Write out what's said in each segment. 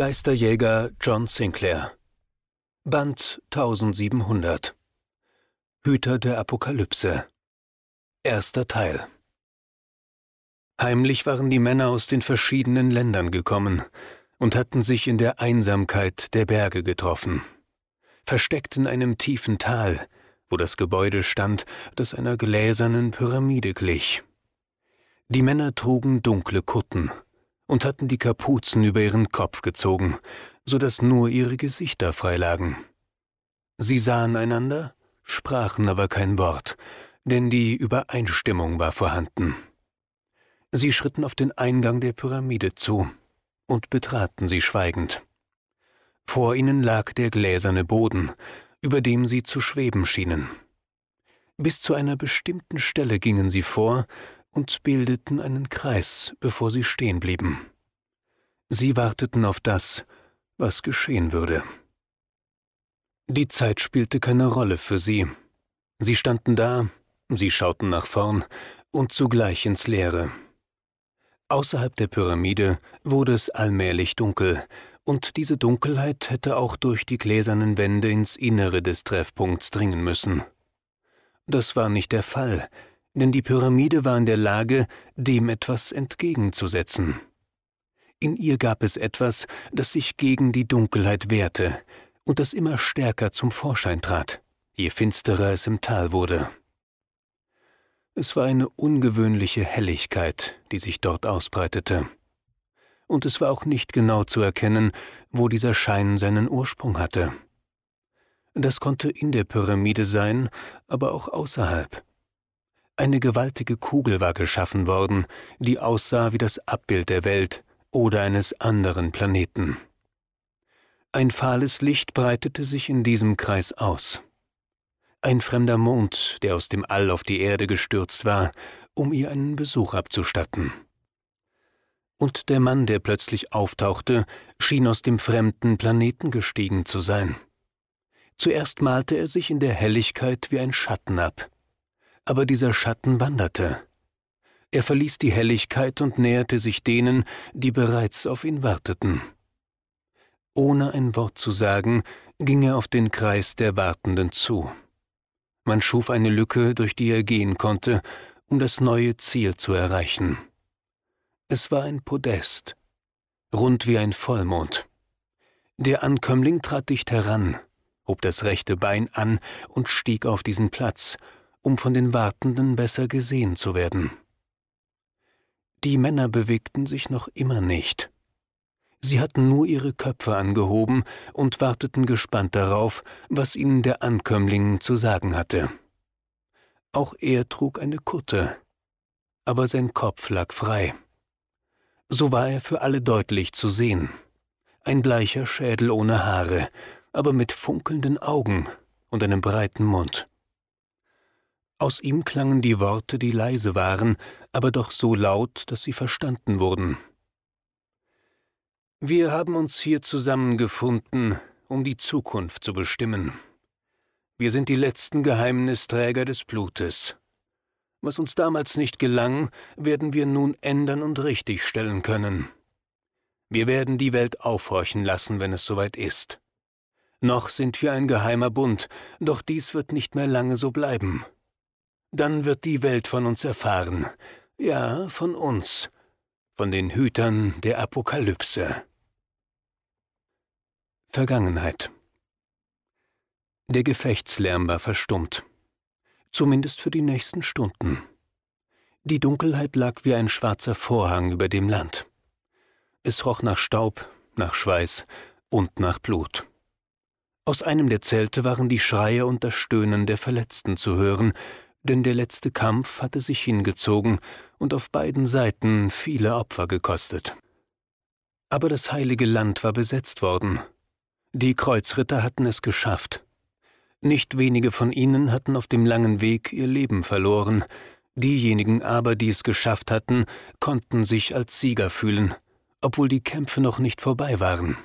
Geisterjäger John Sinclair Band 1700 Hüter der Apokalypse Erster Teil Heimlich waren die Männer aus den verschiedenen Ländern gekommen und hatten sich in der Einsamkeit der Berge getroffen, versteckt in einem tiefen Tal, wo das Gebäude stand, das einer gläsernen Pyramide glich. Die Männer trugen dunkle Kutten, und hatten die Kapuzen über ihren Kopf gezogen, so daß nur ihre Gesichter freilagen. Sie sahen einander, sprachen aber kein Wort, denn die Übereinstimmung war vorhanden. Sie schritten auf den Eingang der Pyramide zu und betraten sie schweigend. Vor ihnen lag der gläserne Boden, über dem sie zu schweben schienen. Bis zu einer bestimmten Stelle gingen sie vor, und bildeten einen Kreis, bevor sie stehen blieben. Sie warteten auf das, was geschehen würde. Die Zeit spielte keine Rolle für sie. Sie standen da, sie schauten nach vorn und zugleich ins Leere. Außerhalb der Pyramide wurde es allmählich dunkel, und diese Dunkelheit hätte auch durch die gläsernen Wände ins Innere des Treffpunkts dringen müssen. Das war nicht der Fall, denn die Pyramide war in der Lage, dem etwas entgegenzusetzen. In ihr gab es etwas, das sich gegen die Dunkelheit wehrte und das immer stärker zum Vorschein trat, je finsterer es im Tal wurde. Es war eine ungewöhnliche Helligkeit, die sich dort ausbreitete. Und es war auch nicht genau zu erkennen, wo dieser Schein seinen Ursprung hatte. Das konnte in der Pyramide sein, aber auch außerhalb. Eine gewaltige Kugel war geschaffen worden, die aussah wie das Abbild der Welt oder eines anderen Planeten. Ein fahles Licht breitete sich in diesem Kreis aus. Ein fremder Mond, der aus dem All auf die Erde gestürzt war, um ihr einen Besuch abzustatten. Und der Mann, der plötzlich auftauchte, schien aus dem fremden Planeten gestiegen zu sein. Zuerst malte er sich in der Helligkeit wie ein Schatten ab, aber dieser Schatten wanderte. Er verließ die Helligkeit und näherte sich denen, die bereits auf ihn warteten. Ohne ein Wort zu sagen, ging er auf den Kreis der Wartenden zu. Man schuf eine Lücke, durch die er gehen konnte, um das neue Ziel zu erreichen. Es war ein Podest, rund wie ein Vollmond. Der Ankömmling trat dicht heran, hob das rechte Bein an und stieg auf diesen Platz, um von den Wartenden besser gesehen zu werden. Die Männer bewegten sich noch immer nicht. Sie hatten nur ihre Köpfe angehoben und warteten gespannt darauf, was ihnen der Ankömmling zu sagen hatte. Auch er trug eine Kutte, aber sein Kopf lag frei. So war er für alle deutlich zu sehen. Ein bleicher Schädel ohne Haare, aber mit funkelnden Augen und einem breiten Mund. Aus ihm klangen die Worte, die leise waren, aber doch so laut, dass sie verstanden wurden. Wir haben uns hier zusammengefunden, um die Zukunft zu bestimmen. Wir sind die letzten Geheimnisträger des Blutes. Was uns damals nicht gelang, werden wir nun ändern und richtigstellen können. Wir werden die Welt aufhorchen lassen, wenn es soweit ist. Noch sind wir ein geheimer Bund, doch dies wird nicht mehr lange so bleiben. Dann wird die Welt von uns erfahren. Ja, von uns. Von den Hütern der Apokalypse. Vergangenheit. Der Gefechtslärm war verstummt. Zumindest für die nächsten Stunden. Die Dunkelheit lag wie ein schwarzer Vorhang über dem Land. Es roch nach Staub, nach Schweiß und nach Blut. Aus einem der Zelte waren die Schreie und das Stöhnen der Verletzten zu hören, denn der letzte Kampf hatte sich hingezogen und auf beiden Seiten viele Opfer gekostet. Aber das heilige Land war besetzt worden. Die Kreuzritter hatten es geschafft. Nicht wenige von ihnen hatten auf dem langen Weg ihr Leben verloren, diejenigen aber, die es geschafft hatten, konnten sich als Sieger fühlen, obwohl die Kämpfe noch nicht vorbei waren.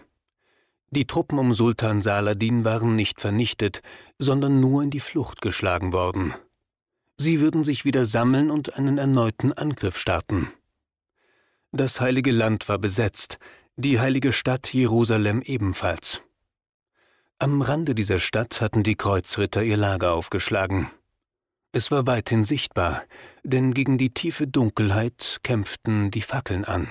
Die Truppen um Sultan Saladin waren nicht vernichtet, sondern nur in die Flucht geschlagen worden. Sie würden sich wieder sammeln und einen erneuten Angriff starten. Das heilige Land war besetzt, die heilige Stadt Jerusalem ebenfalls. Am Rande dieser Stadt hatten die Kreuzritter ihr Lager aufgeschlagen. Es war weithin sichtbar, denn gegen die tiefe Dunkelheit kämpften die Fackeln an.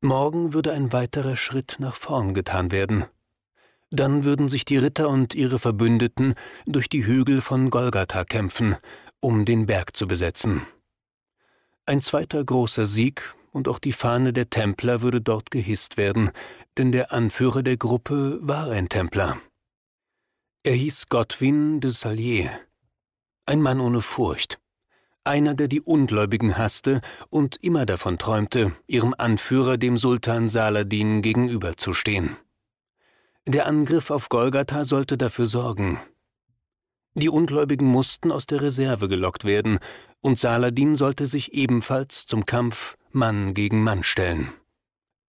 Morgen würde ein weiterer Schritt nach vorn getan werden – dann würden sich die Ritter und ihre Verbündeten durch die Hügel von Golgatha kämpfen, um den Berg zu besetzen. Ein zweiter großer Sieg und auch die Fahne der Templer würde dort gehisst werden, denn der Anführer der Gruppe war ein Templer. Er hieß Godwin de Salier, ein Mann ohne Furcht, einer, der die Ungläubigen hasste und immer davon träumte, ihrem Anführer, dem Sultan Saladin, gegenüberzustehen. Der Angriff auf Golgatha sollte dafür sorgen. Die Ungläubigen mussten aus der Reserve gelockt werden, und Saladin sollte sich ebenfalls zum Kampf Mann gegen Mann stellen.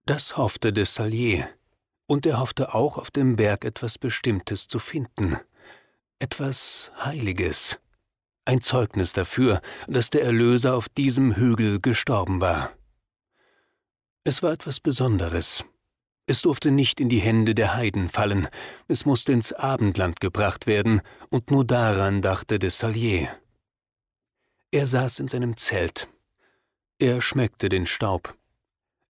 Das hoffte Dessalier, und er hoffte auch auf dem Berg etwas Bestimmtes zu finden, etwas Heiliges, ein Zeugnis dafür, dass der Erlöser auf diesem Hügel gestorben war. Es war etwas Besonderes, es durfte nicht in die Hände der Heiden fallen, es musste ins Abendland gebracht werden, und nur daran dachte Dessalier. Er saß in seinem Zelt. Er schmeckte den Staub.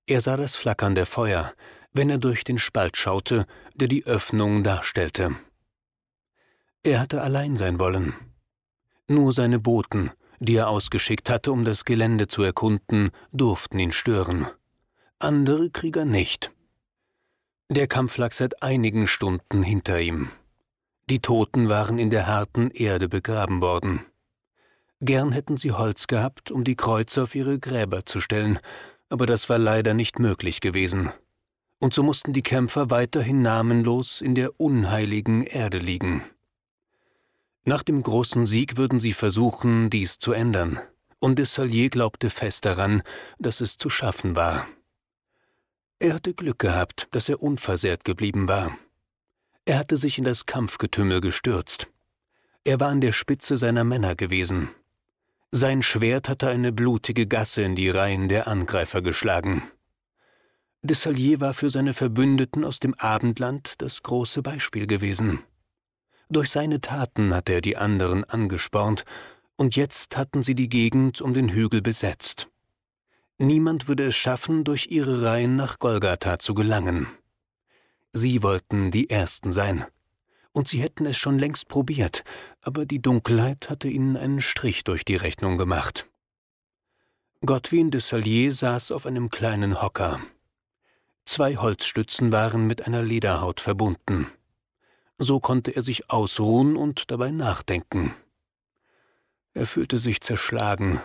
Er sah das Flackern der Feuer, wenn er durch den Spalt schaute, der die Öffnung darstellte. Er hatte allein sein wollen. Nur seine Boten, die er ausgeschickt hatte, um das Gelände zu erkunden, durften ihn stören. Andere Krieger nicht. Der Kampf lag seit einigen Stunden hinter ihm. Die Toten waren in der harten Erde begraben worden. Gern hätten sie Holz gehabt, um die Kreuze auf ihre Gräber zu stellen, aber das war leider nicht möglich gewesen. Und so mussten die Kämpfer weiterhin namenlos in der unheiligen Erde liegen. Nach dem großen Sieg würden sie versuchen, dies zu ändern, und Dessalier glaubte fest daran, dass es zu schaffen war. Er hatte Glück gehabt, dass er unversehrt geblieben war. Er hatte sich in das Kampfgetümmel gestürzt. Er war an der Spitze seiner Männer gewesen. Sein Schwert hatte eine blutige Gasse in die Reihen der Angreifer geschlagen. Dessalier war für seine Verbündeten aus dem Abendland das große Beispiel gewesen. Durch seine Taten hatte er die anderen angespornt, und jetzt hatten sie die Gegend um den Hügel besetzt. Niemand würde es schaffen, durch ihre Reihen nach Golgatha zu gelangen. Sie wollten die Ersten sein. Und sie hätten es schon längst probiert, aber die Dunkelheit hatte ihnen einen Strich durch die Rechnung gemacht. Godwin de Salier saß auf einem kleinen Hocker. Zwei Holzstützen waren mit einer Lederhaut verbunden. So konnte er sich ausruhen und dabei nachdenken. Er fühlte sich zerschlagen,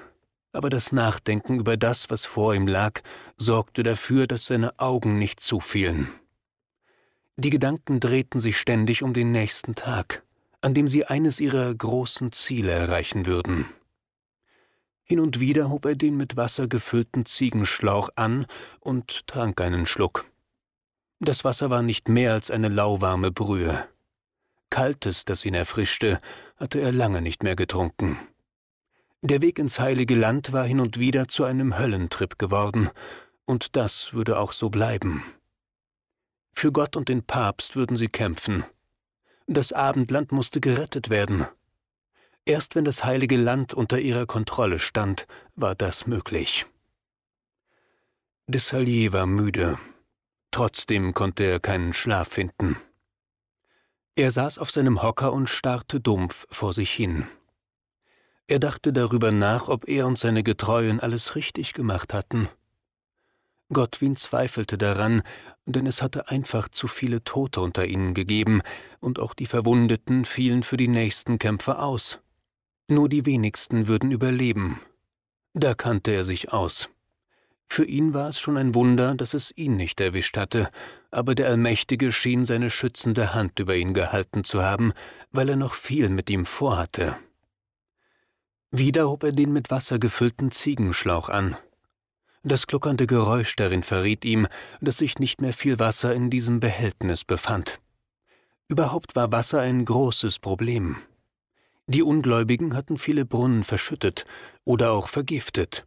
aber das Nachdenken über das, was vor ihm lag, sorgte dafür, dass seine Augen nicht zufielen. Die Gedanken drehten sich ständig um den nächsten Tag, an dem sie eines ihrer großen Ziele erreichen würden. Hin und wieder hob er den mit Wasser gefüllten Ziegenschlauch an und trank einen Schluck. Das Wasser war nicht mehr als eine lauwarme Brühe. Kaltes, das ihn erfrischte, hatte er lange nicht mehr getrunken. Der Weg ins heilige Land war hin und wieder zu einem Höllentrip geworden, und das würde auch so bleiben. Für Gott und den Papst würden sie kämpfen. Das Abendland musste gerettet werden. Erst wenn das heilige Land unter ihrer Kontrolle stand, war das möglich. Dessalier war müde. Trotzdem konnte er keinen Schlaf finden. Er saß auf seinem Hocker und starrte dumpf vor sich hin. Er dachte darüber nach, ob er und seine Getreuen alles richtig gemacht hatten. Gottwin zweifelte daran, denn es hatte einfach zu viele Tote unter ihnen gegeben, und auch die Verwundeten fielen für die nächsten Kämpfe aus. Nur die wenigsten würden überleben. Da kannte er sich aus. Für ihn war es schon ein Wunder, dass es ihn nicht erwischt hatte, aber der Allmächtige schien seine schützende Hand über ihn gehalten zu haben, weil er noch viel mit ihm vorhatte. Wieder hob er den mit Wasser gefüllten Ziegenschlauch an. Das gluckernde Geräusch darin verriet ihm, dass sich nicht mehr viel Wasser in diesem Behältnis befand. Überhaupt war Wasser ein großes Problem. Die Ungläubigen hatten viele Brunnen verschüttet oder auch vergiftet.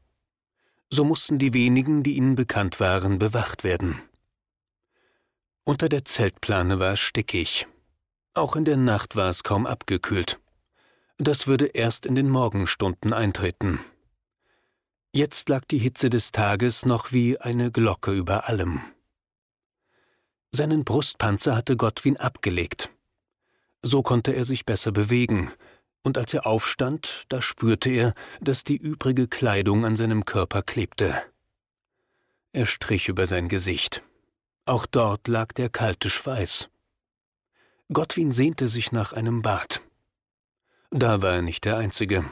So mussten die wenigen, die ihnen bekannt waren, bewacht werden. Unter der Zeltplane war es stickig. Auch in der Nacht war es kaum abgekühlt. Das würde erst in den Morgenstunden eintreten. Jetzt lag die Hitze des Tages noch wie eine Glocke über allem. Seinen Brustpanzer hatte Gottwin abgelegt. So konnte er sich besser bewegen, und als er aufstand, da spürte er, dass die übrige Kleidung an seinem Körper klebte. Er strich über sein Gesicht. Auch dort lag der kalte Schweiß. Gottwin sehnte sich nach einem Bad. Da war er nicht der Einzige.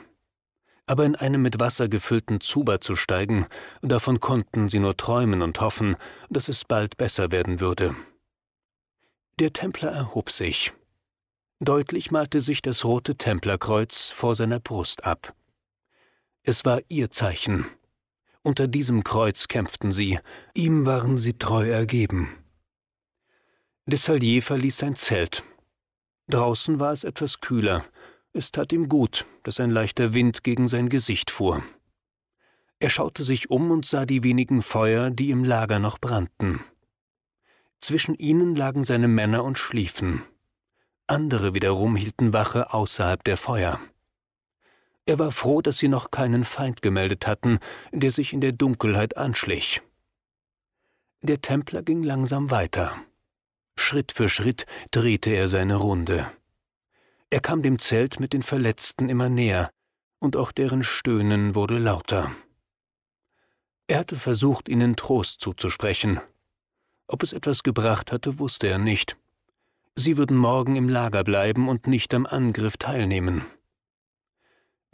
Aber in einem mit Wasser gefüllten Zuber zu steigen, davon konnten sie nur träumen und hoffen, dass es bald besser werden würde. Der Templer erhob sich. Deutlich malte sich das rote Templerkreuz vor seiner Brust ab. Es war ihr Zeichen. Unter diesem Kreuz kämpften sie, ihm waren sie treu ergeben. Dessalier verließ sein Zelt. Draußen war es etwas kühler, es tat ihm gut, dass ein leichter Wind gegen sein Gesicht fuhr. Er schaute sich um und sah die wenigen Feuer, die im Lager noch brannten. Zwischen ihnen lagen seine Männer und schliefen. Andere wiederum hielten Wache außerhalb der Feuer. Er war froh, dass sie noch keinen Feind gemeldet hatten, der sich in der Dunkelheit anschlich. Der Templer ging langsam weiter. Schritt für Schritt drehte er seine Runde. Er kam dem Zelt mit den Verletzten immer näher, und auch deren Stöhnen wurde lauter. Er hatte versucht, ihnen Trost zuzusprechen. Ob es etwas gebracht hatte, wusste er nicht. Sie würden morgen im Lager bleiben und nicht am Angriff teilnehmen.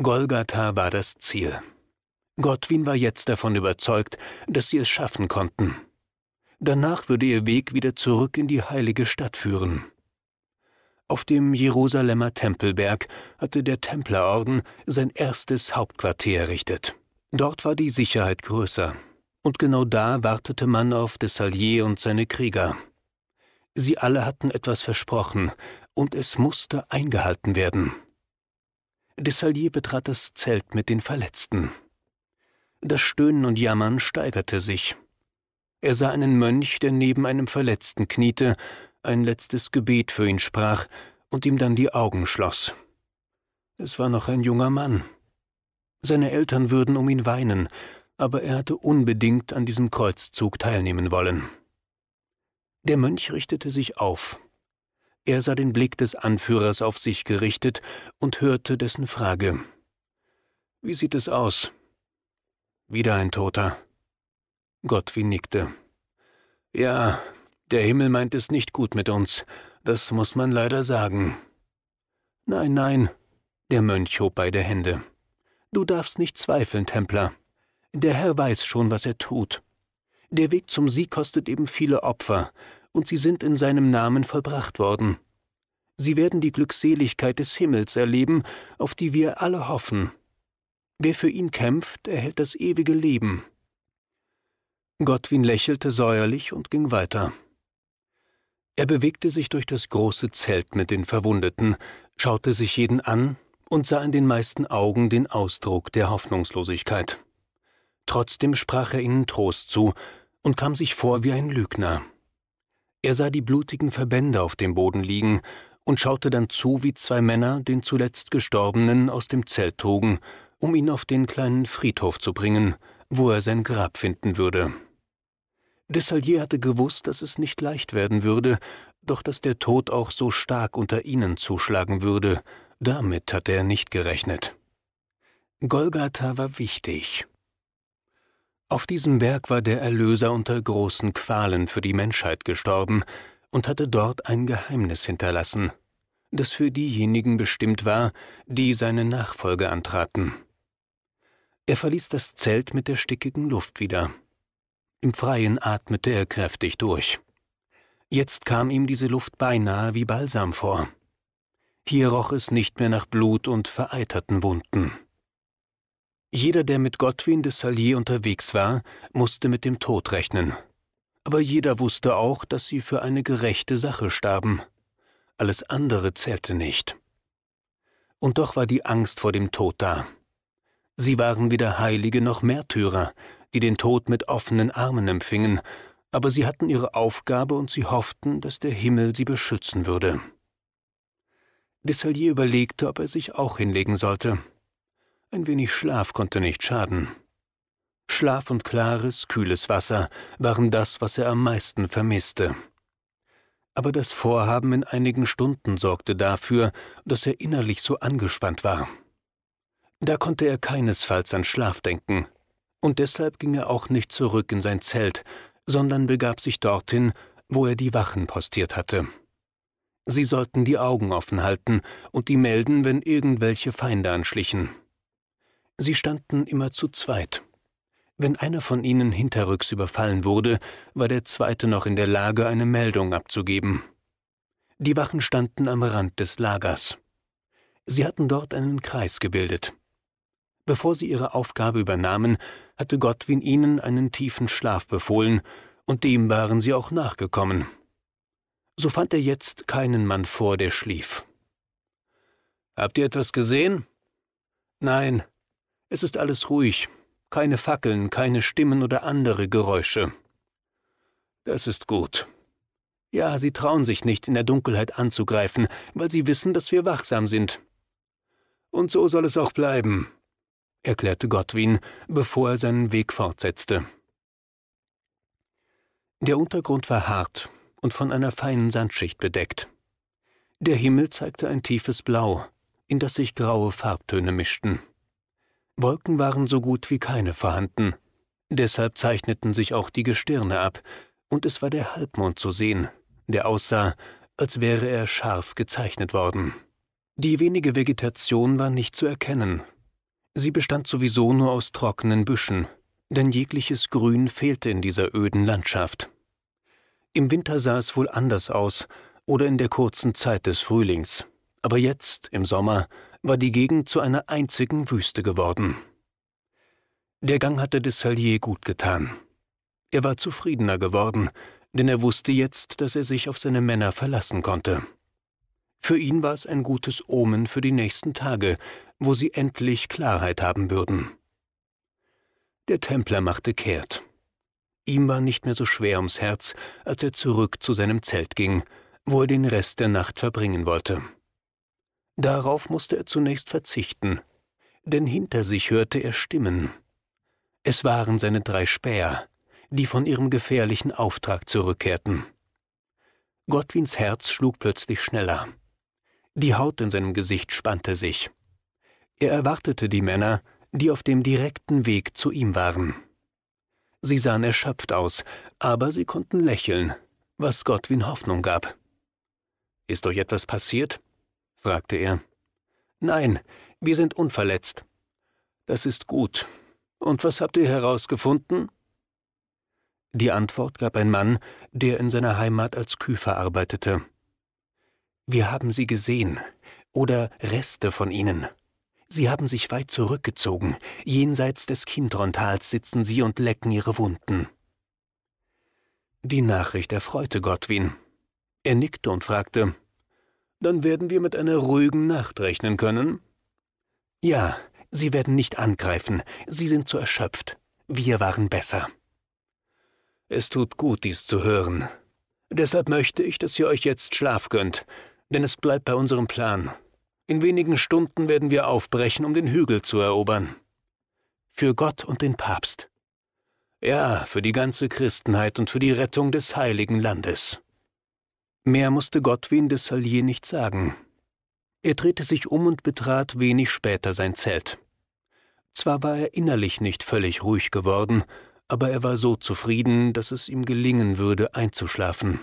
Golgatha war das Ziel. Gottwin war jetzt davon überzeugt, dass sie es schaffen konnten. Danach würde ihr Weg wieder zurück in die heilige Stadt führen. Auf dem Jerusalemer Tempelberg hatte der Templerorden sein erstes Hauptquartier errichtet. Dort war die Sicherheit größer, und genau da wartete man auf Dessalier und seine Krieger. Sie alle hatten etwas versprochen, und es musste eingehalten werden. Dessalier betrat das Zelt mit den Verletzten. Das Stöhnen und Jammern steigerte sich. Er sah einen Mönch, der neben einem Verletzten kniete, ein letztes Gebet für ihn sprach und ihm dann die Augen schloss. Es war noch ein junger Mann. Seine Eltern würden um ihn weinen, aber er hatte unbedingt an diesem Kreuzzug teilnehmen wollen. Der Mönch richtete sich auf. Er sah den Blick des Anführers auf sich gerichtet und hörte dessen Frage. Wie sieht es aus? Wieder ein Toter. Gottwin nickte. Ja, der Himmel meint es nicht gut mit uns, das muss man leider sagen. Nein, nein, der Mönch hob beide Hände. Du darfst nicht zweifeln, Templer. Der Herr weiß schon, was er tut. Der Weg zum Sieg kostet eben viele Opfer, und sie sind in seinem Namen vollbracht worden. Sie werden die Glückseligkeit des Himmels erleben, auf die wir alle hoffen. Wer für ihn kämpft, erhält das ewige Leben. Gottwin lächelte säuerlich und ging weiter. Er bewegte sich durch das große Zelt mit den Verwundeten, schaute sich jeden an und sah in den meisten Augen den Ausdruck der Hoffnungslosigkeit. Trotzdem sprach er ihnen Trost zu und kam sich vor wie ein Lügner. Er sah die blutigen Verbände auf dem Boden liegen und schaute dann zu, wie zwei Männer den zuletzt Gestorbenen aus dem Zelt trugen, um ihn auf den kleinen Friedhof zu bringen, wo er sein Grab finden würde. Dessalier hatte gewusst, dass es nicht leicht werden würde, doch dass der Tod auch so stark unter ihnen zuschlagen würde, damit hatte er nicht gerechnet. Golgatha war wichtig. Auf diesem Berg war der Erlöser unter großen Qualen für die Menschheit gestorben und hatte dort ein Geheimnis hinterlassen, das für diejenigen bestimmt war, die seine Nachfolge antraten. Er verließ das Zelt mit der stickigen Luft wieder. Im Freien atmete er kräftig durch. Jetzt kam ihm diese Luft beinahe wie Balsam vor. Hier roch es nicht mehr nach Blut und vereiterten Wunden. Jeder, der mit Gottwin de Salier unterwegs war, musste mit dem Tod rechnen. Aber jeder wusste auch, dass sie für eine gerechte Sache starben. Alles andere zählte nicht. Und doch war die Angst vor dem Tod da. Sie waren weder Heilige noch Märtyrer, die den Tod mit offenen Armen empfingen, aber sie hatten ihre Aufgabe und sie hofften, dass der Himmel sie beschützen würde. Dessalier überlegte, ob er sich auch hinlegen sollte. Ein wenig Schlaf konnte nicht schaden. Schlaf und klares, kühles Wasser waren das, was er am meisten vermisste. Aber das Vorhaben in einigen Stunden sorgte dafür, dass er innerlich so angespannt war. Da konnte er keinesfalls an Schlaf denken und deshalb ging er auch nicht zurück in sein Zelt, sondern begab sich dorthin, wo er die Wachen postiert hatte. Sie sollten die Augen offen halten und die melden, wenn irgendwelche Feinde anschlichen. Sie standen immer zu zweit. Wenn einer von ihnen hinterrücks überfallen wurde, war der zweite noch in der Lage, eine Meldung abzugeben. Die Wachen standen am Rand des Lagers. Sie hatten dort einen Kreis gebildet. Bevor sie ihre Aufgabe übernahmen, hatte Gottwin ihnen einen tiefen Schlaf befohlen, und dem waren sie auch nachgekommen. So fand er jetzt keinen Mann vor, der schlief. Habt ihr etwas gesehen? Nein, es ist alles ruhig, keine Fackeln, keine Stimmen oder andere Geräusche. Das ist gut. Ja, sie trauen sich nicht, in der Dunkelheit anzugreifen, weil sie wissen, dass wir wachsam sind. Und so soll es auch bleiben, erklärte Gottwin, bevor er seinen Weg fortsetzte. Der Untergrund war hart und von einer feinen Sandschicht bedeckt. Der Himmel zeigte ein tiefes Blau, in das sich graue Farbtöne mischten. Wolken waren so gut wie keine vorhanden, deshalb zeichneten sich auch die Gestirne ab, und es war der Halbmond zu sehen, der aussah, als wäre er scharf gezeichnet worden. Die wenige Vegetation war nicht zu erkennen, Sie bestand sowieso nur aus trockenen Büschen, denn jegliches Grün fehlte in dieser öden Landschaft. Im Winter sah es wohl anders aus oder in der kurzen Zeit des Frühlings, aber jetzt, im Sommer, war die Gegend zu einer einzigen Wüste geworden. Der Gang hatte Dessalier gut getan. Er war zufriedener geworden, denn er wusste jetzt, dass er sich auf seine Männer verlassen konnte. Für ihn war es ein gutes Omen für die nächsten Tage, wo sie endlich Klarheit haben würden. Der Templer machte kehrt. Ihm war nicht mehr so schwer ums Herz, als er zurück zu seinem Zelt ging, wo er den Rest der Nacht verbringen wollte. Darauf musste er zunächst verzichten, denn hinter sich hörte er Stimmen. Es waren seine drei Späher, die von ihrem gefährlichen Auftrag zurückkehrten. Gottwins Herz schlug plötzlich schneller. Die Haut in seinem Gesicht spannte sich. Er erwartete die Männer, die auf dem direkten Weg zu ihm waren. Sie sahen erschöpft aus, aber sie konnten lächeln, was Gottwin Hoffnung gab. Ist euch etwas passiert? fragte er. Nein, wir sind unverletzt. Das ist gut. Und was habt ihr herausgefunden? Die Antwort gab ein Mann, der in seiner Heimat als Küfer arbeitete. Wir haben sie gesehen, oder Reste von ihnen, Sie haben sich weit zurückgezogen. Jenseits des Kindrontals sitzen sie und lecken ihre Wunden. Die Nachricht erfreute Gottwin. Er nickte und fragte, Dann werden wir mit einer ruhigen Nacht rechnen können? Ja, sie werden nicht angreifen, sie sind zu erschöpft. Wir waren besser. Es tut gut, dies zu hören. Deshalb möchte ich, dass ihr euch jetzt Schlaf gönnt, denn es bleibt bei unserem Plan. In wenigen Stunden werden wir aufbrechen, um den Hügel zu erobern. Für Gott und den Papst. Ja, für die ganze Christenheit und für die Rettung des heiligen Landes. Mehr musste Gottwin de Salier nicht sagen. Er drehte sich um und betrat wenig später sein Zelt. Zwar war er innerlich nicht völlig ruhig geworden, aber er war so zufrieden, dass es ihm gelingen würde, einzuschlafen.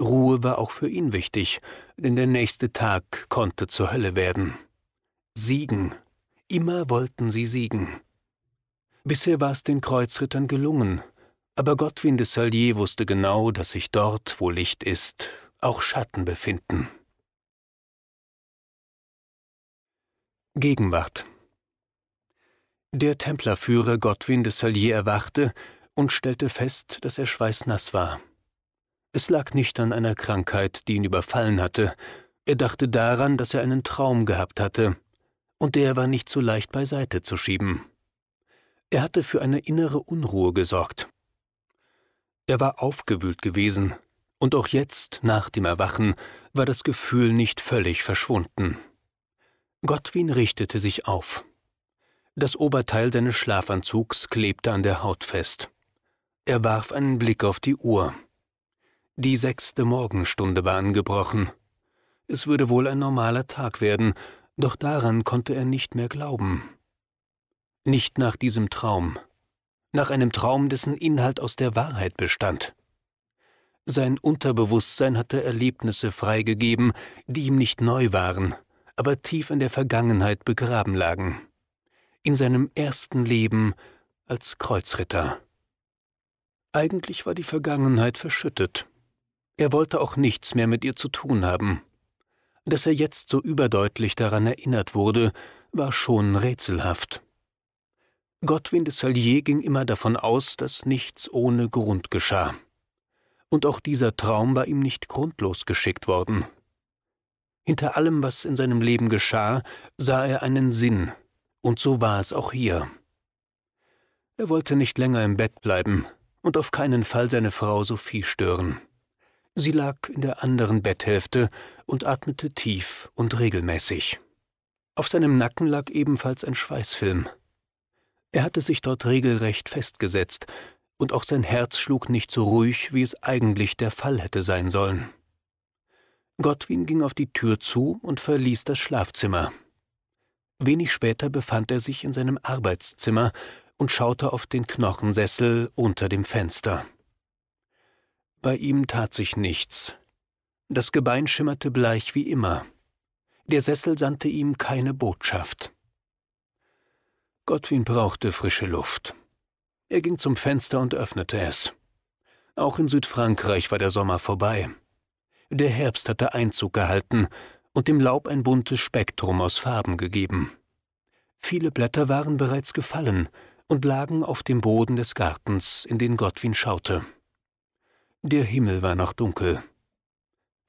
Ruhe war auch für ihn wichtig, denn der nächste Tag konnte zur Hölle werden. Siegen. Immer wollten sie siegen. Bisher war es den Kreuzrittern gelungen, aber Gottwin de Salier wusste genau, dass sich dort, wo Licht ist, auch Schatten befinden. Gegenwart Der Templerführer Gottwin de Salier erwachte und stellte fest, dass er schweißnass war. Es lag nicht an einer Krankheit, die ihn überfallen hatte. Er dachte daran, dass er einen Traum gehabt hatte. Und der war nicht so leicht beiseite zu schieben. Er hatte für eine innere Unruhe gesorgt. Er war aufgewühlt gewesen. Und auch jetzt, nach dem Erwachen, war das Gefühl nicht völlig verschwunden. Gottwin richtete sich auf. Das Oberteil seines Schlafanzugs klebte an der Haut fest. Er warf einen Blick auf die Uhr. Die sechste Morgenstunde war angebrochen. Es würde wohl ein normaler Tag werden, doch daran konnte er nicht mehr glauben. Nicht nach diesem Traum, nach einem Traum, dessen Inhalt aus der Wahrheit bestand. Sein Unterbewusstsein hatte Erlebnisse freigegeben, die ihm nicht neu waren, aber tief in der Vergangenheit begraben lagen. In seinem ersten Leben als Kreuzritter. Eigentlich war die Vergangenheit verschüttet. Er wollte auch nichts mehr mit ihr zu tun haben. Dass er jetzt so überdeutlich daran erinnert wurde, war schon rätselhaft. Gottwin de Salier ging immer davon aus, dass nichts ohne Grund geschah. Und auch dieser Traum war ihm nicht grundlos geschickt worden. Hinter allem, was in seinem Leben geschah, sah er einen Sinn, und so war es auch hier. Er wollte nicht länger im Bett bleiben und auf keinen Fall seine Frau Sophie stören. Sie lag in der anderen Betthälfte und atmete tief und regelmäßig. Auf seinem Nacken lag ebenfalls ein Schweißfilm. Er hatte sich dort regelrecht festgesetzt, und auch sein Herz schlug nicht so ruhig, wie es eigentlich der Fall hätte sein sollen. Gottwin ging auf die Tür zu und verließ das Schlafzimmer. Wenig später befand er sich in seinem Arbeitszimmer und schaute auf den Knochensessel unter dem Fenster. Bei ihm tat sich nichts. Das Gebein schimmerte bleich wie immer. Der Sessel sandte ihm keine Botschaft. Gottwin brauchte frische Luft. Er ging zum Fenster und öffnete es. Auch in Südfrankreich war der Sommer vorbei. Der Herbst hatte Einzug gehalten und dem Laub ein buntes Spektrum aus Farben gegeben. Viele Blätter waren bereits gefallen und lagen auf dem Boden des Gartens, in den Gottwin schaute. Der Himmel war noch dunkel.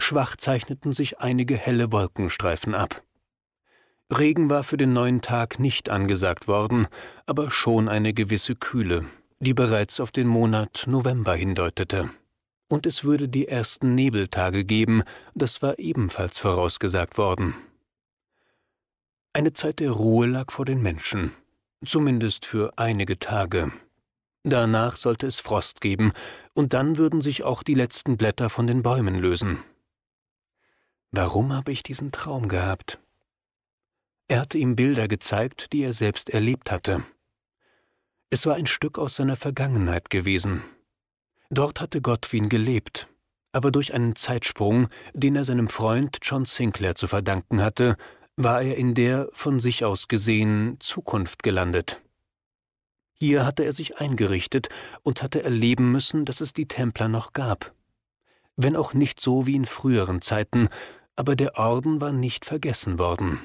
Schwach zeichneten sich einige helle Wolkenstreifen ab. Regen war für den neuen Tag nicht angesagt worden, aber schon eine gewisse Kühle, die bereits auf den Monat November hindeutete. Und es würde die ersten Nebeltage geben, das war ebenfalls vorausgesagt worden. Eine Zeit der Ruhe lag vor den Menschen, zumindest für einige Tage. Danach sollte es Frost geben, und dann würden sich auch die letzten Blätter von den Bäumen lösen. Warum habe ich diesen Traum gehabt? Er hatte ihm Bilder gezeigt, die er selbst erlebt hatte. Es war ein Stück aus seiner Vergangenheit gewesen. Dort hatte Gottwin gelebt, aber durch einen Zeitsprung, den er seinem Freund John Sinclair zu verdanken hatte, war er in der, von sich aus gesehen, Zukunft gelandet. Hier hatte er sich eingerichtet und hatte erleben müssen, dass es die Templer noch gab. Wenn auch nicht so wie in früheren Zeiten, aber der Orden war nicht vergessen worden.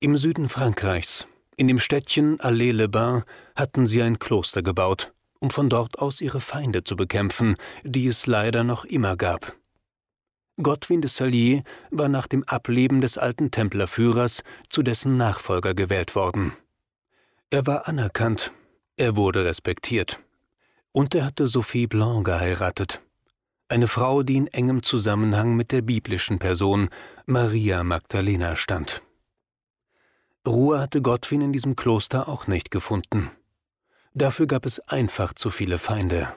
Im Süden Frankreichs, in dem Städtchen allée le bain hatten sie ein Kloster gebaut, um von dort aus ihre Feinde zu bekämpfen, die es leider noch immer gab. Godwin de Salier war nach dem Ableben des alten Templerführers zu dessen Nachfolger gewählt worden. Er war anerkannt er wurde respektiert. Und er hatte Sophie Blanc geheiratet. Eine Frau, die in engem Zusammenhang mit der biblischen Person Maria Magdalena stand. Ruhe hatte Gottwin in diesem Kloster auch nicht gefunden. Dafür gab es einfach zu viele Feinde.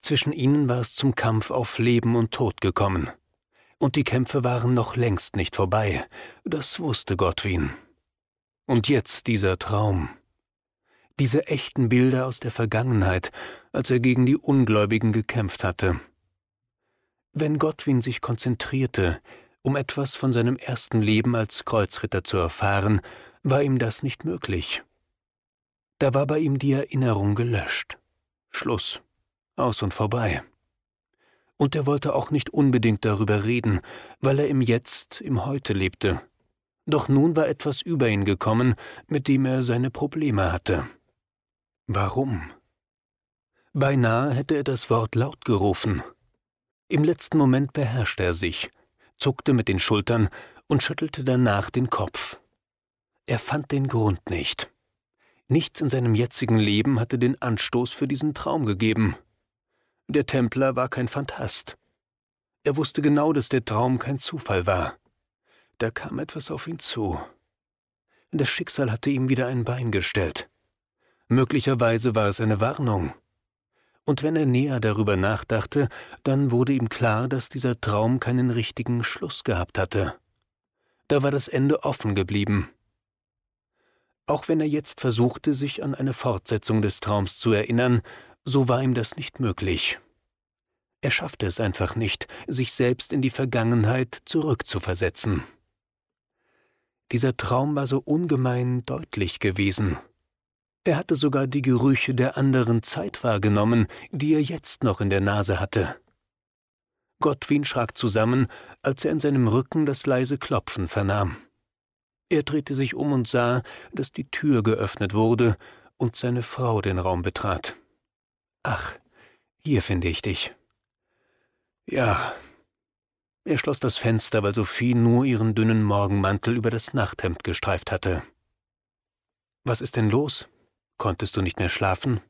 Zwischen ihnen war es zum Kampf auf Leben und Tod gekommen. Und die Kämpfe waren noch längst nicht vorbei, das wusste Gottwin. Und jetzt dieser Traum diese echten Bilder aus der Vergangenheit, als er gegen die Ungläubigen gekämpft hatte. Wenn Gottwin sich konzentrierte, um etwas von seinem ersten Leben als Kreuzritter zu erfahren, war ihm das nicht möglich. Da war bei ihm die Erinnerung gelöscht. Schluss. Aus und vorbei. Und er wollte auch nicht unbedingt darüber reden, weil er im Jetzt, im Heute lebte. Doch nun war etwas über ihn gekommen, mit dem er seine Probleme hatte. Warum? Beinahe hätte er das Wort laut gerufen. Im letzten Moment beherrschte er sich, zuckte mit den Schultern und schüttelte danach den Kopf. Er fand den Grund nicht. Nichts in seinem jetzigen Leben hatte den Anstoß für diesen Traum gegeben. Der Templer war kein Phantast. Er wusste genau, dass der Traum kein Zufall war. Da kam etwas auf ihn zu. Das Schicksal hatte ihm wieder ein Bein gestellt. Möglicherweise war es eine Warnung. Und wenn er näher darüber nachdachte, dann wurde ihm klar, dass dieser Traum keinen richtigen Schluss gehabt hatte. Da war das Ende offen geblieben. Auch wenn er jetzt versuchte, sich an eine Fortsetzung des Traums zu erinnern, so war ihm das nicht möglich. Er schaffte es einfach nicht, sich selbst in die Vergangenheit zurückzuversetzen. Dieser Traum war so ungemein deutlich gewesen. Er hatte sogar die Gerüche der anderen Zeit wahrgenommen, die er jetzt noch in der Nase hatte. Gottwin schrak zusammen, als er in seinem Rücken das leise Klopfen vernahm. Er drehte sich um und sah, dass die Tür geöffnet wurde und seine Frau den Raum betrat. Ach, hier finde ich dich. Ja. Er schloss das Fenster, weil Sophie nur ihren dünnen Morgenmantel über das Nachthemd gestreift hatte. Was ist denn los? Konntest du nicht mehr schlafen?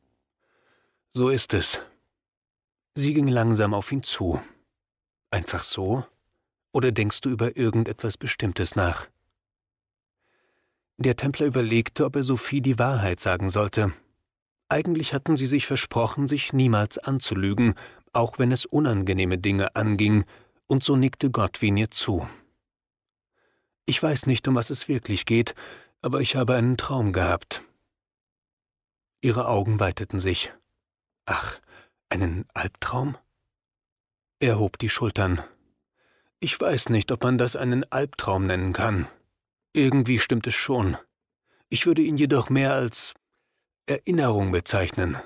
So ist es. Sie ging langsam auf ihn zu. Einfach so? Oder denkst du über irgendetwas Bestimmtes nach? Der Templer überlegte, ob er Sophie die Wahrheit sagen sollte. Eigentlich hatten sie sich versprochen, sich niemals anzulügen, auch wenn es unangenehme Dinge anging, und so nickte Gottwin ihr zu. Ich weiß nicht, um was es wirklich geht, aber ich habe einen Traum gehabt. Ihre Augen weiteten sich. Ach, einen Albtraum? Er hob die Schultern. Ich weiß nicht, ob man das einen Albtraum nennen kann. Irgendwie stimmt es schon. Ich würde ihn jedoch mehr als Erinnerung bezeichnen.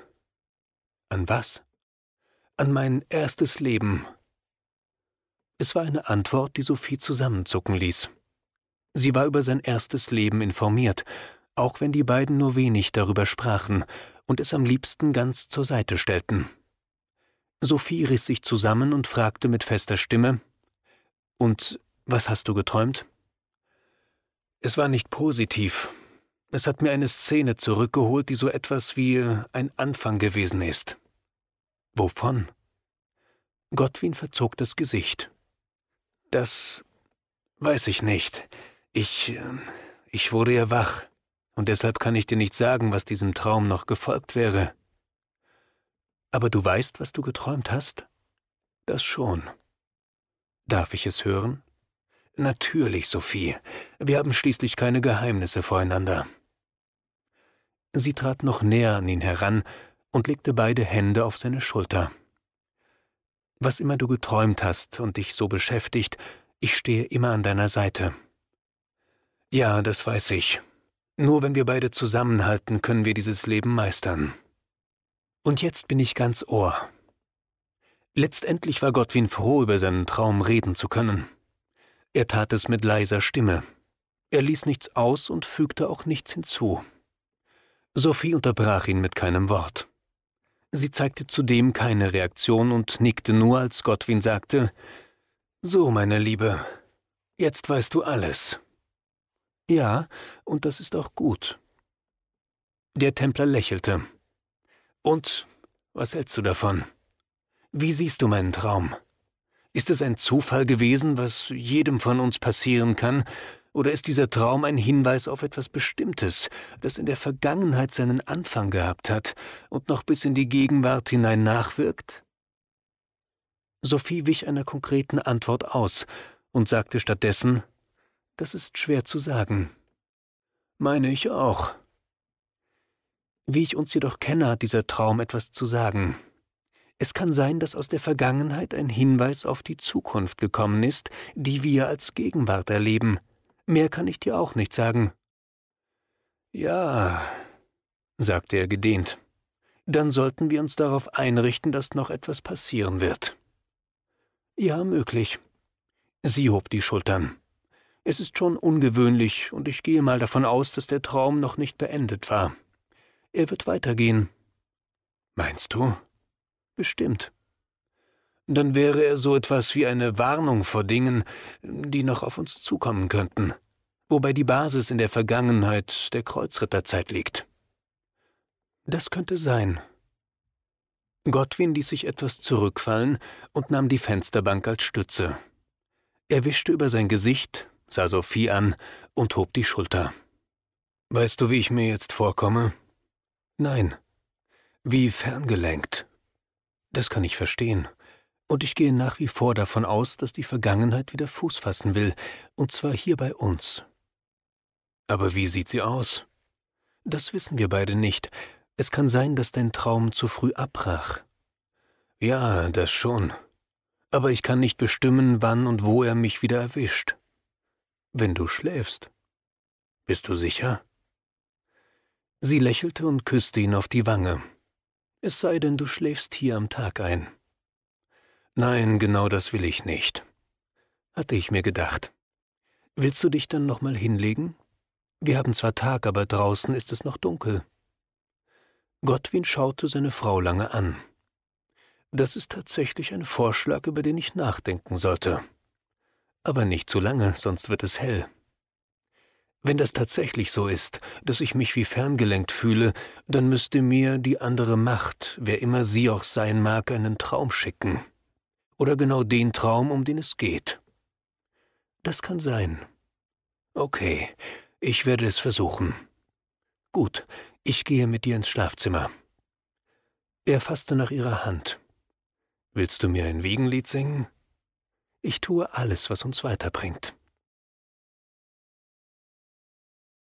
An was? An mein erstes Leben. Es war eine Antwort, die Sophie zusammenzucken ließ. Sie war über sein erstes Leben informiert, auch wenn die beiden nur wenig darüber sprachen und es am liebsten ganz zur Seite stellten. Sophie riss sich zusammen und fragte mit fester Stimme Und was hast du geträumt? Es war nicht positiv. Es hat mir eine Szene zurückgeholt, die so etwas wie ein Anfang gewesen ist. Wovon? Gottwin verzog das Gesicht. Das weiß ich nicht. Ich. Äh, ich wurde ja wach und deshalb kann ich dir nicht sagen, was diesem Traum noch gefolgt wäre. Aber du weißt, was du geträumt hast? Das schon. Darf ich es hören? Natürlich, Sophie. Wir haben schließlich keine Geheimnisse voreinander. Sie trat noch näher an ihn heran und legte beide Hände auf seine Schulter. Was immer du geträumt hast und dich so beschäftigt, ich stehe immer an deiner Seite. Ja, das weiß ich. Nur wenn wir beide zusammenhalten, können wir dieses Leben meistern. Und jetzt bin ich ganz Ohr. Letztendlich war Gottwin froh, über seinen Traum reden zu können. Er tat es mit leiser Stimme. Er ließ nichts aus und fügte auch nichts hinzu. Sophie unterbrach ihn mit keinem Wort. Sie zeigte zudem keine Reaktion und nickte nur, als Gottwin sagte, So, meine Liebe, jetzt weißt du alles. Ja, und das ist auch gut. Der Templer lächelte. Und was hältst du davon? Wie siehst du meinen Traum? Ist es ein Zufall gewesen, was jedem von uns passieren kann, oder ist dieser Traum ein Hinweis auf etwas Bestimmtes, das in der Vergangenheit seinen Anfang gehabt hat und noch bis in die Gegenwart hinein nachwirkt? Sophie wich einer konkreten Antwort aus und sagte stattdessen das ist schwer zu sagen. Meine ich auch. Wie ich uns jedoch kenne, hat dieser Traum etwas zu sagen. Es kann sein, dass aus der Vergangenheit ein Hinweis auf die Zukunft gekommen ist, die wir als Gegenwart erleben. Mehr kann ich dir auch nicht sagen. Ja, sagte er gedehnt. Dann sollten wir uns darauf einrichten, dass noch etwas passieren wird. Ja, möglich. Sie hob die Schultern. Es ist schon ungewöhnlich, und ich gehe mal davon aus, dass der Traum noch nicht beendet war. Er wird weitergehen. Meinst du? Bestimmt. Dann wäre er so etwas wie eine Warnung vor Dingen, die noch auf uns zukommen könnten, wobei die Basis in der Vergangenheit der Kreuzritterzeit liegt. Das könnte sein. Gottwin ließ sich etwas zurückfallen und nahm die Fensterbank als Stütze. Er wischte über sein Gesicht, sah Sophie an und hob die Schulter. Weißt du, wie ich mir jetzt vorkomme? Nein. Wie ferngelenkt. Das kann ich verstehen. Und ich gehe nach wie vor davon aus, dass die Vergangenheit wieder Fuß fassen will, und zwar hier bei uns. Aber wie sieht sie aus? Das wissen wir beide nicht. Es kann sein, dass dein Traum zu früh abbrach. Ja, das schon. Aber ich kann nicht bestimmen, wann und wo er mich wieder erwischt wenn du schläfst. Bist du sicher? Sie lächelte und küsste ihn auf die Wange. Es sei denn, du schläfst hier am Tag ein. Nein, genau das will ich nicht. Hatte ich mir gedacht. Willst du dich dann nochmal hinlegen? Wir haben zwar Tag, aber draußen ist es noch dunkel. Gottwin schaute seine Frau lange an. Das ist tatsächlich ein Vorschlag, über den ich nachdenken sollte. Aber nicht zu lange, sonst wird es hell. Wenn das tatsächlich so ist, dass ich mich wie ferngelenkt fühle, dann müsste mir die andere Macht, wer immer sie auch sein mag, einen Traum schicken. Oder genau den Traum, um den es geht. Das kann sein. Okay, ich werde es versuchen. Gut, ich gehe mit dir ins Schlafzimmer. Er fasste nach ihrer Hand. Willst du mir ein Wiegenlied singen? Ich tue alles, was uns weiterbringt.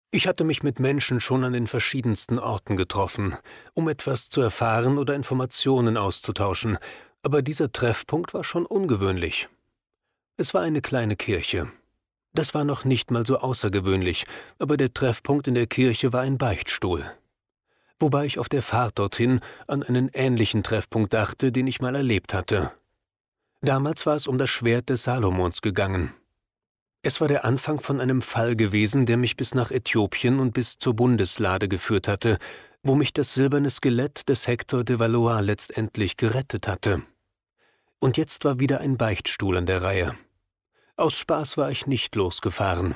Ich hatte mich mit Menschen schon an den verschiedensten Orten getroffen, um etwas zu erfahren oder Informationen auszutauschen, aber dieser Treffpunkt war schon ungewöhnlich. Es war eine kleine Kirche. Das war noch nicht mal so außergewöhnlich, aber der Treffpunkt in der Kirche war ein Beichtstuhl. Wobei ich auf der Fahrt dorthin an einen ähnlichen Treffpunkt dachte, den ich mal erlebt hatte. Damals war es um das Schwert des Salomons gegangen. Es war der Anfang von einem Fall gewesen, der mich bis nach Äthiopien und bis zur Bundeslade geführt hatte, wo mich das silberne Skelett des Hector de Valois letztendlich gerettet hatte. Und jetzt war wieder ein Beichtstuhl an der Reihe. Aus Spaß war ich nicht losgefahren.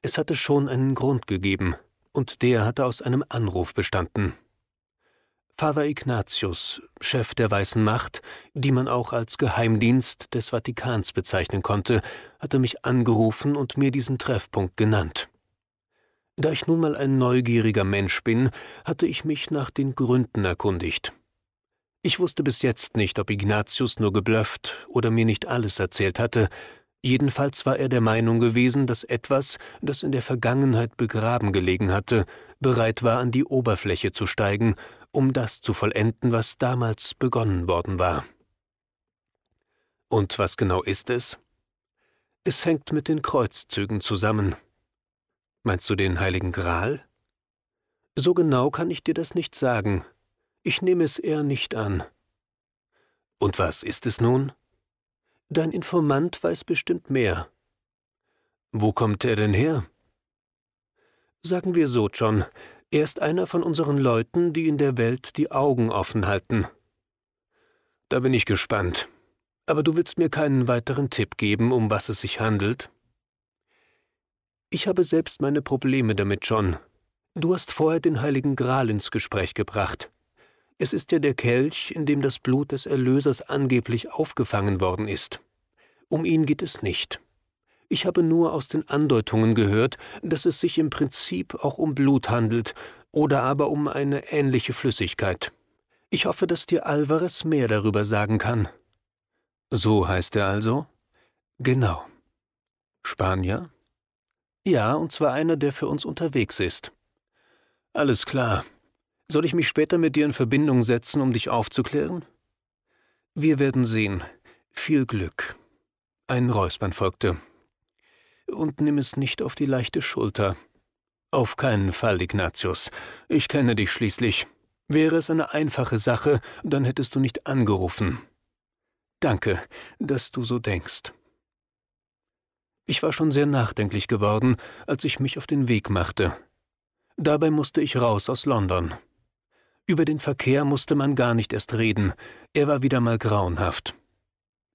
Es hatte schon einen Grund gegeben, und der hatte aus einem Anruf bestanden. Father Ignatius, Chef der Weißen Macht, die man auch als Geheimdienst des Vatikans bezeichnen konnte, hatte mich angerufen und mir diesen Treffpunkt genannt. Da ich nun mal ein neugieriger Mensch bin, hatte ich mich nach den Gründen erkundigt. Ich wusste bis jetzt nicht, ob Ignatius nur geblöfft oder mir nicht alles erzählt hatte, jedenfalls war er der Meinung gewesen, dass etwas, das in der Vergangenheit begraben gelegen hatte, bereit war, an die Oberfläche zu steigen um das zu vollenden, was damals begonnen worden war. Und was genau ist es? Es hängt mit den Kreuzzügen zusammen. Meinst du den heiligen Gral? So genau kann ich dir das nicht sagen. Ich nehme es eher nicht an. Und was ist es nun? Dein Informant weiß bestimmt mehr. Wo kommt er denn her? Sagen wir so, John, er ist einer von unseren Leuten, die in der Welt die Augen offen halten. Da bin ich gespannt. Aber du willst mir keinen weiteren Tipp geben, um was es sich handelt? Ich habe selbst meine Probleme damit, John. Du hast vorher den Heiligen Gral ins Gespräch gebracht. Es ist ja der Kelch, in dem das Blut des Erlösers angeblich aufgefangen worden ist. Um ihn geht es nicht. Ich habe nur aus den Andeutungen gehört, dass es sich im Prinzip auch um Blut handelt oder aber um eine ähnliche Flüssigkeit. Ich hoffe, dass dir Alvarez mehr darüber sagen kann. So heißt er also? Genau. Spanier? Ja, und zwar einer, der für uns unterwegs ist. Alles klar. Soll ich mich später mit dir in Verbindung setzen, um dich aufzuklären? Wir werden sehen. Viel Glück. Ein Räuspern folgte und nimm es nicht auf die leichte Schulter. Auf keinen Fall, Ignatius. Ich kenne dich schließlich. Wäre es eine einfache Sache, dann hättest du nicht angerufen. Danke, dass du so denkst. Ich war schon sehr nachdenklich geworden, als ich mich auf den Weg machte. Dabei musste ich raus aus London. Über den Verkehr musste man gar nicht erst reden, er war wieder mal grauenhaft.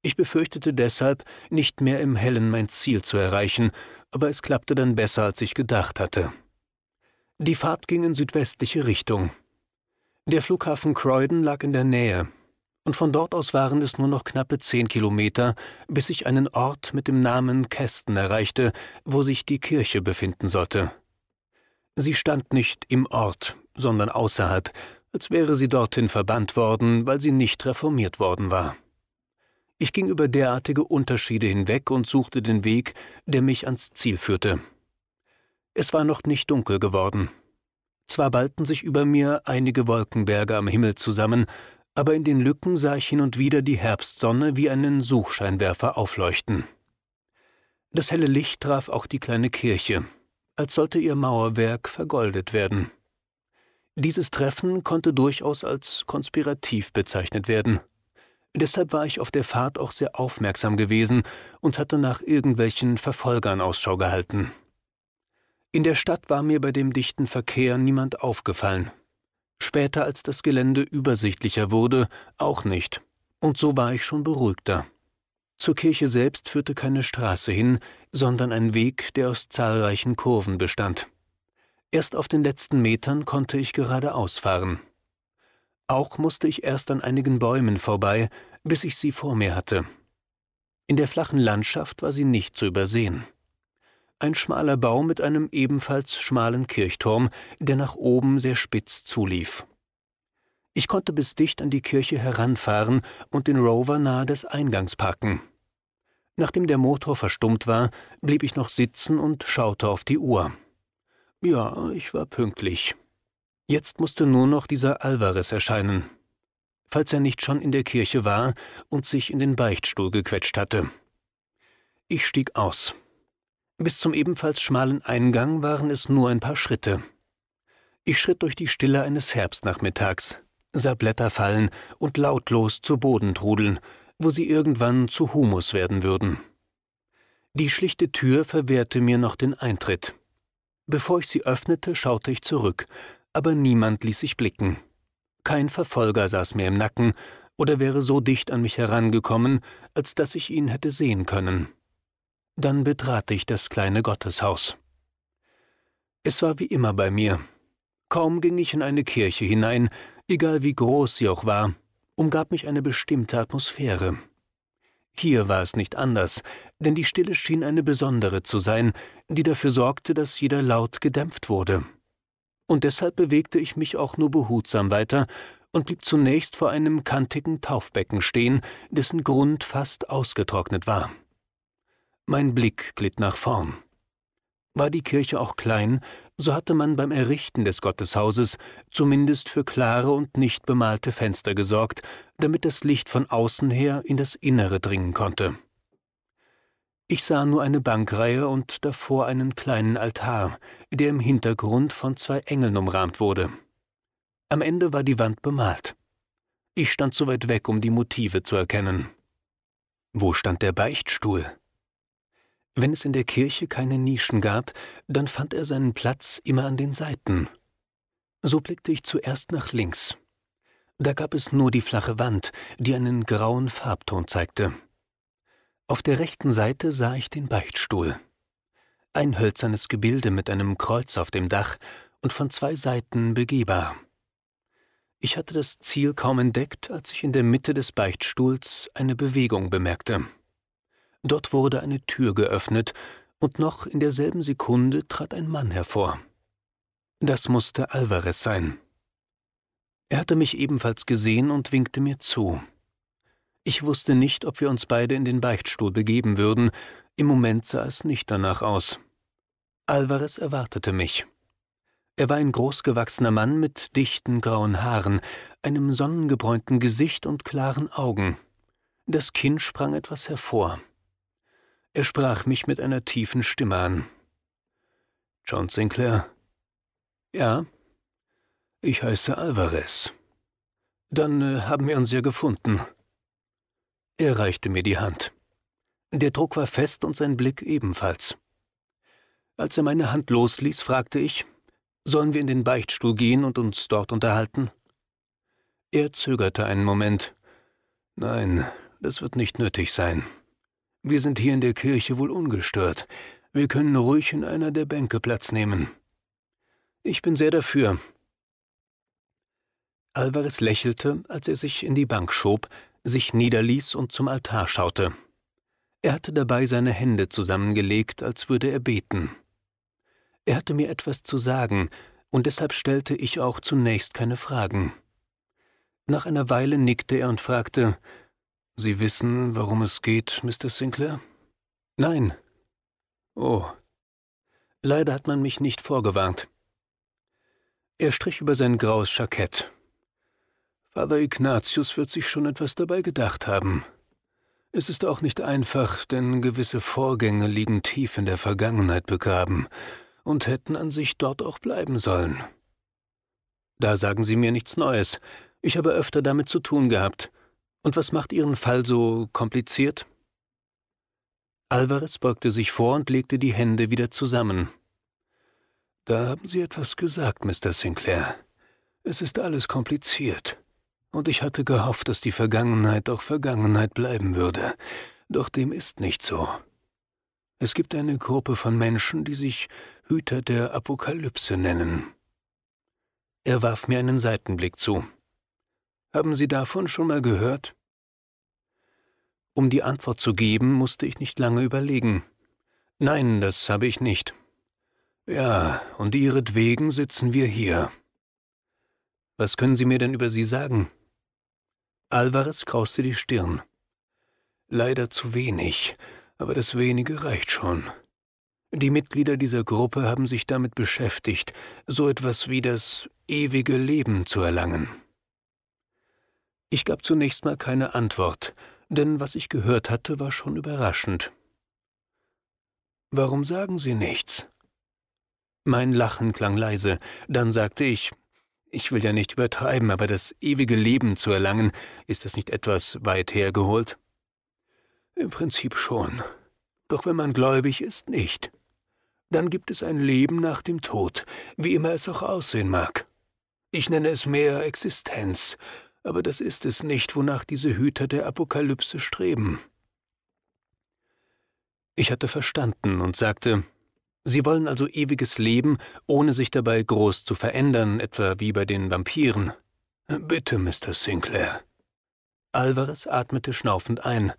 Ich befürchtete deshalb, nicht mehr im Hellen mein Ziel zu erreichen, aber es klappte dann besser, als ich gedacht hatte. Die Fahrt ging in südwestliche Richtung. Der Flughafen Croydon lag in der Nähe, und von dort aus waren es nur noch knappe zehn Kilometer, bis ich einen Ort mit dem Namen Kästen erreichte, wo sich die Kirche befinden sollte. Sie stand nicht im Ort, sondern außerhalb, als wäre sie dorthin verbannt worden, weil sie nicht reformiert worden war. Ich ging über derartige Unterschiede hinweg und suchte den Weg, der mich ans Ziel führte. Es war noch nicht dunkel geworden. Zwar ballten sich über mir einige Wolkenberge am Himmel zusammen, aber in den Lücken sah ich hin und wieder die Herbstsonne wie einen Suchscheinwerfer aufleuchten. Das helle Licht traf auch die kleine Kirche, als sollte ihr Mauerwerk vergoldet werden. Dieses Treffen konnte durchaus als konspirativ bezeichnet werden. Deshalb war ich auf der Fahrt auch sehr aufmerksam gewesen und hatte nach irgendwelchen Verfolgern Ausschau gehalten. In der Stadt war mir bei dem dichten Verkehr niemand aufgefallen. Später, als das Gelände übersichtlicher wurde, auch nicht, und so war ich schon beruhigter. Zur Kirche selbst führte keine Straße hin, sondern ein Weg, der aus zahlreichen Kurven bestand. Erst auf den letzten Metern konnte ich geradeaus fahren. Auch musste ich erst an einigen Bäumen vorbei, bis ich sie vor mir hatte. In der flachen Landschaft war sie nicht zu übersehen. Ein schmaler Bau mit einem ebenfalls schmalen Kirchturm, der nach oben sehr spitz zulief. Ich konnte bis dicht an die Kirche heranfahren und den Rover nahe des Eingangs parken. Nachdem der Motor verstummt war, blieb ich noch sitzen und schaute auf die Uhr. Ja, ich war pünktlich. Jetzt musste nur noch dieser Alvarez erscheinen, falls er nicht schon in der Kirche war und sich in den Beichtstuhl gequetscht hatte. Ich stieg aus. Bis zum ebenfalls schmalen Eingang waren es nur ein paar Schritte. Ich schritt durch die Stille eines Herbstnachmittags, sah Blätter fallen und lautlos zu Boden trudeln, wo sie irgendwann zu Humus werden würden. Die schlichte Tür verwehrte mir noch den Eintritt. Bevor ich sie öffnete, schaute ich zurück aber niemand ließ sich blicken. Kein Verfolger saß mir im Nacken oder wäre so dicht an mich herangekommen, als dass ich ihn hätte sehen können. Dann betrat ich das kleine Gotteshaus. Es war wie immer bei mir. Kaum ging ich in eine Kirche hinein, egal wie groß sie auch war, umgab mich eine bestimmte Atmosphäre. Hier war es nicht anders, denn die Stille schien eine besondere zu sein, die dafür sorgte, dass jeder Laut gedämpft wurde und deshalb bewegte ich mich auch nur behutsam weiter und blieb zunächst vor einem kantigen Taufbecken stehen, dessen Grund fast ausgetrocknet war. Mein Blick glitt nach vorn. War die Kirche auch klein, so hatte man beim Errichten des Gotteshauses zumindest für klare und nicht bemalte Fenster gesorgt, damit das Licht von außen her in das Innere dringen konnte. Ich sah nur eine Bankreihe und davor einen kleinen Altar, der im Hintergrund von zwei Engeln umrahmt wurde. Am Ende war die Wand bemalt. Ich stand zu weit weg, um die Motive zu erkennen. Wo stand der Beichtstuhl? Wenn es in der Kirche keine Nischen gab, dann fand er seinen Platz immer an den Seiten. So blickte ich zuerst nach links. Da gab es nur die flache Wand, die einen grauen Farbton zeigte. Auf der rechten Seite sah ich den Beichtstuhl. Ein hölzernes Gebilde mit einem Kreuz auf dem Dach und von zwei Seiten begehbar. Ich hatte das Ziel kaum entdeckt, als ich in der Mitte des Beichtstuhls eine Bewegung bemerkte. Dort wurde eine Tür geöffnet, und noch in derselben Sekunde trat ein Mann hervor. Das musste Alvarez sein. Er hatte mich ebenfalls gesehen und winkte mir zu. Ich wusste nicht, ob wir uns beide in den Beichtstuhl begeben würden. Im Moment sah es nicht danach aus. Alvarez erwartete mich. Er war ein großgewachsener Mann mit dichten grauen Haaren, einem sonnengebräunten Gesicht und klaren Augen. Das Kinn sprang etwas hervor. Er sprach mich mit einer tiefen Stimme an. John Sinclair. Ja. Ich heiße Alvarez. Dann äh, haben wir uns ja gefunden. Er reichte mir die Hand. Der Druck war fest und sein Blick ebenfalls. Als er meine Hand losließ, fragte ich, sollen wir in den Beichtstuhl gehen und uns dort unterhalten? Er zögerte einen Moment. Nein, das wird nicht nötig sein. Wir sind hier in der Kirche wohl ungestört. Wir können ruhig in einer der Bänke Platz nehmen. Ich bin sehr dafür. Alvarez lächelte, als er sich in die Bank schob sich niederließ und zum Altar schaute. Er hatte dabei seine Hände zusammengelegt, als würde er beten. Er hatte mir etwas zu sagen, und deshalb stellte ich auch zunächst keine Fragen. Nach einer Weile nickte er und fragte, Sie wissen, warum es geht, Mr. Sinclair? Nein. Oh. Leider hat man mich nicht vorgewarnt. Er strich über sein graues Jackett. Father Ignatius wird sich schon etwas dabei gedacht haben. Es ist auch nicht einfach, denn gewisse Vorgänge liegen tief in der Vergangenheit begraben und hätten an sich dort auch bleiben sollen. Da sagen Sie mir nichts Neues. Ich habe öfter damit zu tun gehabt. Und was macht Ihren Fall so kompliziert? Alvarez beugte sich vor und legte die Hände wieder zusammen. Da haben Sie etwas gesagt, Mr. Sinclair. Es ist alles kompliziert und ich hatte gehofft, dass die Vergangenheit auch Vergangenheit bleiben würde, doch dem ist nicht so. Es gibt eine Gruppe von Menschen, die sich Hüter der Apokalypse nennen. Er warf mir einen Seitenblick zu. Haben Sie davon schon mal gehört? Um die Antwort zu geben, musste ich nicht lange überlegen. Nein, das habe ich nicht. Ja, und ihretwegen sitzen wir hier. Was können Sie mir denn über sie sagen? Alvarez krauste die Stirn. Leider zu wenig, aber das wenige reicht schon. Die Mitglieder dieser Gruppe haben sich damit beschäftigt, so etwas wie das ewige Leben zu erlangen. Ich gab zunächst mal keine Antwort, denn was ich gehört hatte, war schon überraschend. Warum sagen Sie nichts? Mein Lachen klang leise, dann sagte ich ich will ja nicht übertreiben, aber das ewige Leben zu erlangen, ist das nicht etwas weit hergeholt? Im Prinzip schon. Doch wenn man gläubig ist, nicht. Dann gibt es ein Leben nach dem Tod, wie immer es auch aussehen mag. Ich nenne es mehr Existenz, aber das ist es nicht, wonach diese Hüter der Apokalypse streben. Ich hatte verstanden und sagte, Sie wollen also ewiges Leben, ohne sich dabei groß zu verändern, etwa wie bei den Vampiren. Bitte, Mr. Sinclair. Alvarez atmete schnaufend ein.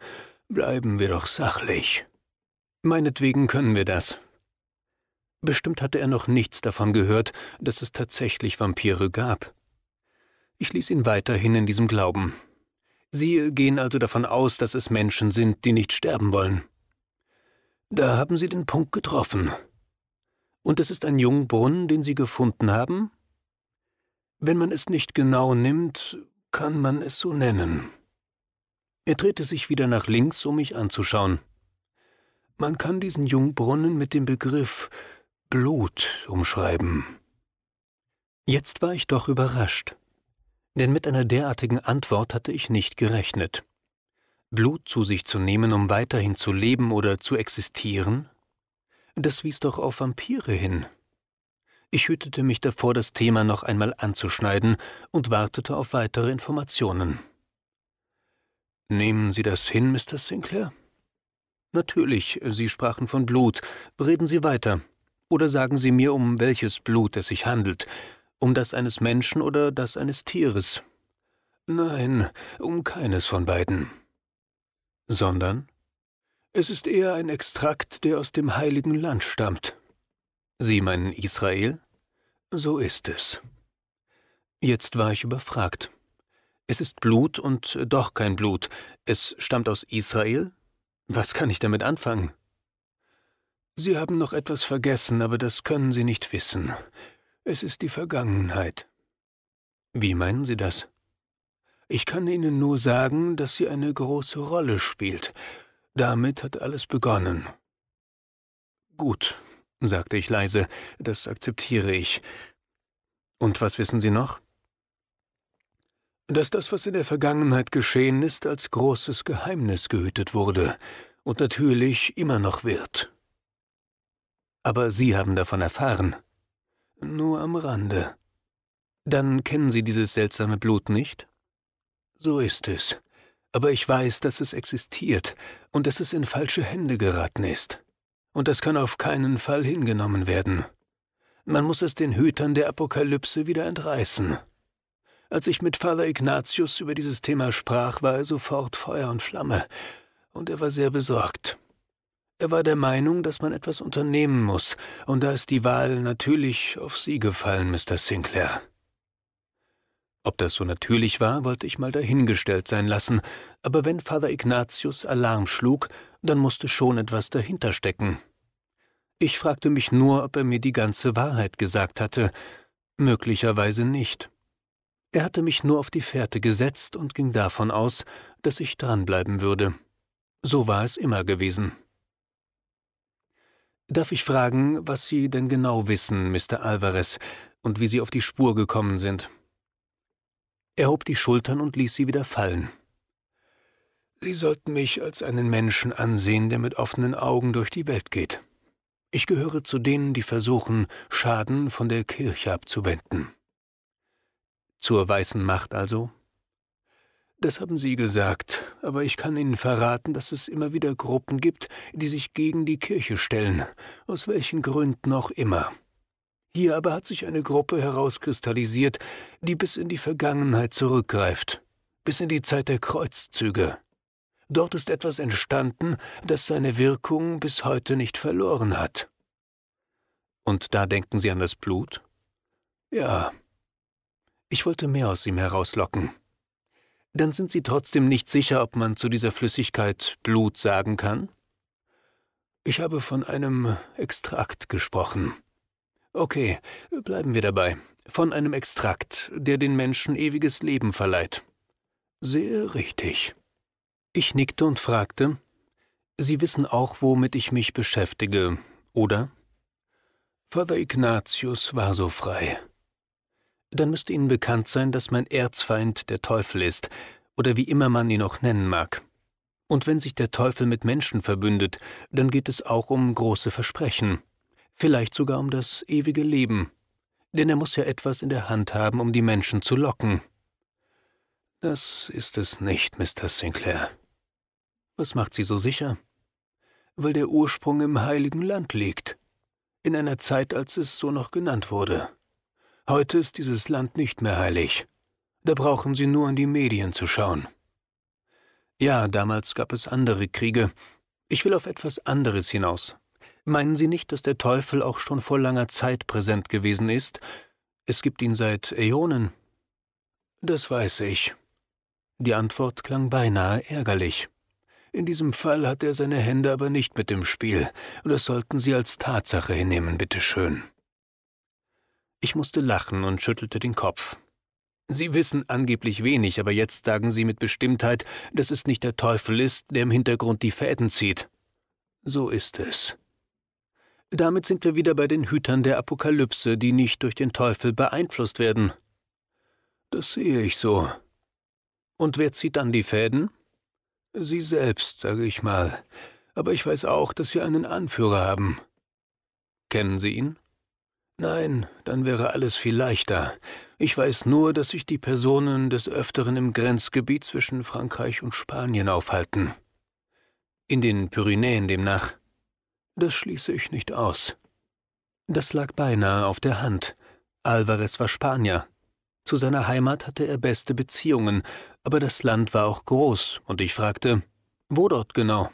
Bleiben wir doch sachlich. Meinetwegen können wir das. Bestimmt hatte er noch nichts davon gehört, dass es tatsächlich Vampire gab. Ich ließ ihn weiterhin in diesem Glauben. Sie gehen also davon aus, dass es Menschen sind, die nicht sterben wollen. Da haben Sie den Punkt getroffen. Und es ist ein Jungbrunnen, den Sie gefunden haben? Wenn man es nicht genau nimmt, kann man es so nennen. Er drehte sich wieder nach links, um mich anzuschauen. Man kann diesen Jungbrunnen mit dem Begriff Blut umschreiben. Jetzt war ich doch überrascht, denn mit einer derartigen Antwort hatte ich nicht gerechnet. Blut zu sich zu nehmen, um weiterhin zu leben oder zu existieren? Das wies doch auf Vampire hin. Ich hütete mich davor, das Thema noch einmal anzuschneiden und wartete auf weitere Informationen. Nehmen Sie das hin, Mr. Sinclair? Natürlich, Sie sprachen von Blut. Reden Sie weiter. Oder sagen Sie mir, um welches Blut es sich handelt. Um das eines Menschen oder das eines Tieres? Nein, um keines von beiden. Sondern? Es ist eher ein Extrakt, der aus dem heiligen Land stammt. Sie meinen Israel? So ist es. Jetzt war ich überfragt. Es ist Blut und doch kein Blut. Es stammt aus Israel? Was kann ich damit anfangen? Sie haben noch etwas vergessen, aber das können Sie nicht wissen. Es ist die Vergangenheit. Wie meinen Sie das? Ich kann Ihnen nur sagen, dass sie eine große Rolle spielt, damit hat alles begonnen. Gut, sagte ich leise, das akzeptiere ich. Und was wissen Sie noch? Dass das, was in der Vergangenheit geschehen ist, als großes Geheimnis gehütet wurde und natürlich immer noch wird. Aber Sie haben davon erfahren. Nur am Rande. Dann kennen Sie dieses seltsame Blut nicht? So ist es aber ich weiß, dass es existiert und dass es in falsche Hände geraten ist. Und das kann auf keinen Fall hingenommen werden. Man muss es den Hütern der Apokalypse wieder entreißen. Als ich mit Father Ignatius über dieses Thema sprach, war er sofort Feuer und Flamme, und er war sehr besorgt. Er war der Meinung, dass man etwas unternehmen muss, und da ist die Wahl natürlich auf Sie gefallen, Mr. Sinclair. Ob das so natürlich war, wollte ich mal dahingestellt sein lassen, aber wenn Vater Ignatius Alarm schlug, dann musste schon etwas dahinter stecken. Ich fragte mich nur, ob er mir die ganze Wahrheit gesagt hatte, möglicherweise nicht. Er hatte mich nur auf die Fährte gesetzt und ging davon aus, dass ich dranbleiben würde. So war es immer gewesen. Darf ich fragen, was Sie denn genau wissen, Mr. Alvarez, und wie Sie auf die Spur gekommen sind? Er hob die Schultern und ließ sie wieder fallen. Sie sollten mich als einen Menschen ansehen, der mit offenen Augen durch die Welt geht. Ich gehöre zu denen, die versuchen, Schaden von der Kirche abzuwenden. Zur weißen Macht also? Das haben Sie gesagt, aber ich kann Ihnen verraten, dass es immer wieder Gruppen gibt, die sich gegen die Kirche stellen, aus welchen Gründen auch immer. Hier aber hat sich eine Gruppe herauskristallisiert, die bis in die Vergangenheit zurückgreift, bis in die Zeit der Kreuzzüge. Dort ist etwas entstanden, das seine Wirkung bis heute nicht verloren hat. Und da denken Sie an das Blut? Ja. Ich wollte mehr aus ihm herauslocken. Dann sind Sie trotzdem nicht sicher, ob man zu dieser Flüssigkeit Blut sagen kann? Ich habe von einem Extrakt gesprochen. Okay, bleiben wir dabei. Von einem Extrakt, der den Menschen ewiges Leben verleiht. Sehr richtig. Ich nickte und fragte, Sie wissen auch, womit ich mich beschäftige, oder? Father Ignatius war so frei. Dann müsste Ihnen bekannt sein, dass mein Erzfeind der Teufel ist, oder wie immer man ihn auch nennen mag. Und wenn sich der Teufel mit Menschen verbündet, dann geht es auch um große Versprechen vielleicht sogar um das ewige Leben, denn er muss ja etwas in der Hand haben, um die Menschen zu locken. Das ist es nicht, Mr. Sinclair. Was macht Sie so sicher? Weil der Ursprung im heiligen Land liegt, in einer Zeit, als es so noch genannt wurde. Heute ist dieses Land nicht mehr heilig. Da brauchen Sie nur in die Medien zu schauen. Ja, damals gab es andere Kriege. Ich will auf etwas anderes hinaus. Meinen Sie nicht, dass der Teufel auch schon vor langer Zeit präsent gewesen ist? Es gibt ihn seit Äonen. Das weiß ich. Die Antwort klang beinahe ärgerlich. In diesem Fall hat er seine Hände aber nicht mit im Spiel, das sollten Sie als Tatsache hinnehmen, bitteschön. Ich musste lachen und schüttelte den Kopf. Sie wissen angeblich wenig, aber jetzt sagen Sie mit Bestimmtheit, dass es nicht der Teufel ist, der im Hintergrund die Fäden zieht. So ist es. Damit sind wir wieder bei den Hütern der Apokalypse, die nicht durch den Teufel beeinflusst werden. Das sehe ich so. Und wer zieht dann die Fäden? Sie selbst, sage ich mal. Aber ich weiß auch, dass Sie einen Anführer haben. Kennen Sie ihn? Nein, dann wäre alles viel leichter. Ich weiß nur, dass sich die Personen des Öfteren im Grenzgebiet zwischen Frankreich und Spanien aufhalten. In den Pyrenäen demnach. Das schließe ich nicht aus. Das lag beinahe auf der Hand. Alvarez war Spanier. Zu seiner Heimat hatte er beste Beziehungen, aber das Land war auch groß, und ich fragte, wo dort genau?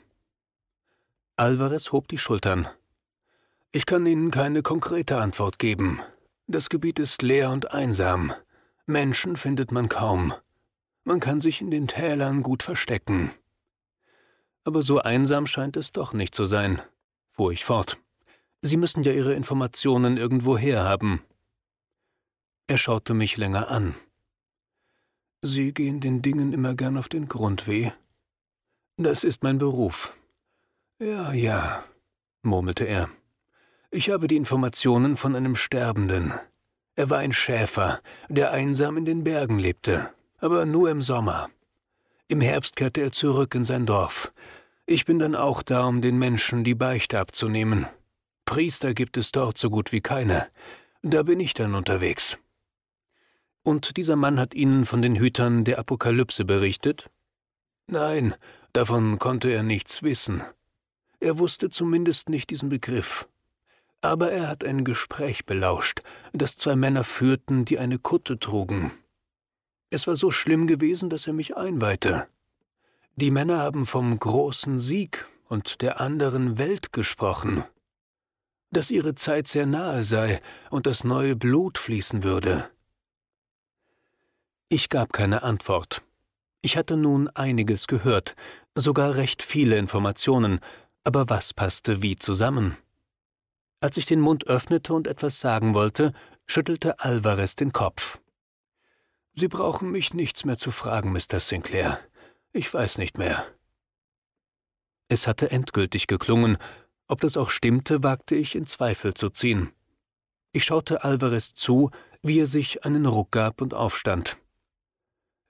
Alvarez hob die Schultern. Ich kann Ihnen keine konkrete Antwort geben. Das Gebiet ist leer und einsam. Menschen findet man kaum. Man kann sich in den Tälern gut verstecken. Aber so einsam scheint es doch nicht zu sein fuhr ich fort. Sie müssen ja Ihre Informationen irgendwo herhaben. Er schaute mich länger an. Sie gehen den Dingen immer gern auf den Grund weh. Das ist mein Beruf. Ja, ja, murmelte er. Ich habe die Informationen von einem Sterbenden. Er war ein Schäfer, der einsam in den Bergen lebte, aber nur im Sommer. Im Herbst kehrte er zurück in sein Dorf, ich bin dann auch da, um den Menschen die Beichte abzunehmen. Priester gibt es dort so gut wie keine. Da bin ich dann unterwegs. Und dieser Mann hat Ihnen von den Hütern der Apokalypse berichtet? Nein, davon konnte er nichts wissen. Er wusste zumindest nicht diesen Begriff. Aber er hat ein Gespräch belauscht, das zwei Männer führten, die eine Kutte trugen. Es war so schlimm gewesen, dass er mich einweihte. Die Männer haben vom großen Sieg und der anderen Welt gesprochen, dass ihre Zeit sehr nahe sei und das neue Blut fließen würde. Ich gab keine Antwort. Ich hatte nun einiges gehört, sogar recht viele Informationen, aber was passte wie zusammen? Als ich den Mund öffnete und etwas sagen wollte, schüttelte Alvarez den Kopf. Sie brauchen mich nichts mehr zu fragen, Mr. Sinclair. Ich weiß nicht mehr. Es hatte endgültig geklungen. Ob das auch stimmte, wagte ich in Zweifel zu ziehen. Ich schaute Alvarez zu, wie er sich einen Ruck gab und aufstand.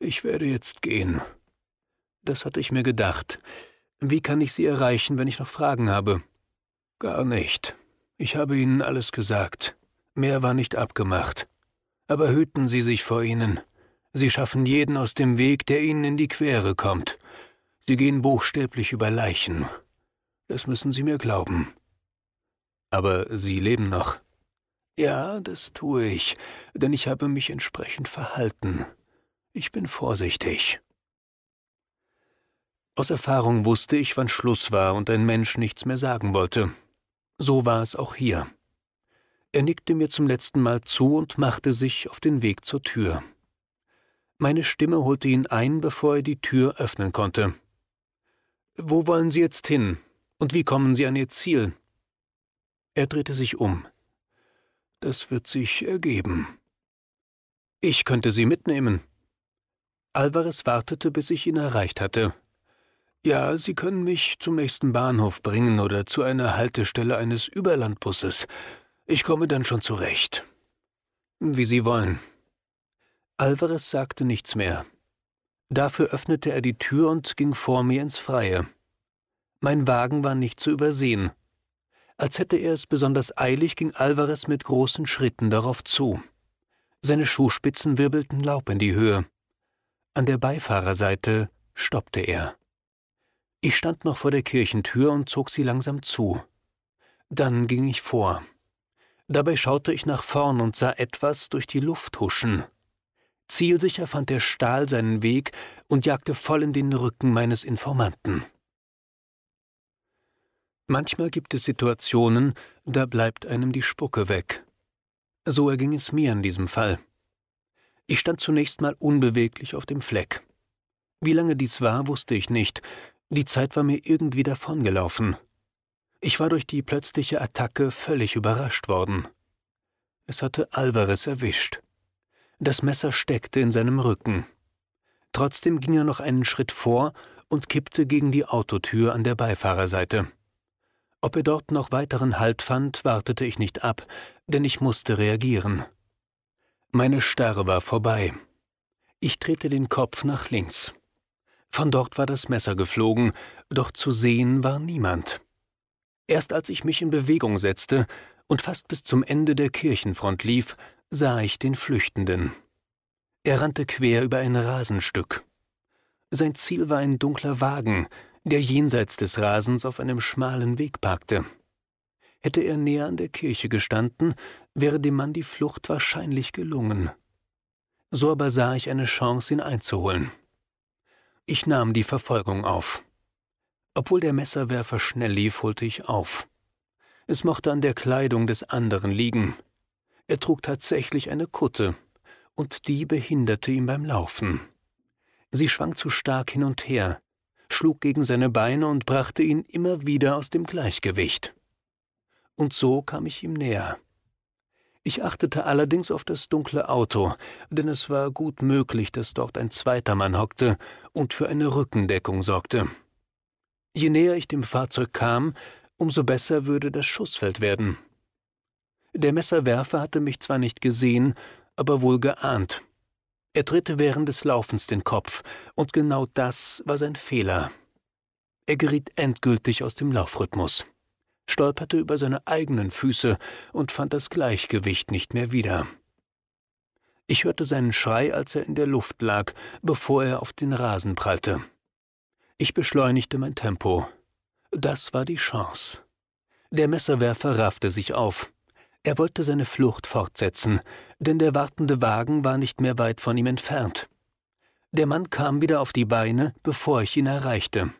Ich werde jetzt gehen. Das hatte ich mir gedacht. Wie kann ich Sie erreichen, wenn ich noch Fragen habe? Gar nicht. Ich habe Ihnen alles gesagt. Mehr war nicht abgemacht. Aber hüten Sie sich vor ihnen. Sie schaffen jeden aus dem Weg, der ihnen in die Quere kommt. Sie gehen buchstäblich über Leichen. Das müssen Sie mir glauben. Aber Sie leben noch. Ja, das tue ich, denn ich habe mich entsprechend verhalten. Ich bin vorsichtig. Aus Erfahrung wusste ich, wann Schluss war und ein Mensch nichts mehr sagen wollte. So war es auch hier. Er nickte mir zum letzten Mal zu und machte sich auf den Weg zur Tür. Meine Stimme holte ihn ein, bevor er die Tür öffnen konnte. Wo wollen Sie jetzt hin? Und wie kommen Sie an Ihr Ziel? Er drehte sich um. Das wird sich ergeben. Ich könnte Sie mitnehmen. Alvarez wartete, bis ich ihn erreicht hatte. Ja, Sie können mich zum nächsten Bahnhof bringen oder zu einer Haltestelle eines Überlandbusses. Ich komme dann schon zurecht. Wie Sie wollen. Alvarez sagte nichts mehr. Dafür öffnete er die Tür und ging vor mir ins Freie. Mein Wagen war nicht zu übersehen. Als hätte er es besonders eilig, ging Alvarez mit großen Schritten darauf zu. Seine Schuhspitzen wirbelten Laub in die Höhe. An der Beifahrerseite stoppte er. Ich stand noch vor der Kirchentür und zog sie langsam zu. Dann ging ich vor. Dabei schaute ich nach vorn und sah etwas durch die Luft huschen. Zielsicher fand der Stahl seinen Weg und jagte voll in den Rücken meines Informanten. Manchmal gibt es Situationen, da bleibt einem die Spucke weg. So erging es mir in diesem Fall. Ich stand zunächst mal unbeweglich auf dem Fleck. Wie lange dies war, wusste ich nicht. Die Zeit war mir irgendwie davongelaufen. Ich war durch die plötzliche Attacke völlig überrascht worden. Es hatte Alvarez erwischt. Das Messer steckte in seinem Rücken. Trotzdem ging er noch einen Schritt vor und kippte gegen die Autotür an der Beifahrerseite. Ob er dort noch weiteren Halt fand, wartete ich nicht ab, denn ich musste reagieren. Meine Starre war vorbei. Ich drehte den Kopf nach links. Von dort war das Messer geflogen, doch zu sehen war niemand. Erst als ich mich in Bewegung setzte und fast bis zum Ende der Kirchenfront lief, sah ich den Flüchtenden. Er rannte quer über ein Rasenstück. Sein Ziel war ein dunkler Wagen, der jenseits des Rasens auf einem schmalen Weg parkte. Hätte er näher an der Kirche gestanden, wäre dem Mann die Flucht wahrscheinlich gelungen. So aber sah ich eine Chance, ihn einzuholen. Ich nahm die Verfolgung auf. Obwohl der Messerwerfer schnell lief, holte ich auf. Es mochte an der Kleidung des anderen liegen. Er trug tatsächlich eine Kutte, und die behinderte ihn beim Laufen. Sie schwang zu stark hin und her, schlug gegen seine Beine und brachte ihn immer wieder aus dem Gleichgewicht. Und so kam ich ihm näher. Ich achtete allerdings auf das dunkle Auto, denn es war gut möglich, dass dort ein zweiter Mann hockte und für eine Rückendeckung sorgte. Je näher ich dem Fahrzeug kam, umso besser würde das Schussfeld werden. Der Messerwerfer hatte mich zwar nicht gesehen, aber wohl geahnt. Er tritt während des Laufens den Kopf, und genau das war sein Fehler. Er geriet endgültig aus dem Laufrhythmus, stolperte über seine eigenen Füße und fand das Gleichgewicht nicht mehr wieder. Ich hörte seinen Schrei, als er in der Luft lag, bevor er auf den Rasen prallte. Ich beschleunigte mein Tempo. Das war die Chance. Der Messerwerfer raffte sich auf. Er wollte seine Flucht fortsetzen, denn der wartende Wagen war nicht mehr weit von ihm entfernt. Der Mann kam wieder auf die Beine, bevor ich ihn erreichte.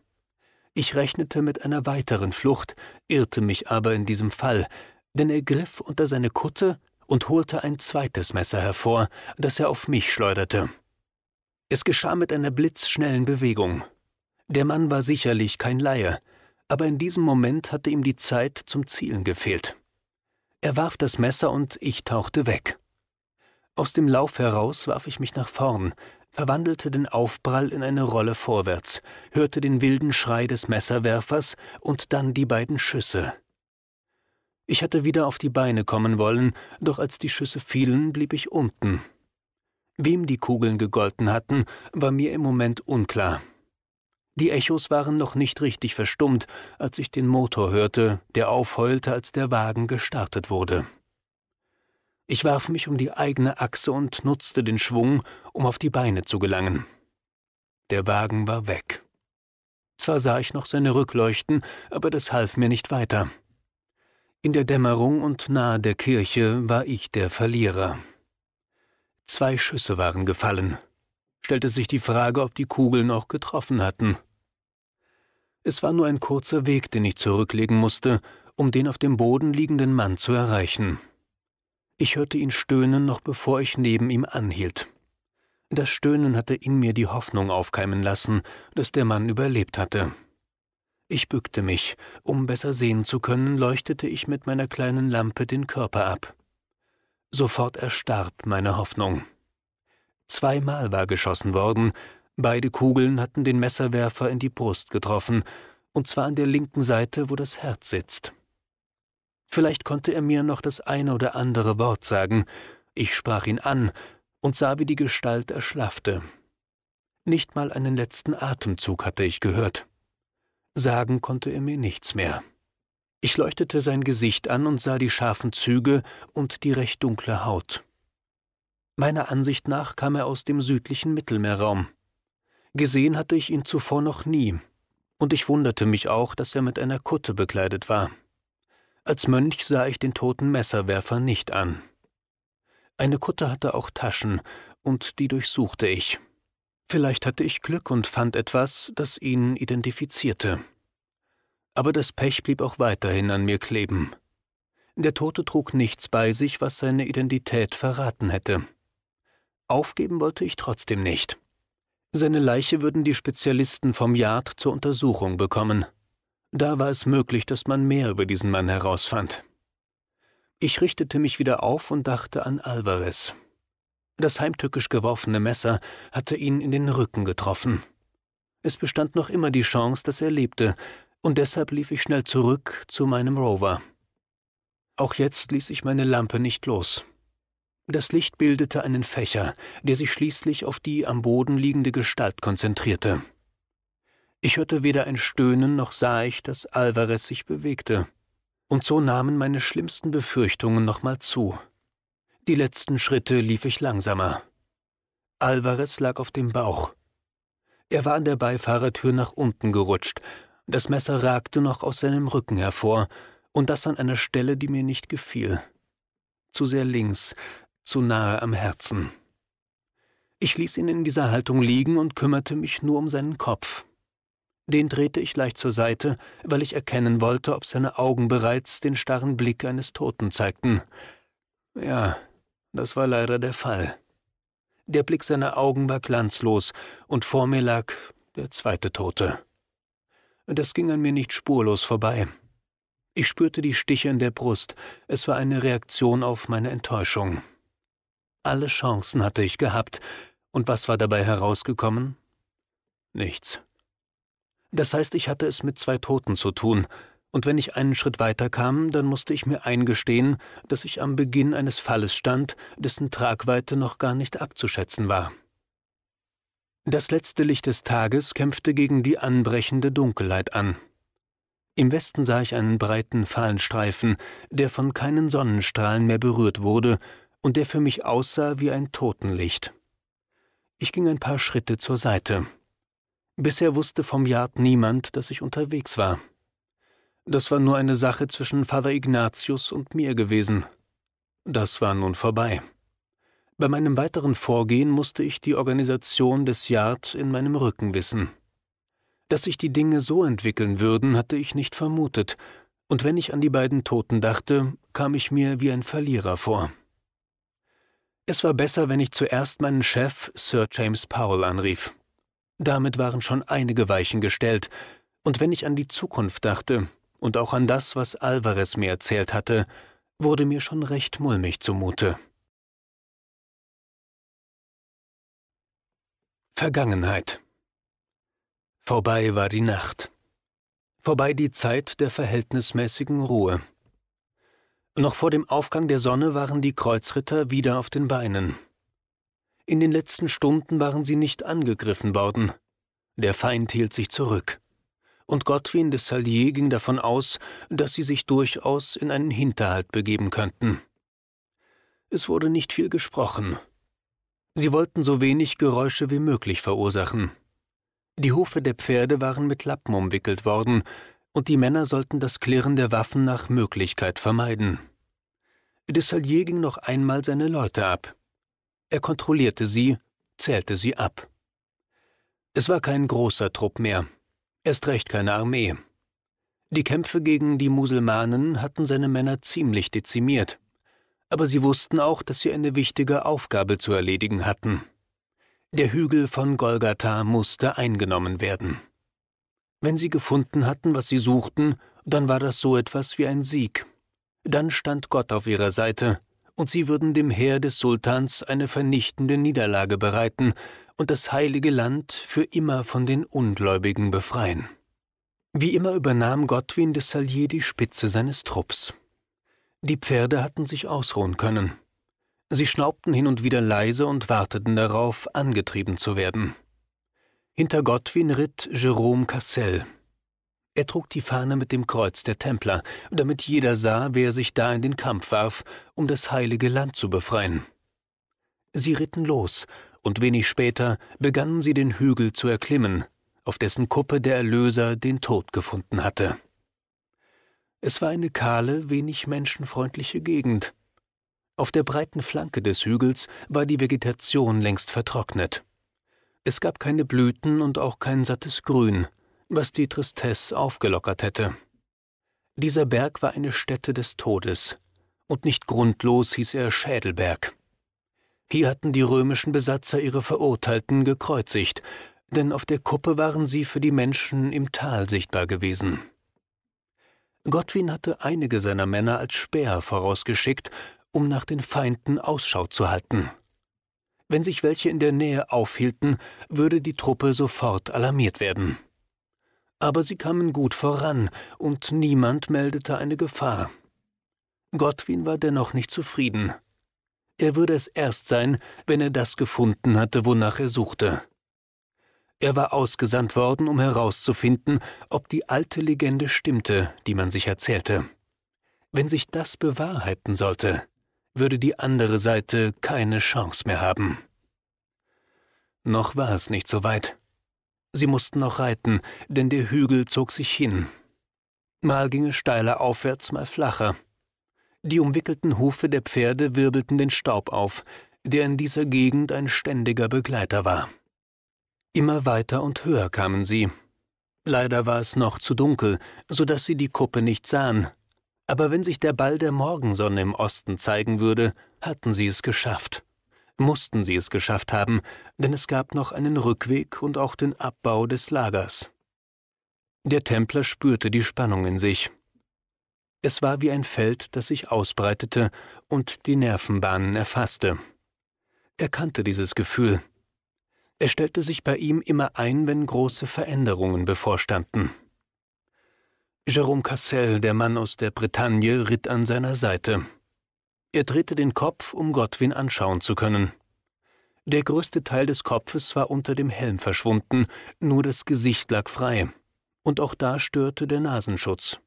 Ich rechnete mit einer weiteren Flucht, irrte mich aber in diesem Fall, denn er griff unter seine Kutte und holte ein zweites Messer hervor, das er auf mich schleuderte. Es geschah mit einer blitzschnellen Bewegung. Der Mann war sicherlich kein Laie, aber in diesem Moment hatte ihm die Zeit zum Zielen gefehlt. Er warf das Messer und ich tauchte weg. Aus dem Lauf heraus warf ich mich nach vorn, verwandelte den Aufprall in eine Rolle vorwärts, hörte den wilden Schrei des Messerwerfers und dann die beiden Schüsse. Ich hatte wieder auf die Beine kommen wollen, doch als die Schüsse fielen, blieb ich unten. Wem die Kugeln gegolten hatten, war mir im Moment unklar. Die Echos waren noch nicht richtig verstummt, als ich den Motor hörte, der aufheulte, als der Wagen gestartet wurde. Ich warf mich um die eigene Achse und nutzte den Schwung, um auf die Beine zu gelangen. Der Wagen war weg. Zwar sah ich noch seine Rückleuchten, aber das half mir nicht weiter. In der Dämmerung und nahe der Kirche war ich der Verlierer. Zwei Schüsse waren gefallen, stellte sich die Frage, ob die Kugeln auch getroffen hatten. Es war nur ein kurzer Weg, den ich zurücklegen musste, um den auf dem Boden liegenden Mann zu erreichen. Ich hörte ihn stöhnen, noch bevor ich neben ihm anhielt. Das Stöhnen hatte in mir die Hoffnung aufkeimen lassen, dass der Mann überlebt hatte. Ich bückte mich. Um besser sehen zu können, leuchtete ich mit meiner kleinen Lampe den Körper ab. Sofort erstarb meine Hoffnung. Zweimal war geschossen worden, beide Kugeln hatten den Messerwerfer in die Brust getroffen, und zwar an der linken Seite, wo das Herz sitzt. Vielleicht konnte er mir noch das eine oder andere Wort sagen, ich sprach ihn an und sah, wie die Gestalt erschlaffte. Nicht mal einen letzten Atemzug hatte ich gehört. Sagen konnte er mir nichts mehr. Ich leuchtete sein Gesicht an und sah die scharfen Züge und die recht dunkle Haut. Meiner Ansicht nach kam er aus dem südlichen Mittelmeerraum. Gesehen hatte ich ihn zuvor noch nie, und ich wunderte mich auch, dass er mit einer Kutte bekleidet war. Als Mönch sah ich den toten Messerwerfer nicht an. Eine Kutte hatte auch Taschen, und die durchsuchte ich. Vielleicht hatte ich Glück und fand etwas, das ihn identifizierte. Aber das Pech blieb auch weiterhin an mir kleben. Der Tote trug nichts bei sich, was seine Identität verraten hätte. Aufgeben wollte ich trotzdem nicht. Seine Leiche würden die Spezialisten vom Yard zur Untersuchung bekommen. Da war es möglich, dass man mehr über diesen Mann herausfand. Ich richtete mich wieder auf und dachte an Alvarez. Das heimtückisch geworfene Messer hatte ihn in den Rücken getroffen. Es bestand noch immer die Chance, dass er lebte, und deshalb lief ich schnell zurück zu meinem Rover. Auch jetzt ließ ich meine Lampe nicht los. Das Licht bildete einen Fächer, der sich schließlich auf die am Boden liegende Gestalt konzentrierte. Ich hörte weder ein Stöhnen noch sah ich, dass Alvarez sich bewegte. Und so nahmen meine schlimmsten Befürchtungen nochmal zu. Die letzten Schritte lief ich langsamer. Alvarez lag auf dem Bauch. Er war an der Beifahrertür nach unten gerutscht. Das Messer ragte noch aus seinem Rücken hervor, und das an einer Stelle, die mir nicht gefiel. Zu sehr links, zu nahe am Herzen. Ich ließ ihn in dieser Haltung liegen und kümmerte mich nur um seinen Kopf. Den drehte ich leicht zur Seite, weil ich erkennen wollte, ob seine Augen bereits den starren Blick eines Toten zeigten. Ja, das war leider der Fall. Der Blick seiner Augen war glanzlos, und vor mir lag der zweite Tote. Das ging an mir nicht spurlos vorbei. Ich spürte die Stiche in der Brust, es war eine Reaktion auf meine Enttäuschung. Alle Chancen hatte ich gehabt. Und was war dabei herausgekommen? Nichts. Das heißt, ich hatte es mit zwei Toten zu tun, und wenn ich einen Schritt weiter kam, dann musste ich mir eingestehen, dass ich am Beginn eines Falles stand, dessen Tragweite noch gar nicht abzuschätzen war. Das letzte Licht des Tages kämpfte gegen die anbrechende Dunkelheit an. Im Westen sah ich einen breiten Fahlenstreifen, der von keinen Sonnenstrahlen mehr berührt wurde, und der für mich aussah wie ein Totenlicht. Ich ging ein paar Schritte zur Seite. Bisher wusste vom Yard niemand, dass ich unterwegs war. Das war nur eine Sache zwischen Vater Ignatius und mir gewesen. Das war nun vorbei. Bei meinem weiteren Vorgehen musste ich die Organisation des Yard in meinem Rücken wissen. Dass sich die Dinge so entwickeln würden, hatte ich nicht vermutet, und wenn ich an die beiden Toten dachte, kam ich mir wie ein Verlierer vor. Es war besser, wenn ich zuerst meinen Chef, Sir James Powell, anrief. Damit waren schon einige Weichen gestellt, und wenn ich an die Zukunft dachte und auch an das, was Alvarez mir erzählt hatte, wurde mir schon recht mulmig zumute. Vergangenheit Vorbei war die Nacht. Vorbei die Zeit der verhältnismäßigen Ruhe. Noch vor dem Aufgang der Sonne waren die Kreuzritter wieder auf den Beinen. In den letzten Stunden waren sie nicht angegriffen worden. Der Feind hielt sich zurück. Und Gottwin de Salier ging davon aus, dass sie sich durchaus in einen Hinterhalt begeben könnten. Es wurde nicht viel gesprochen. Sie wollten so wenig Geräusche wie möglich verursachen. Die Hufe der Pferde waren mit Lappen umwickelt worden, und die Männer sollten das Klirren der Waffen nach Möglichkeit vermeiden. Dessalier ging noch einmal seine Leute ab. Er kontrollierte sie, zählte sie ab. Es war kein großer Trupp mehr, erst recht keine Armee. Die Kämpfe gegen die Musulmanen hatten seine Männer ziemlich dezimiert, aber sie wussten auch, dass sie eine wichtige Aufgabe zu erledigen hatten. Der Hügel von Golgatha musste eingenommen werden. Wenn sie gefunden hatten, was sie suchten, dann war das so etwas wie ein Sieg. Dann stand Gott auf ihrer Seite, und sie würden dem Heer des Sultans eine vernichtende Niederlage bereiten und das heilige Land für immer von den Ungläubigen befreien. Wie immer übernahm Godwin de Salier die Spitze seines Trupps. Die Pferde hatten sich ausruhen können. Sie schnaubten hin und wieder leise und warteten darauf, angetrieben zu werden. Hinter Gottwin ritt Jerome Cassel. Er trug die Fahne mit dem Kreuz der Templer, damit jeder sah, wer sich da in den Kampf warf, um das heilige Land zu befreien. Sie ritten los, und wenig später begannen sie den Hügel zu erklimmen, auf dessen Kuppe der Erlöser den Tod gefunden hatte. Es war eine kahle, wenig menschenfreundliche Gegend. Auf der breiten Flanke des Hügels war die Vegetation längst vertrocknet. Es gab keine Blüten und auch kein sattes Grün, was die Tristesse aufgelockert hätte. Dieser Berg war eine Stätte des Todes, und nicht grundlos hieß er Schädelberg. Hier hatten die römischen Besatzer ihre Verurteilten gekreuzigt, denn auf der Kuppe waren sie für die Menschen im Tal sichtbar gewesen. Gottwin hatte einige seiner Männer als Späher vorausgeschickt, um nach den Feinden Ausschau zu halten. Wenn sich welche in der Nähe aufhielten, würde die Truppe sofort alarmiert werden. Aber sie kamen gut voran, und niemand meldete eine Gefahr. Gottwin war dennoch nicht zufrieden. Er würde es erst sein, wenn er das gefunden hatte, wonach er suchte. Er war ausgesandt worden, um herauszufinden, ob die alte Legende stimmte, die man sich erzählte. Wenn sich das bewahrheiten sollte, würde die andere Seite keine Chance mehr haben. Noch war es nicht so weit. Sie mussten noch reiten, denn der Hügel zog sich hin. Mal ging es steiler aufwärts, mal flacher. Die umwickelten Hufe der Pferde wirbelten den Staub auf, der in dieser Gegend ein ständiger Begleiter war. Immer weiter und höher kamen sie. Leider war es noch zu dunkel, so dass sie die Kuppe nicht sahen, aber wenn sich der Ball der Morgensonne im Osten zeigen würde, hatten sie es geschafft. Mussten sie es geschafft haben, denn es gab noch einen Rückweg und auch den Abbau des Lagers. Der Templer spürte die Spannung in sich. Es war wie ein Feld, das sich ausbreitete und die Nervenbahnen erfasste. Er kannte dieses Gefühl. Er stellte sich bei ihm immer ein, wenn große Veränderungen bevorstanden. Jerome Cassel, der Mann aus der Bretagne, ritt an seiner Seite. Er drehte den Kopf, um Godwin anschauen zu können. Der größte Teil des Kopfes war unter dem Helm verschwunden, nur das Gesicht lag frei. Und auch da störte der Nasenschutz.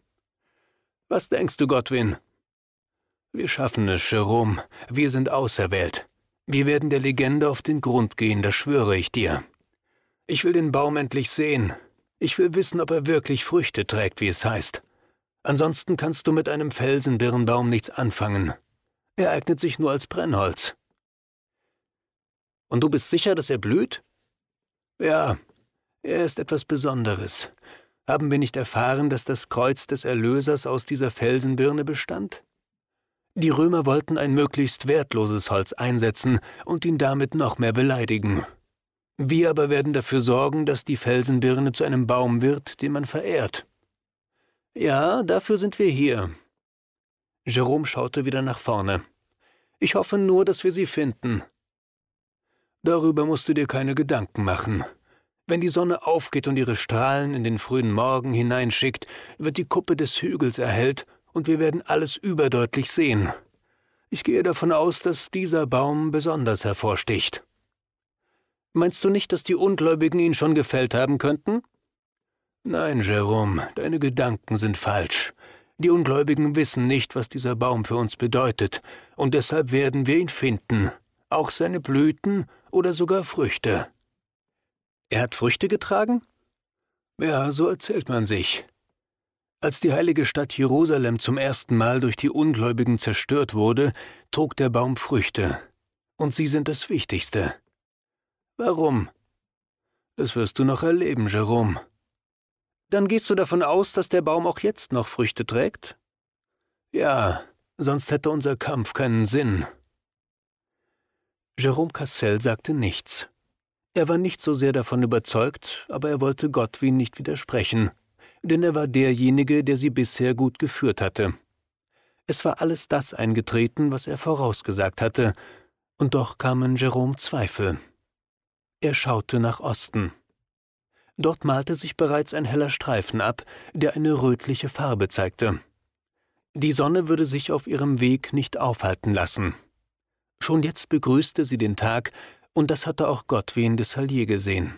Was denkst du, Godwin? Wir schaffen es, Jerome. Wir sind auserwählt. Wir werden der Legende auf den Grund gehen, das schwöre ich dir. Ich will den Baum endlich sehen. Ich will wissen, ob er wirklich Früchte trägt, wie es heißt. Ansonsten kannst du mit einem Felsenbirnbaum nichts anfangen. Er eignet sich nur als Brennholz. Und du bist sicher, dass er blüht? Ja, er ist etwas Besonderes. Haben wir nicht erfahren, dass das Kreuz des Erlösers aus dieser Felsenbirne bestand? Die Römer wollten ein möglichst wertloses Holz einsetzen und ihn damit noch mehr beleidigen. Wir aber werden dafür sorgen, dass die Felsenbirne zu einem Baum wird, den man verehrt. Ja, dafür sind wir hier. Jerome schaute wieder nach vorne. Ich hoffe nur, dass wir sie finden. Darüber musst du dir keine Gedanken machen. Wenn die Sonne aufgeht und ihre Strahlen in den frühen Morgen hineinschickt, wird die Kuppe des Hügels erhellt und wir werden alles überdeutlich sehen. Ich gehe davon aus, dass dieser Baum besonders hervorsticht. Meinst du nicht, dass die Ungläubigen ihn schon gefällt haben könnten? Nein, Jerome, deine Gedanken sind falsch. Die Ungläubigen wissen nicht, was dieser Baum für uns bedeutet, und deshalb werden wir ihn finden, auch seine Blüten oder sogar Früchte. Er hat Früchte getragen? Ja, so erzählt man sich. Als die heilige Stadt Jerusalem zum ersten Mal durch die Ungläubigen zerstört wurde, trug der Baum Früchte. Und sie sind das Wichtigste. Warum? Das wirst du noch erleben, Jerome. Dann gehst du davon aus, dass der Baum auch jetzt noch Früchte trägt? Ja, sonst hätte unser Kampf keinen Sinn. Jerome Cassel sagte nichts. Er war nicht so sehr davon überzeugt, aber er wollte Gottwin nicht widersprechen, denn er war derjenige, der sie bisher gut geführt hatte. Es war alles das eingetreten, was er vorausgesagt hatte, und doch kamen Jerome Zweifel. Er schaute nach Osten. Dort malte sich bereits ein heller Streifen ab, der eine rötliche Farbe zeigte. Die Sonne würde sich auf ihrem Weg nicht aufhalten lassen. Schon jetzt begrüßte sie den Tag, und das hatte auch Gottwin de Salier gesehen.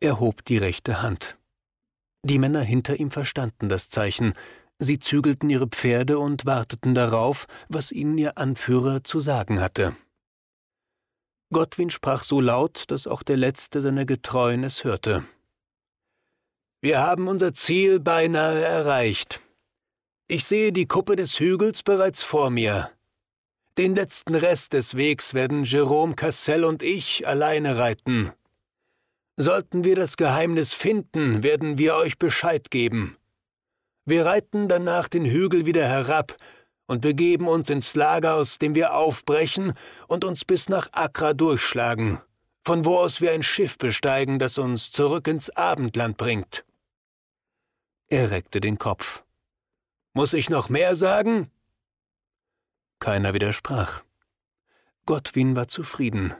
Er hob die rechte Hand. Die Männer hinter ihm verstanden das Zeichen, sie zügelten ihre Pferde und warteten darauf, was ihnen ihr Anführer zu sagen hatte. Gottwin sprach so laut, dass auch der letzte seiner Getreuen es hörte. Wir haben unser Ziel beinahe erreicht. Ich sehe die Kuppe des Hügels bereits vor mir. Den letzten Rest des Wegs werden Jerome Cassell und ich alleine reiten. Sollten wir das Geheimnis finden, werden wir euch Bescheid geben. Wir reiten danach den Hügel wieder herab und begeben uns ins Lager, aus dem wir aufbrechen und uns bis nach Accra durchschlagen, von wo aus wir ein Schiff besteigen, das uns zurück ins Abendland bringt. Er reckte den Kopf. Muss ich noch mehr sagen? Keiner widersprach. Gottwin war zufrieden.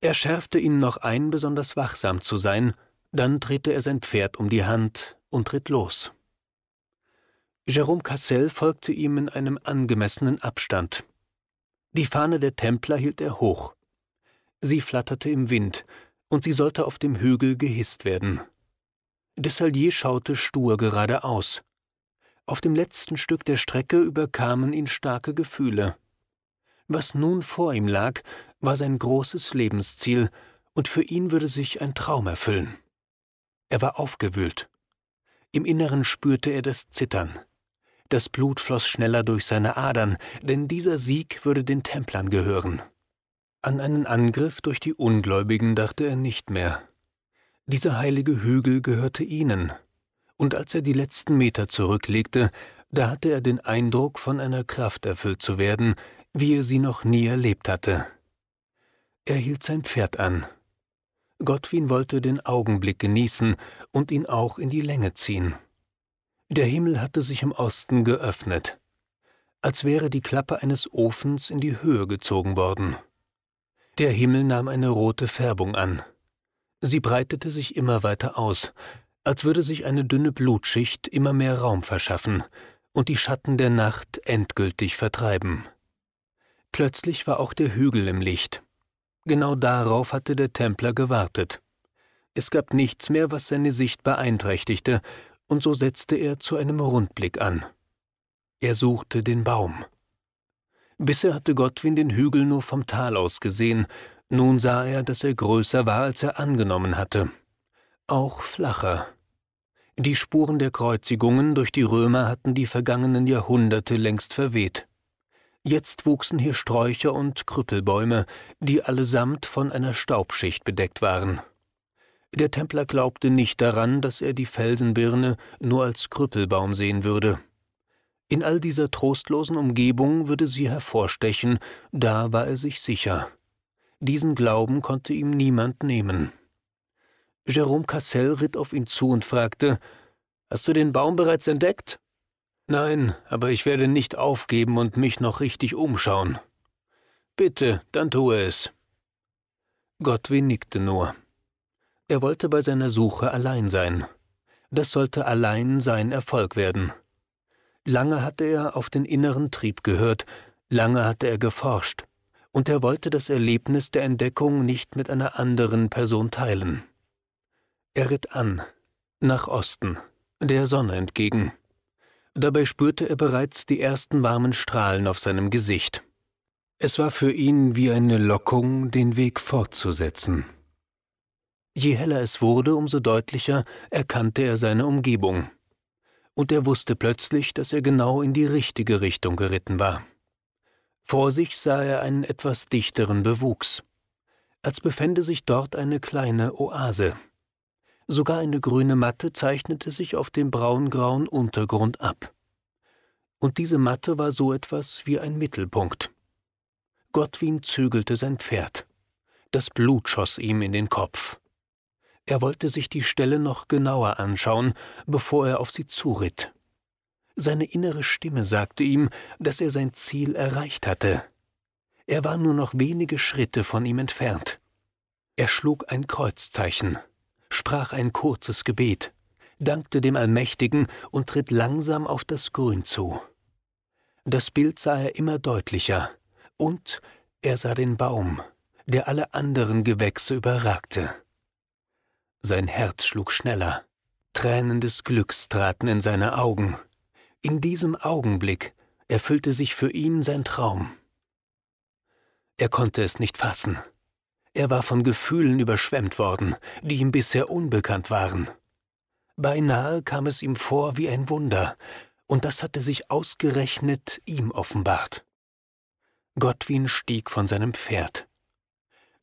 Er schärfte ihnen noch ein, besonders wachsam zu sein, dann drehte er sein Pferd um die Hand und ritt los. Jerome Cassel folgte ihm in einem angemessenen Abstand. Die Fahne der Templer hielt er hoch. Sie flatterte im Wind, und sie sollte auf dem Hügel gehisst werden. Dessalier schaute stur geradeaus. Auf dem letzten Stück der Strecke überkamen ihn starke Gefühle. Was nun vor ihm lag, war sein großes Lebensziel, und für ihn würde sich ein Traum erfüllen. Er war aufgewühlt. Im Inneren spürte er das Zittern. Das Blut floss schneller durch seine Adern, denn dieser Sieg würde den Templern gehören. An einen Angriff durch die Ungläubigen dachte er nicht mehr. Dieser heilige Hügel gehörte ihnen. Und als er die letzten Meter zurücklegte, da hatte er den Eindruck, von einer Kraft erfüllt zu werden, wie er sie noch nie erlebt hatte. Er hielt sein Pferd an. Gottwin wollte den Augenblick genießen und ihn auch in die Länge ziehen. Der Himmel hatte sich im Osten geöffnet, als wäre die Klappe eines Ofens in die Höhe gezogen worden. Der Himmel nahm eine rote Färbung an. Sie breitete sich immer weiter aus, als würde sich eine dünne Blutschicht immer mehr Raum verschaffen und die Schatten der Nacht endgültig vertreiben. Plötzlich war auch der Hügel im Licht. Genau darauf hatte der Templer gewartet. Es gab nichts mehr, was seine Sicht beeinträchtigte, und so setzte er zu einem Rundblick an. Er suchte den Baum. Bisher hatte Gottwin den Hügel nur vom Tal aus gesehen, nun sah er, dass er größer war, als er angenommen hatte. Auch flacher. Die Spuren der Kreuzigungen durch die Römer hatten die vergangenen Jahrhunderte längst verweht. Jetzt wuchsen hier Sträucher und Krüppelbäume, die allesamt von einer Staubschicht bedeckt waren. Der Templer glaubte nicht daran, dass er die Felsenbirne nur als Krüppelbaum sehen würde. In all dieser trostlosen Umgebung würde sie hervorstechen, da war er sich sicher. Diesen Glauben konnte ihm niemand nehmen. Jerome Cassel ritt auf ihn zu und fragte, Hast du den Baum bereits entdeckt? Nein, aber ich werde nicht aufgeben und mich noch richtig umschauen. Bitte, dann tue es. Gottwin nickte nur. Er wollte bei seiner Suche allein sein. Das sollte allein sein Erfolg werden. Lange hatte er auf den inneren Trieb gehört, lange hatte er geforscht, und er wollte das Erlebnis der Entdeckung nicht mit einer anderen Person teilen. Er ritt an, nach Osten, der Sonne entgegen. Dabei spürte er bereits die ersten warmen Strahlen auf seinem Gesicht. Es war für ihn wie eine Lockung, den Weg fortzusetzen. Je heller es wurde, umso deutlicher erkannte er seine Umgebung. Und er wusste plötzlich, dass er genau in die richtige Richtung geritten war. Vor sich sah er einen etwas dichteren Bewuchs, als befände sich dort eine kleine Oase. Sogar eine grüne Matte zeichnete sich auf dem braungrauen Untergrund ab. Und diese Matte war so etwas wie ein Mittelpunkt. Gottwin zügelte sein Pferd. Das Blut schoss ihm in den Kopf. Er wollte sich die Stelle noch genauer anschauen, bevor er auf sie zuritt. Seine innere Stimme sagte ihm, dass er sein Ziel erreicht hatte. Er war nur noch wenige Schritte von ihm entfernt. Er schlug ein Kreuzzeichen, sprach ein kurzes Gebet, dankte dem Allmächtigen und ritt langsam auf das Grün zu. Das Bild sah er immer deutlicher, und er sah den Baum, der alle anderen Gewächse überragte. Sein Herz schlug schneller. Tränen des Glücks traten in seine Augen. In diesem Augenblick erfüllte sich für ihn sein Traum. Er konnte es nicht fassen. Er war von Gefühlen überschwemmt worden, die ihm bisher unbekannt waren. Beinahe kam es ihm vor wie ein Wunder, und das hatte sich ausgerechnet ihm offenbart. Gottwin stieg von seinem Pferd.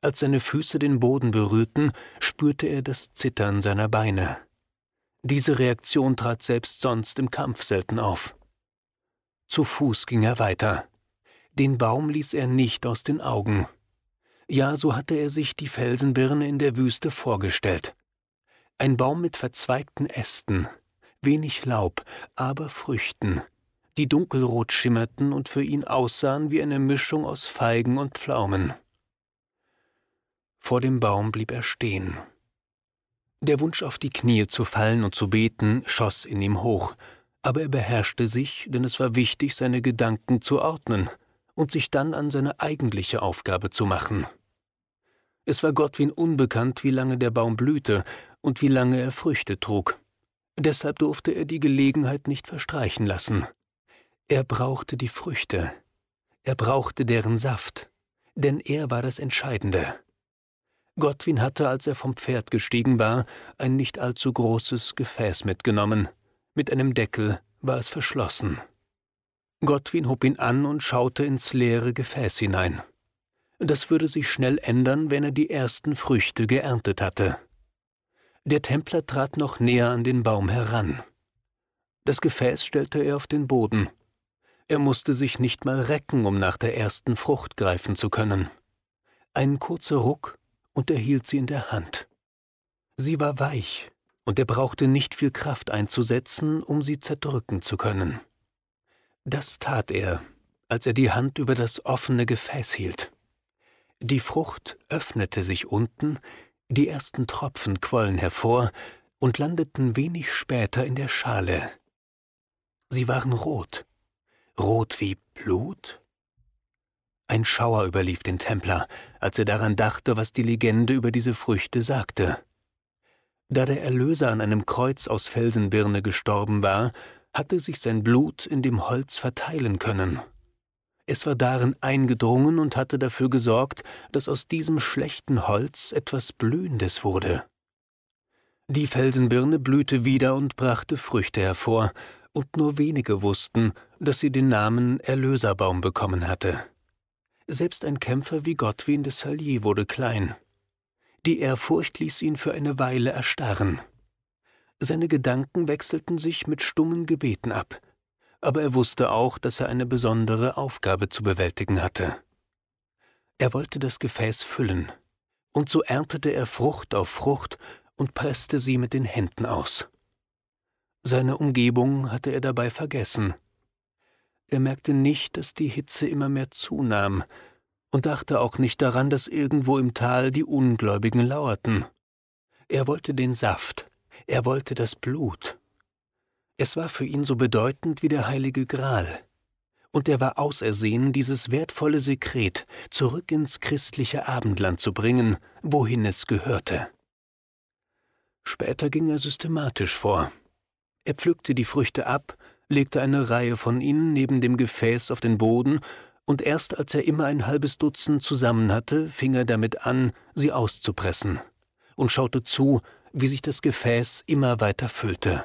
Als seine Füße den Boden berührten, spürte er das Zittern seiner Beine. Diese Reaktion trat selbst sonst im Kampf selten auf. Zu Fuß ging er weiter. Den Baum ließ er nicht aus den Augen. Ja, so hatte er sich die Felsenbirne in der Wüste vorgestellt. Ein Baum mit verzweigten Ästen, wenig Laub, aber Früchten, die dunkelrot schimmerten und für ihn aussahen wie eine Mischung aus Feigen und Pflaumen. Vor dem Baum blieb er stehen. Der Wunsch, auf die Knie zu fallen und zu beten, schoss in ihm hoch, aber er beherrschte sich, denn es war wichtig, seine Gedanken zu ordnen und sich dann an seine eigentliche Aufgabe zu machen. Es war Gottwin unbekannt, wie lange der Baum blühte und wie lange er Früchte trug. Deshalb durfte er die Gelegenheit nicht verstreichen lassen. Er brauchte die Früchte. Er brauchte deren Saft. Denn er war das Entscheidende. Gottwin hatte, als er vom Pferd gestiegen war, ein nicht allzu großes Gefäß mitgenommen. Mit einem Deckel war es verschlossen. Gottwin hob ihn an und schaute ins leere Gefäß hinein. Das würde sich schnell ändern, wenn er die ersten Früchte geerntet hatte. Der Templer trat noch näher an den Baum heran. Das Gefäß stellte er auf den Boden. Er musste sich nicht mal recken, um nach der ersten Frucht greifen zu können. Ein kurzer Ruck und er hielt sie in der Hand. Sie war weich, und er brauchte nicht viel Kraft einzusetzen, um sie zerdrücken zu können. Das tat er, als er die Hand über das offene Gefäß hielt. Die Frucht öffnete sich unten, die ersten Tropfen quollen hervor und landeten wenig später in der Schale. Sie waren rot, rot wie Blut ein Schauer überlief den Templer, als er daran dachte, was die Legende über diese Früchte sagte. Da der Erlöser an einem Kreuz aus Felsenbirne gestorben war, hatte sich sein Blut in dem Holz verteilen können. Es war darin eingedrungen und hatte dafür gesorgt, dass aus diesem schlechten Holz etwas Blühendes wurde. Die Felsenbirne blühte wieder und brachte Früchte hervor, und nur wenige wussten, dass sie den Namen Erlöserbaum bekommen hatte. Selbst ein Kämpfer wie Gottwin de Salier wurde klein. Die Ehrfurcht ließ ihn für eine Weile erstarren. Seine Gedanken wechselten sich mit stummen Gebeten ab, aber er wusste auch, dass er eine besondere Aufgabe zu bewältigen hatte. Er wollte das Gefäß füllen, und so erntete er Frucht auf Frucht und presste sie mit den Händen aus. Seine Umgebung hatte er dabei vergessen, er merkte nicht, dass die Hitze immer mehr zunahm und dachte auch nicht daran, dass irgendwo im Tal die Ungläubigen lauerten. Er wollte den Saft, er wollte das Blut. Es war für ihn so bedeutend wie der heilige Gral. Und er war ausersehen, dieses wertvolle Sekret zurück ins christliche Abendland zu bringen, wohin es gehörte. Später ging er systematisch vor. Er pflückte die Früchte ab legte eine Reihe von ihnen neben dem Gefäß auf den Boden, und erst als er immer ein halbes Dutzend zusammen hatte, fing er damit an, sie auszupressen, und schaute zu, wie sich das Gefäß immer weiter füllte.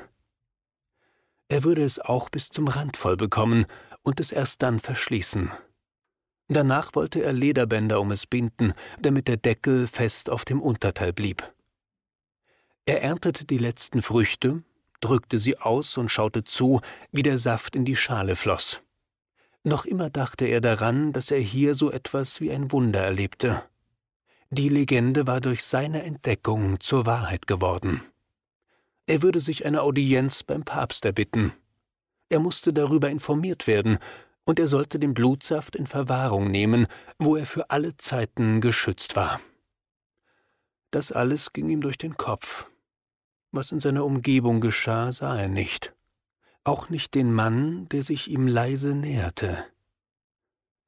Er würde es auch bis zum Rand voll bekommen und es erst dann verschließen. Danach wollte er Lederbänder um es binden, damit der Deckel fest auf dem Unterteil blieb. Er erntete die letzten Früchte, drückte sie aus und schaute zu, wie der Saft in die Schale floss. Noch immer dachte er daran, dass er hier so etwas wie ein Wunder erlebte. Die Legende war durch seine Entdeckung zur Wahrheit geworden. Er würde sich eine Audienz beim Papst erbitten. Er musste darüber informiert werden, und er sollte den Blutsaft in Verwahrung nehmen, wo er für alle Zeiten geschützt war. Das alles ging ihm durch den Kopf. Was in seiner Umgebung geschah, sah er nicht, auch nicht den Mann, der sich ihm leise näherte.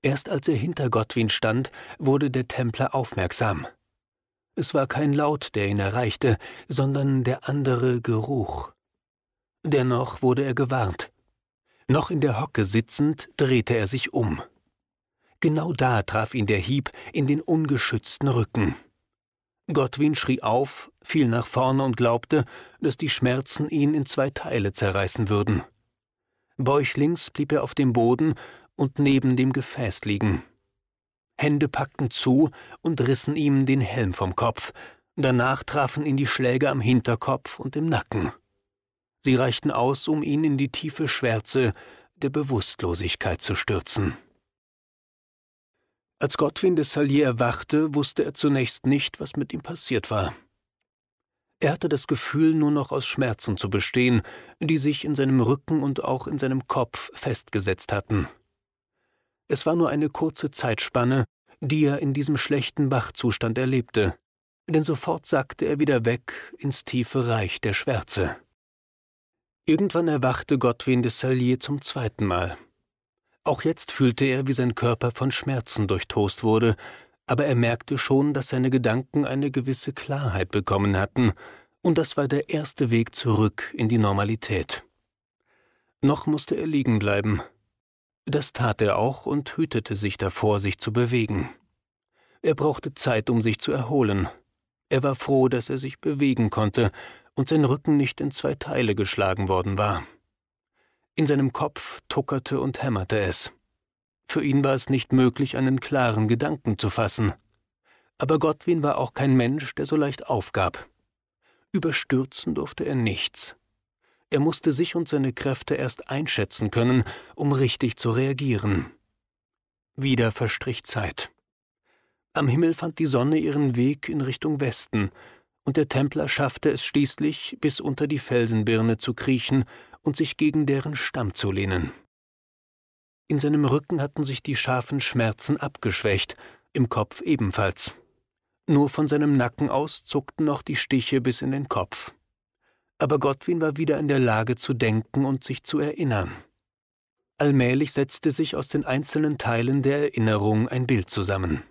Erst als er hinter Gottwin stand, wurde der Templer aufmerksam. Es war kein Laut, der ihn erreichte, sondern der andere Geruch. Dennoch wurde er gewarnt. Noch in der Hocke sitzend drehte er sich um. Genau da traf ihn der Hieb in den ungeschützten Rücken. Gottwin schrie auf fiel nach vorne und glaubte, dass die Schmerzen ihn in zwei Teile zerreißen würden. Bäuchlings blieb er auf dem Boden und neben dem Gefäß liegen. Hände packten zu und rissen ihm den Helm vom Kopf, danach trafen ihn die Schläge am Hinterkopf und im Nacken. Sie reichten aus, um ihn in die tiefe Schwärze der Bewusstlosigkeit zu stürzen. Als Gottwin de Salier erwachte, wusste er zunächst nicht, was mit ihm passiert war. Er hatte das Gefühl, nur noch aus Schmerzen zu bestehen, die sich in seinem Rücken und auch in seinem Kopf festgesetzt hatten. Es war nur eine kurze Zeitspanne, die er in diesem schlechten Wachzustand erlebte, denn sofort sackte er wieder weg ins tiefe Reich der Schwärze. Irgendwann erwachte Gottwin de Salier zum zweiten Mal. Auch jetzt fühlte er, wie sein Körper von Schmerzen durchtost wurde, aber er merkte schon, dass seine Gedanken eine gewisse Klarheit bekommen hatten, und das war der erste Weg zurück in die Normalität. Noch musste er liegen bleiben. Das tat er auch und hütete sich davor, sich zu bewegen. Er brauchte Zeit, um sich zu erholen. Er war froh, dass er sich bewegen konnte und sein Rücken nicht in zwei Teile geschlagen worden war. In seinem Kopf tuckerte und hämmerte es. Für ihn war es nicht möglich, einen klaren Gedanken zu fassen. Aber Gottwin war auch kein Mensch, der so leicht aufgab. Überstürzen durfte er nichts. Er musste sich und seine Kräfte erst einschätzen können, um richtig zu reagieren. Wieder verstrich Zeit. Am Himmel fand die Sonne ihren Weg in Richtung Westen, und der Templer schaffte es schließlich, bis unter die Felsenbirne zu kriechen und sich gegen deren Stamm zu lehnen. In seinem Rücken hatten sich die scharfen Schmerzen abgeschwächt, im Kopf ebenfalls. Nur von seinem Nacken aus zuckten noch die Stiche bis in den Kopf. Aber Gottwin war wieder in der Lage zu denken und sich zu erinnern. Allmählich setzte sich aus den einzelnen Teilen der Erinnerung ein Bild zusammen.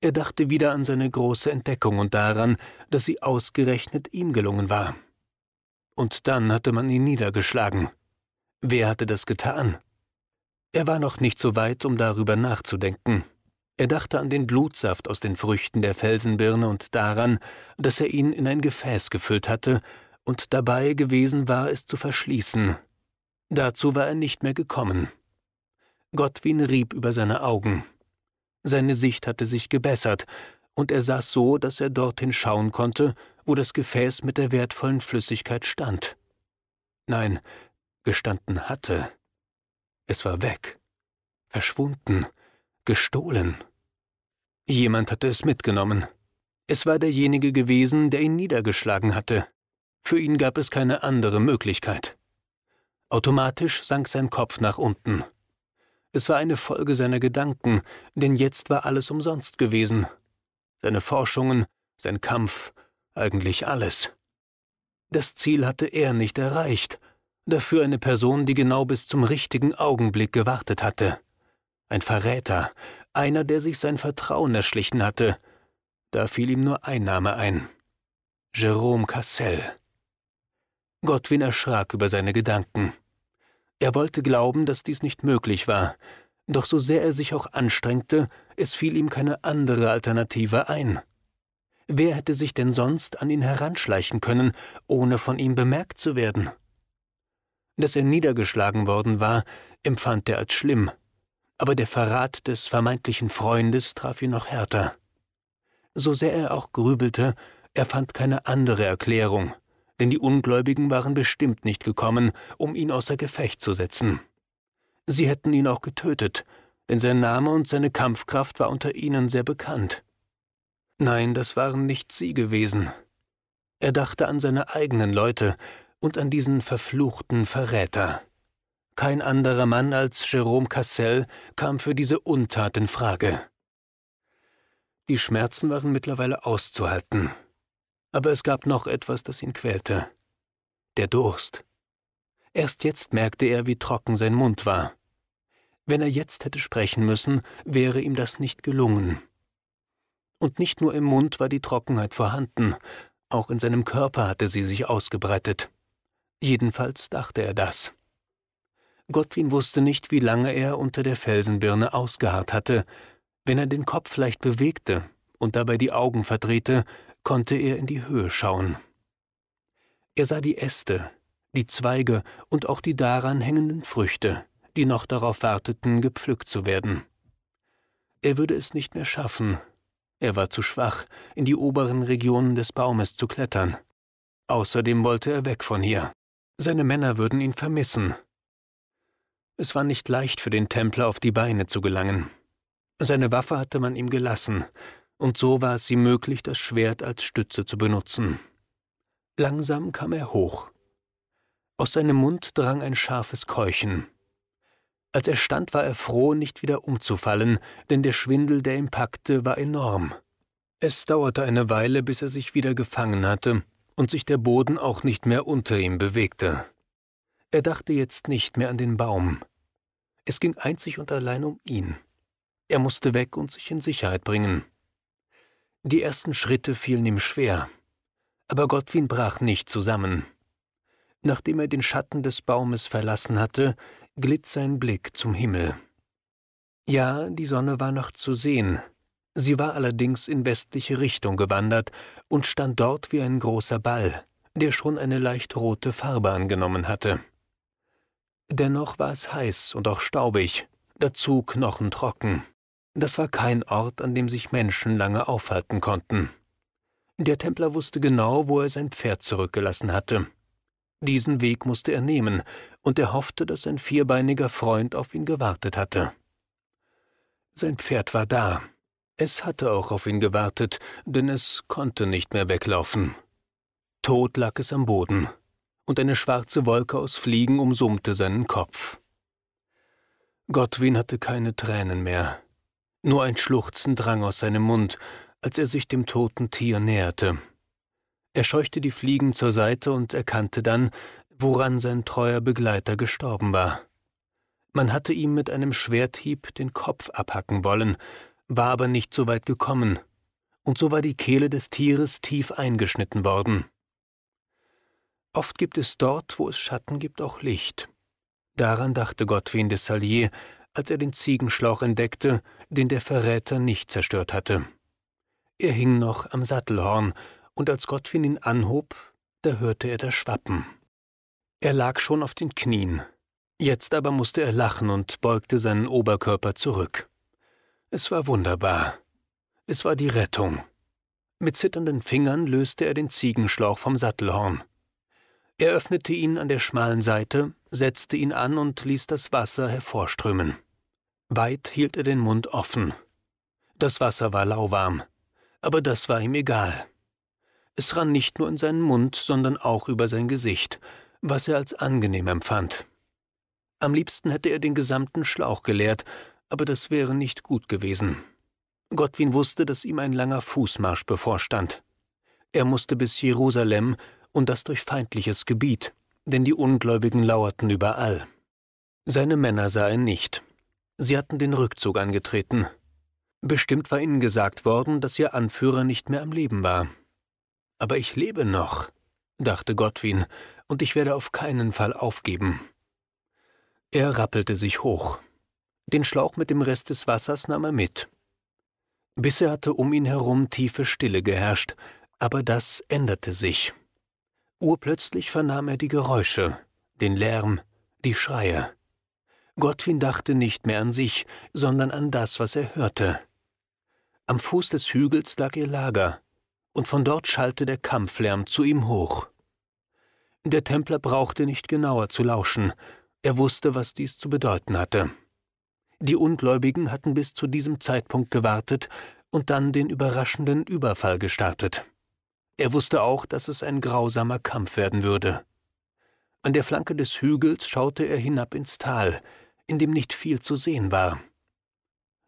Er dachte wieder an seine große Entdeckung und daran, dass sie ausgerechnet ihm gelungen war. Und dann hatte man ihn niedergeschlagen. Wer hatte das getan? Er war noch nicht so weit, um darüber nachzudenken. Er dachte an den Blutsaft aus den Früchten der Felsenbirne und daran, dass er ihn in ein Gefäß gefüllt hatte und dabei gewesen war, es zu verschließen. Dazu war er nicht mehr gekommen. Gottwin rieb über seine Augen. Seine Sicht hatte sich gebessert, und er saß so, dass er dorthin schauen konnte, wo das Gefäß mit der wertvollen Flüssigkeit stand. Nein, gestanden hatte. Es war weg, verschwunden, gestohlen. Jemand hatte es mitgenommen. Es war derjenige gewesen, der ihn niedergeschlagen hatte. Für ihn gab es keine andere Möglichkeit. Automatisch sank sein Kopf nach unten. Es war eine Folge seiner Gedanken, denn jetzt war alles umsonst gewesen. Seine Forschungen, sein Kampf, eigentlich alles. Das Ziel hatte er nicht erreicht, dafür eine Person, die genau bis zum richtigen Augenblick gewartet hatte. Ein Verräter, einer, der sich sein Vertrauen erschlichen hatte. Da fiel ihm nur ein Name ein. Jerome Cassel. Godwin erschrak über seine Gedanken. Er wollte glauben, dass dies nicht möglich war, doch so sehr er sich auch anstrengte, es fiel ihm keine andere Alternative ein. Wer hätte sich denn sonst an ihn heranschleichen können, ohne von ihm bemerkt zu werden? Dass er niedergeschlagen worden war, empfand er als schlimm, aber der Verrat des vermeintlichen Freundes traf ihn noch härter. So sehr er auch grübelte, er fand keine andere Erklärung, denn die Ungläubigen waren bestimmt nicht gekommen, um ihn außer Gefecht zu setzen. Sie hätten ihn auch getötet, denn sein Name und seine Kampfkraft war unter ihnen sehr bekannt. Nein, das waren nicht sie gewesen. Er dachte an seine eigenen Leute, und an diesen verfluchten Verräter. Kein anderer Mann als Jerome Cassel kam für diese Untat in Frage. Die Schmerzen waren mittlerweile auszuhalten. Aber es gab noch etwas, das ihn quälte. Der Durst. Erst jetzt merkte er, wie trocken sein Mund war. Wenn er jetzt hätte sprechen müssen, wäre ihm das nicht gelungen. Und nicht nur im Mund war die Trockenheit vorhanden, auch in seinem Körper hatte sie sich ausgebreitet. Jedenfalls dachte er das. Gottwin wusste nicht, wie lange er unter der Felsenbirne ausgeharrt hatte. Wenn er den Kopf leicht bewegte und dabei die Augen verdrehte, konnte er in die Höhe schauen. Er sah die Äste, die Zweige und auch die daran hängenden Früchte, die noch darauf warteten, gepflückt zu werden. Er würde es nicht mehr schaffen. Er war zu schwach, in die oberen Regionen des Baumes zu klettern. Außerdem wollte er weg von hier. Seine Männer würden ihn vermissen. Es war nicht leicht für den Templer auf die Beine zu gelangen. Seine Waffe hatte man ihm gelassen, und so war es ihm möglich, das Schwert als Stütze zu benutzen. Langsam kam er hoch. Aus seinem Mund drang ein scharfes Keuchen. Als er stand, war er froh, nicht wieder umzufallen, denn der Schwindel, der ihn packte, war enorm. Es dauerte eine Weile, bis er sich wieder gefangen hatte und sich der Boden auch nicht mehr unter ihm bewegte. Er dachte jetzt nicht mehr an den Baum. Es ging einzig und allein um ihn. Er musste weg und sich in Sicherheit bringen. Die ersten Schritte fielen ihm schwer, aber Gottwin brach nicht zusammen. Nachdem er den Schatten des Baumes verlassen hatte, glitt sein Blick zum Himmel. Ja, die Sonne war noch zu sehen, Sie war allerdings in westliche Richtung gewandert und stand dort wie ein großer Ball, der schon eine leicht rote Farbe angenommen hatte. Dennoch war es heiß und auch staubig, dazu knochentrocken. Das war kein Ort, an dem sich Menschen lange aufhalten konnten. Der Templer wusste genau, wo er sein Pferd zurückgelassen hatte. Diesen Weg musste er nehmen, und er hoffte, dass sein vierbeiniger Freund auf ihn gewartet hatte. Sein Pferd war da, es hatte auch auf ihn gewartet, denn es konnte nicht mehr weglaufen. Tot lag es am Boden, und eine schwarze Wolke aus Fliegen umsummte seinen Kopf. Gottwin hatte keine Tränen mehr. Nur ein Schluchzen drang aus seinem Mund, als er sich dem toten Tier näherte. Er scheuchte die Fliegen zur Seite und erkannte dann, woran sein treuer Begleiter gestorben war. Man hatte ihm mit einem Schwerthieb den Kopf abhacken wollen, war aber nicht so weit gekommen, und so war die Kehle des Tieres tief eingeschnitten worden. Oft gibt es dort, wo es Schatten gibt, auch Licht. Daran dachte Gottwin de Salier, als er den Ziegenschlauch entdeckte, den der Verräter nicht zerstört hatte. Er hing noch am Sattelhorn, und als Gottwin ihn anhob, da hörte er das Schwappen. Er lag schon auf den Knien. Jetzt aber musste er lachen und beugte seinen Oberkörper zurück. Es war wunderbar. Es war die Rettung. Mit zitternden Fingern löste er den Ziegenschlauch vom Sattelhorn. Er öffnete ihn an der schmalen Seite, setzte ihn an und ließ das Wasser hervorströmen. Weit hielt er den Mund offen. Das Wasser war lauwarm, aber das war ihm egal. Es rann nicht nur in seinen Mund, sondern auch über sein Gesicht, was er als angenehm empfand. Am liebsten hätte er den gesamten Schlauch geleert, aber das wäre nicht gut gewesen. Gottwin wusste, dass ihm ein langer Fußmarsch bevorstand. Er musste bis Jerusalem und das durch feindliches Gebiet, denn die Ungläubigen lauerten überall. Seine Männer sah er nicht. Sie hatten den Rückzug angetreten. Bestimmt war ihnen gesagt worden, dass ihr Anführer nicht mehr am Leben war. Aber ich lebe noch, dachte Gottwin, und ich werde auf keinen Fall aufgeben. Er rappelte sich hoch. Den Schlauch mit dem Rest des Wassers nahm er mit. Bisher hatte um ihn herum tiefe Stille geherrscht, aber das änderte sich. Urplötzlich vernahm er die Geräusche, den Lärm, die Schreie. Gottwin dachte nicht mehr an sich, sondern an das, was er hörte. Am Fuß des Hügels lag ihr Lager, und von dort schallte der Kampflärm zu ihm hoch. Der Templer brauchte nicht genauer zu lauschen, er wusste, was dies zu bedeuten hatte. Die Ungläubigen hatten bis zu diesem Zeitpunkt gewartet und dann den überraschenden Überfall gestartet. Er wusste auch, dass es ein grausamer Kampf werden würde. An der Flanke des Hügels schaute er hinab ins Tal, in dem nicht viel zu sehen war.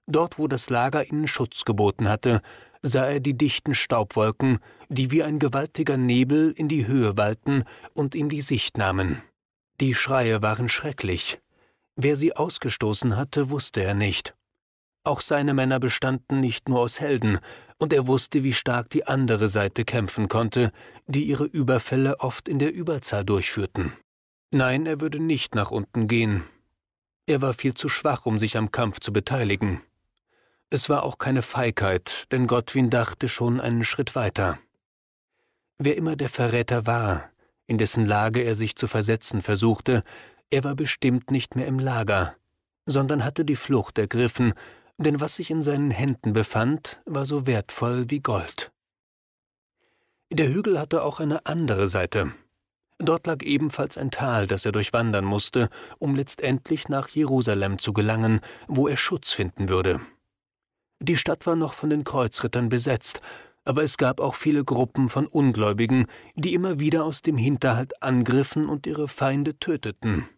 Dort, wo das Lager ihnen Schutz geboten hatte, sah er die dichten Staubwolken, die wie ein gewaltiger Nebel in die Höhe wallten und ihm die Sicht nahmen. Die Schreie waren schrecklich. Wer sie ausgestoßen hatte, wusste er nicht. Auch seine Männer bestanden nicht nur aus Helden, und er wusste, wie stark die andere Seite kämpfen konnte, die ihre Überfälle oft in der Überzahl durchführten. Nein, er würde nicht nach unten gehen. Er war viel zu schwach, um sich am Kampf zu beteiligen. Es war auch keine Feigheit, denn Gottwin dachte schon einen Schritt weiter. Wer immer der Verräter war, in dessen Lage er sich zu versetzen versuchte, er war bestimmt nicht mehr im Lager, sondern hatte die Flucht ergriffen, denn was sich in seinen Händen befand, war so wertvoll wie Gold. Der Hügel hatte auch eine andere Seite. Dort lag ebenfalls ein Tal, das er durchwandern musste, um letztendlich nach Jerusalem zu gelangen, wo er Schutz finden würde. Die Stadt war noch von den Kreuzrittern besetzt, aber es gab auch viele Gruppen von Ungläubigen, die immer wieder aus dem Hinterhalt angriffen und ihre Feinde töteten.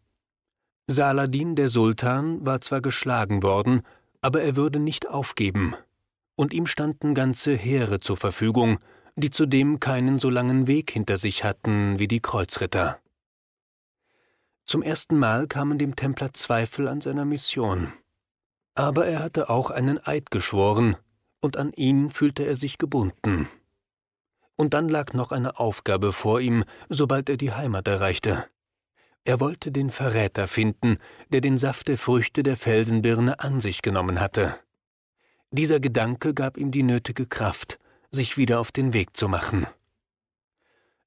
Saladin der Sultan war zwar geschlagen worden, aber er würde nicht aufgeben, und ihm standen ganze Heere zur Verfügung, die zudem keinen so langen Weg hinter sich hatten wie die Kreuzritter. Zum ersten Mal kamen dem Templer Zweifel an seiner Mission. Aber er hatte auch einen Eid geschworen, und an ihn fühlte er sich gebunden. Und dann lag noch eine Aufgabe vor ihm, sobald er die Heimat erreichte. Er wollte den Verräter finden, der den Saft der Früchte der Felsenbirne an sich genommen hatte. Dieser Gedanke gab ihm die nötige Kraft, sich wieder auf den Weg zu machen.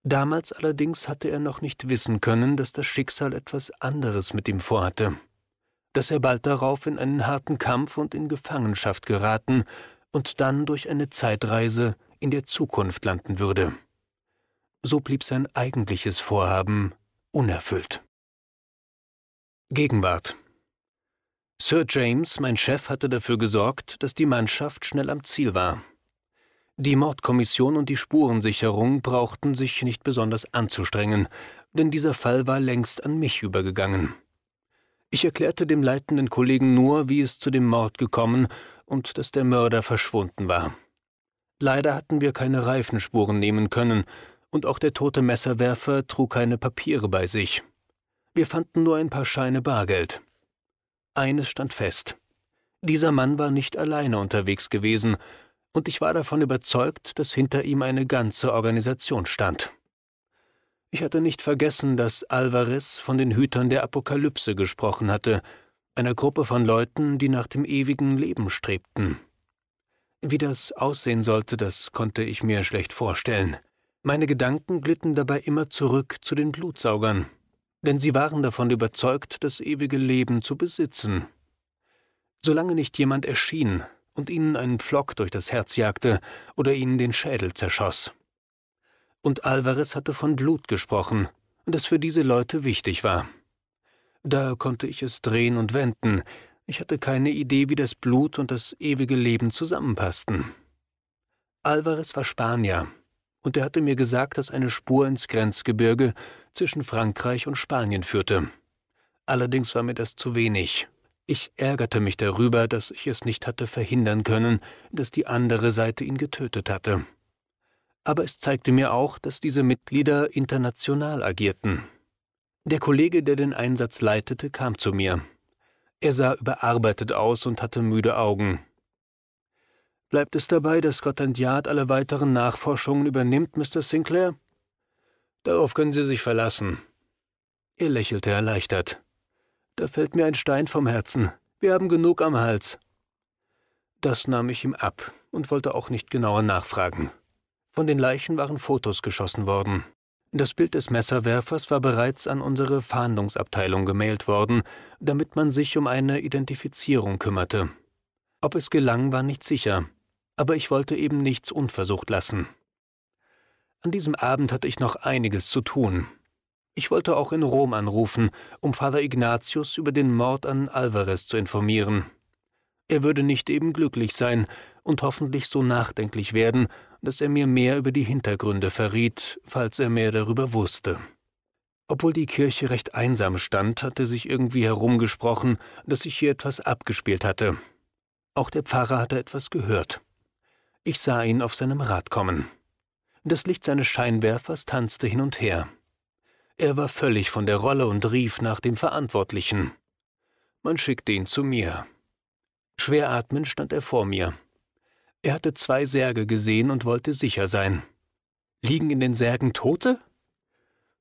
Damals allerdings hatte er noch nicht wissen können, dass das Schicksal etwas anderes mit ihm vorhatte, dass er bald darauf in einen harten Kampf und in Gefangenschaft geraten und dann durch eine Zeitreise in der Zukunft landen würde. So blieb sein eigentliches Vorhaben unerfüllt. Gegenwart. Sir James, mein Chef, hatte dafür gesorgt, dass die Mannschaft schnell am Ziel war. Die Mordkommission und die Spurensicherung brauchten sich nicht besonders anzustrengen, denn dieser Fall war längst an mich übergegangen. Ich erklärte dem leitenden Kollegen nur, wie es zu dem Mord gekommen und dass der Mörder verschwunden war. Leider hatten wir keine Reifenspuren nehmen können, und auch der tote Messerwerfer trug keine Papiere bei sich. Wir fanden nur ein paar Scheine Bargeld. Eines stand fest. Dieser Mann war nicht alleine unterwegs gewesen, und ich war davon überzeugt, dass hinter ihm eine ganze Organisation stand. Ich hatte nicht vergessen, dass Alvarez von den Hütern der Apokalypse gesprochen hatte, einer Gruppe von Leuten, die nach dem ewigen Leben strebten. Wie das aussehen sollte, das konnte ich mir schlecht vorstellen. Meine Gedanken glitten dabei immer zurück zu den Blutsaugern, denn sie waren davon überzeugt, das ewige Leben zu besitzen. Solange nicht jemand erschien und ihnen einen Pflock durch das Herz jagte oder ihnen den Schädel zerschoss. Und Alvarez hatte von Blut gesprochen, das für diese Leute wichtig war. Da konnte ich es drehen und wenden, ich hatte keine Idee, wie das Blut und das ewige Leben zusammenpassten. Alvarez war Spanier, und er hatte mir gesagt, dass eine Spur ins Grenzgebirge zwischen Frankreich und Spanien führte. Allerdings war mir das zu wenig. Ich ärgerte mich darüber, dass ich es nicht hatte verhindern können, dass die andere Seite ihn getötet hatte. Aber es zeigte mir auch, dass diese Mitglieder international agierten. Der Kollege, der den Einsatz leitete, kam zu mir. Er sah überarbeitet aus und hatte müde Augen. Bleibt es dabei, dass Scotland Yard alle weiteren Nachforschungen übernimmt, Mr. Sinclair? Darauf können Sie sich verlassen. Er lächelte erleichtert. Da fällt mir ein Stein vom Herzen. Wir haben genug am Hals. Das nahm ich ihm ab und wollte auch nicht genauer nachfragen. Von den Leichen waren Fotos geschossen worden. Das Bild des Messerwerfers war bereits an unsere Fahndungsabteilung gemailt worden, damit man sich um eine Identifizierung kümmerte. Ob es gelang, war nicht sicher, aber ich wollte eben nichts unversucht lassen. An diesem Abend hatte ich noch einiges zu tun. Ich wollte auch in Rom anrufen, um Vater Ignatius über den Mord an Alvarez zu informieren. Er würde nicht eben glücklich sein und hoffentlich so nachdenklich werden, dass er mir mehr über die Hintergründe verriet, falls er mehr darüber wusste. Obwohl die Kirche recht einsam stand, hatte sich irgendwie herumgesprochen, dass sich hier etwas abgespielt hatte. Auch der Pfarrer hatte etwas gehört. Ich sah ihn auf seinem Rad kommen. Das Licht seines Scheinwerfers tanzte hin und her. Er war völlig von der Rolle und rief nach dem Verantwortlichen. Man schickte ihn zu mir. Schwer atmend stand er vor mir. Er hatte zwei Särge gesehen und wollte sicher sein. Liegen in den Särgen Tote?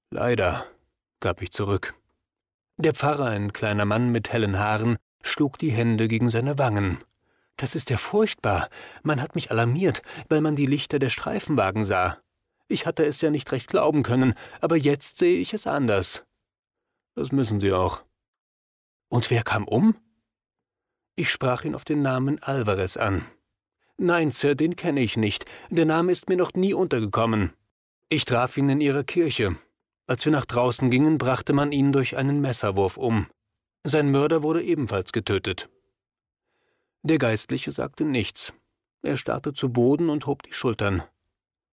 Leider, gab ich zurück. Der Pfarrer, ein kleiner Mann mit hellen Haaren, schlug die Hände gegen seine Wangen. Das ist ja furchtbar. Man hat mich alarmiert, weil man die Lichter der Streifenwagen sah. Ich hatte es ja nicht recht glauben können, aber jetzt sehe ich es anders. Das müssen Sie auch. Und wer kam um? Ich sprach ihn auf den Namen Alvarez an. Nein, Sir, den kenne ich nicht. Der Name ist mir noch nie untergekommen. Ich traf ihn in ihrer Kirche. Als wir nach draußen gingen, brachte man ihn durch einen Messerwurf um. Sein Mörder wurde ebenfalls getötet. Der Geistliche sagte nichts. Er starrte zu Boden und hob die Schultern.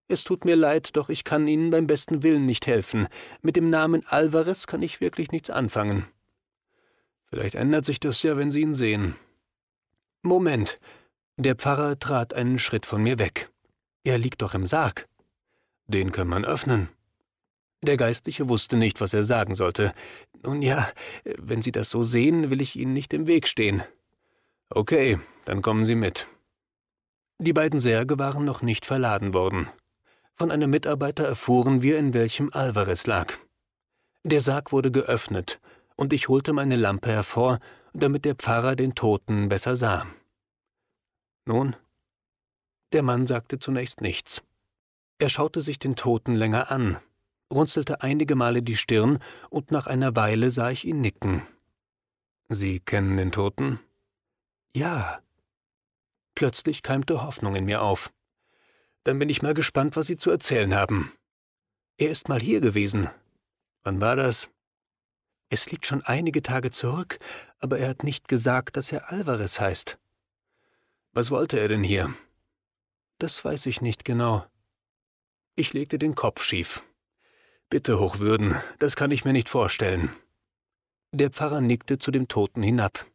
Es tut mir leid, doch ich kann Ihnen beim besten Willen nicht helfen. Mit dem Namen Alvarez kann ich wirklich nichts anfangen. Vielleicht ändert sich das ja, wenn Sie ihn sehen. Moment. Der Pfarrer trat einen Schritt von mir weg. Er liegt doch im Sarg. Den kann man öffnen. Der Geistliche wusste nicht, was er sagen sollte. Nun ja, wenn Sie das so sehen, will ich Ihnen nicht im Weg stehen. Okay, dann kommen Sie mit. Die beiden Särge waren noch nicht verladen worden. Von einem Mitarbeiter erfuhren wir, in welchem Alvarez lag. Der Sarg wurde geöffnet, und ich holte meine Lampe hervor, damit der Pfarrer den Toten besser sah. Nun? Der Mann sagte zunächst nichts. Er schaute sich den Toten länger an, runzelte einige Male die Stirn, und nach einer Weile sah ich ihn nicken. Sie kennen den Toten? Ja. Plötzlich keimte Hoffnung in mir auf. Dann bin ich mal gespannt, was Sie zu erzählen haben. Er ist mal hier gewesen. Wann war das? Es liegt schon einige Tage zurück, aber er hat nicht gesagt, dass er Alvarez heißt. Was wollte er denn hier? Das weiß ich nicht genau. Ich legte den Kopf schief. Bitte, Hochwürden, das kann ich mir nicht vorstellen. Der Pfarrer nickte zu dem Toten hinab.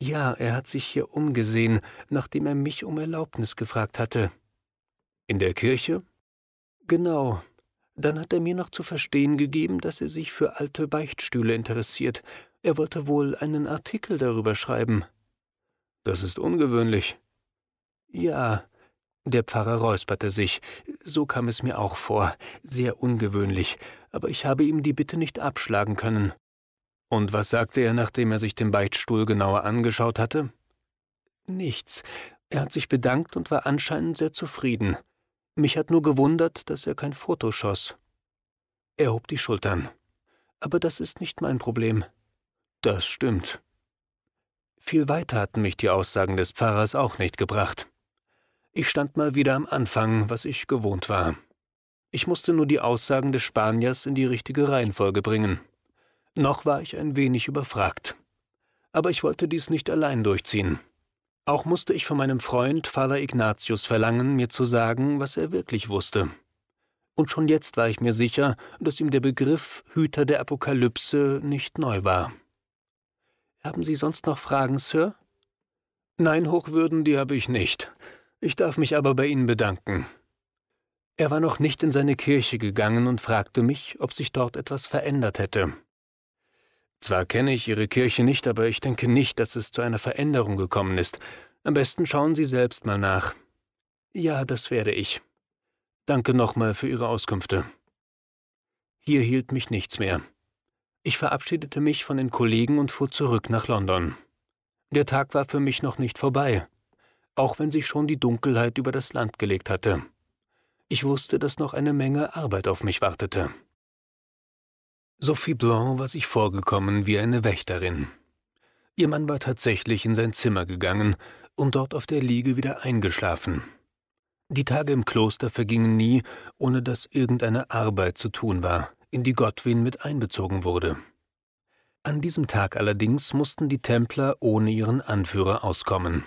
Ja, er hat sich hier umgesehen, nachdem er mich um Erlaubnis gefragt hatte. In der Kirche? Genau. Dann hat er mir noch zu verstehen gegeben, dass er sich für alte Beichtstühle interessiert. Er wollte wohl einen Artikel darüber schreiben. Das ist ungewöhnlich. Ja, der Pfarrer räusperte sich. So kam es mir auch vor. Sehr ungewöhnlich. Aber ich habe ihm die Bitte nicht abschlagen können. Und was sagte er, nachdem er sich den Beichtstuhl genauer angeschaut hatte? Nichts. Er hat sich bedankt und war anscheinend sehr zufrieden. Mich hat nur gewundert, dass er kein Foto schoss. Er hob die Schultern. Aber das ist nicht mein Problem. Das stimmt. Viel weiter hatten mich die Aussagen des Pfarrers auch nicht gebracht. Ich stand mal wieder am Anfang, was ich gewohnt war. Ich musste nur die Aussagen des Spaniers in die richtige Reihenfolge bringen. Noch war ich ein wenig überfragt. Aber ich wollte dies nicht allein durchziehen. Auch musste ich von meinem Freund Vater Ignatius verlangen, mir zu sagen, was er wirklich wusste. Und schon jetzt war ich mir sicher, dass ihm der Begriff Hüter der Apokalypse nicht neu war. Haben Sie sonst noch Fragen, Sir? Nein, Hochwürden, die habe ich nicht. Ich darf mich aber bei Ihnen bedanken. Er war noch nicht in seine Kirche gegangen und fragte mich, ob sich dort etwas verändert hätte. Zwar kenne ich Ihre Kirche nicht, aber ich denke nicht, dass es zu einer Veränderung gekommen ist. Am besten schauen Sie selbst mal nach. Ja, das werde ich. Danke nochmal für Ihre Auskünfte. Hier hielt mich nichts mehr. Ich verabschiedete mich von den Kollegen und fuhr zurück nach London. Der Tag war für mich noch nicht vorbei, auch wenn sich schon die Dunkelheit über das Land gelegt hatte. Ich wusste, dass noch eine Menge Arbeit auf mich wartete. Sophie Blanc war sich vorgekommen wie eine Wächterin. Ihr Mann war tatsächlich in sein Zimmer gegangen und dort auf der Liege wieder eingeschlafen. Die Tage im Kloster vergingen nie, ohne dass irgendeine Arbeit zu tun war, in die Gottwin mit einbezogen wurde. An diesem Tag allerdings mussten die Templer ohne ihren Anführer auskommen.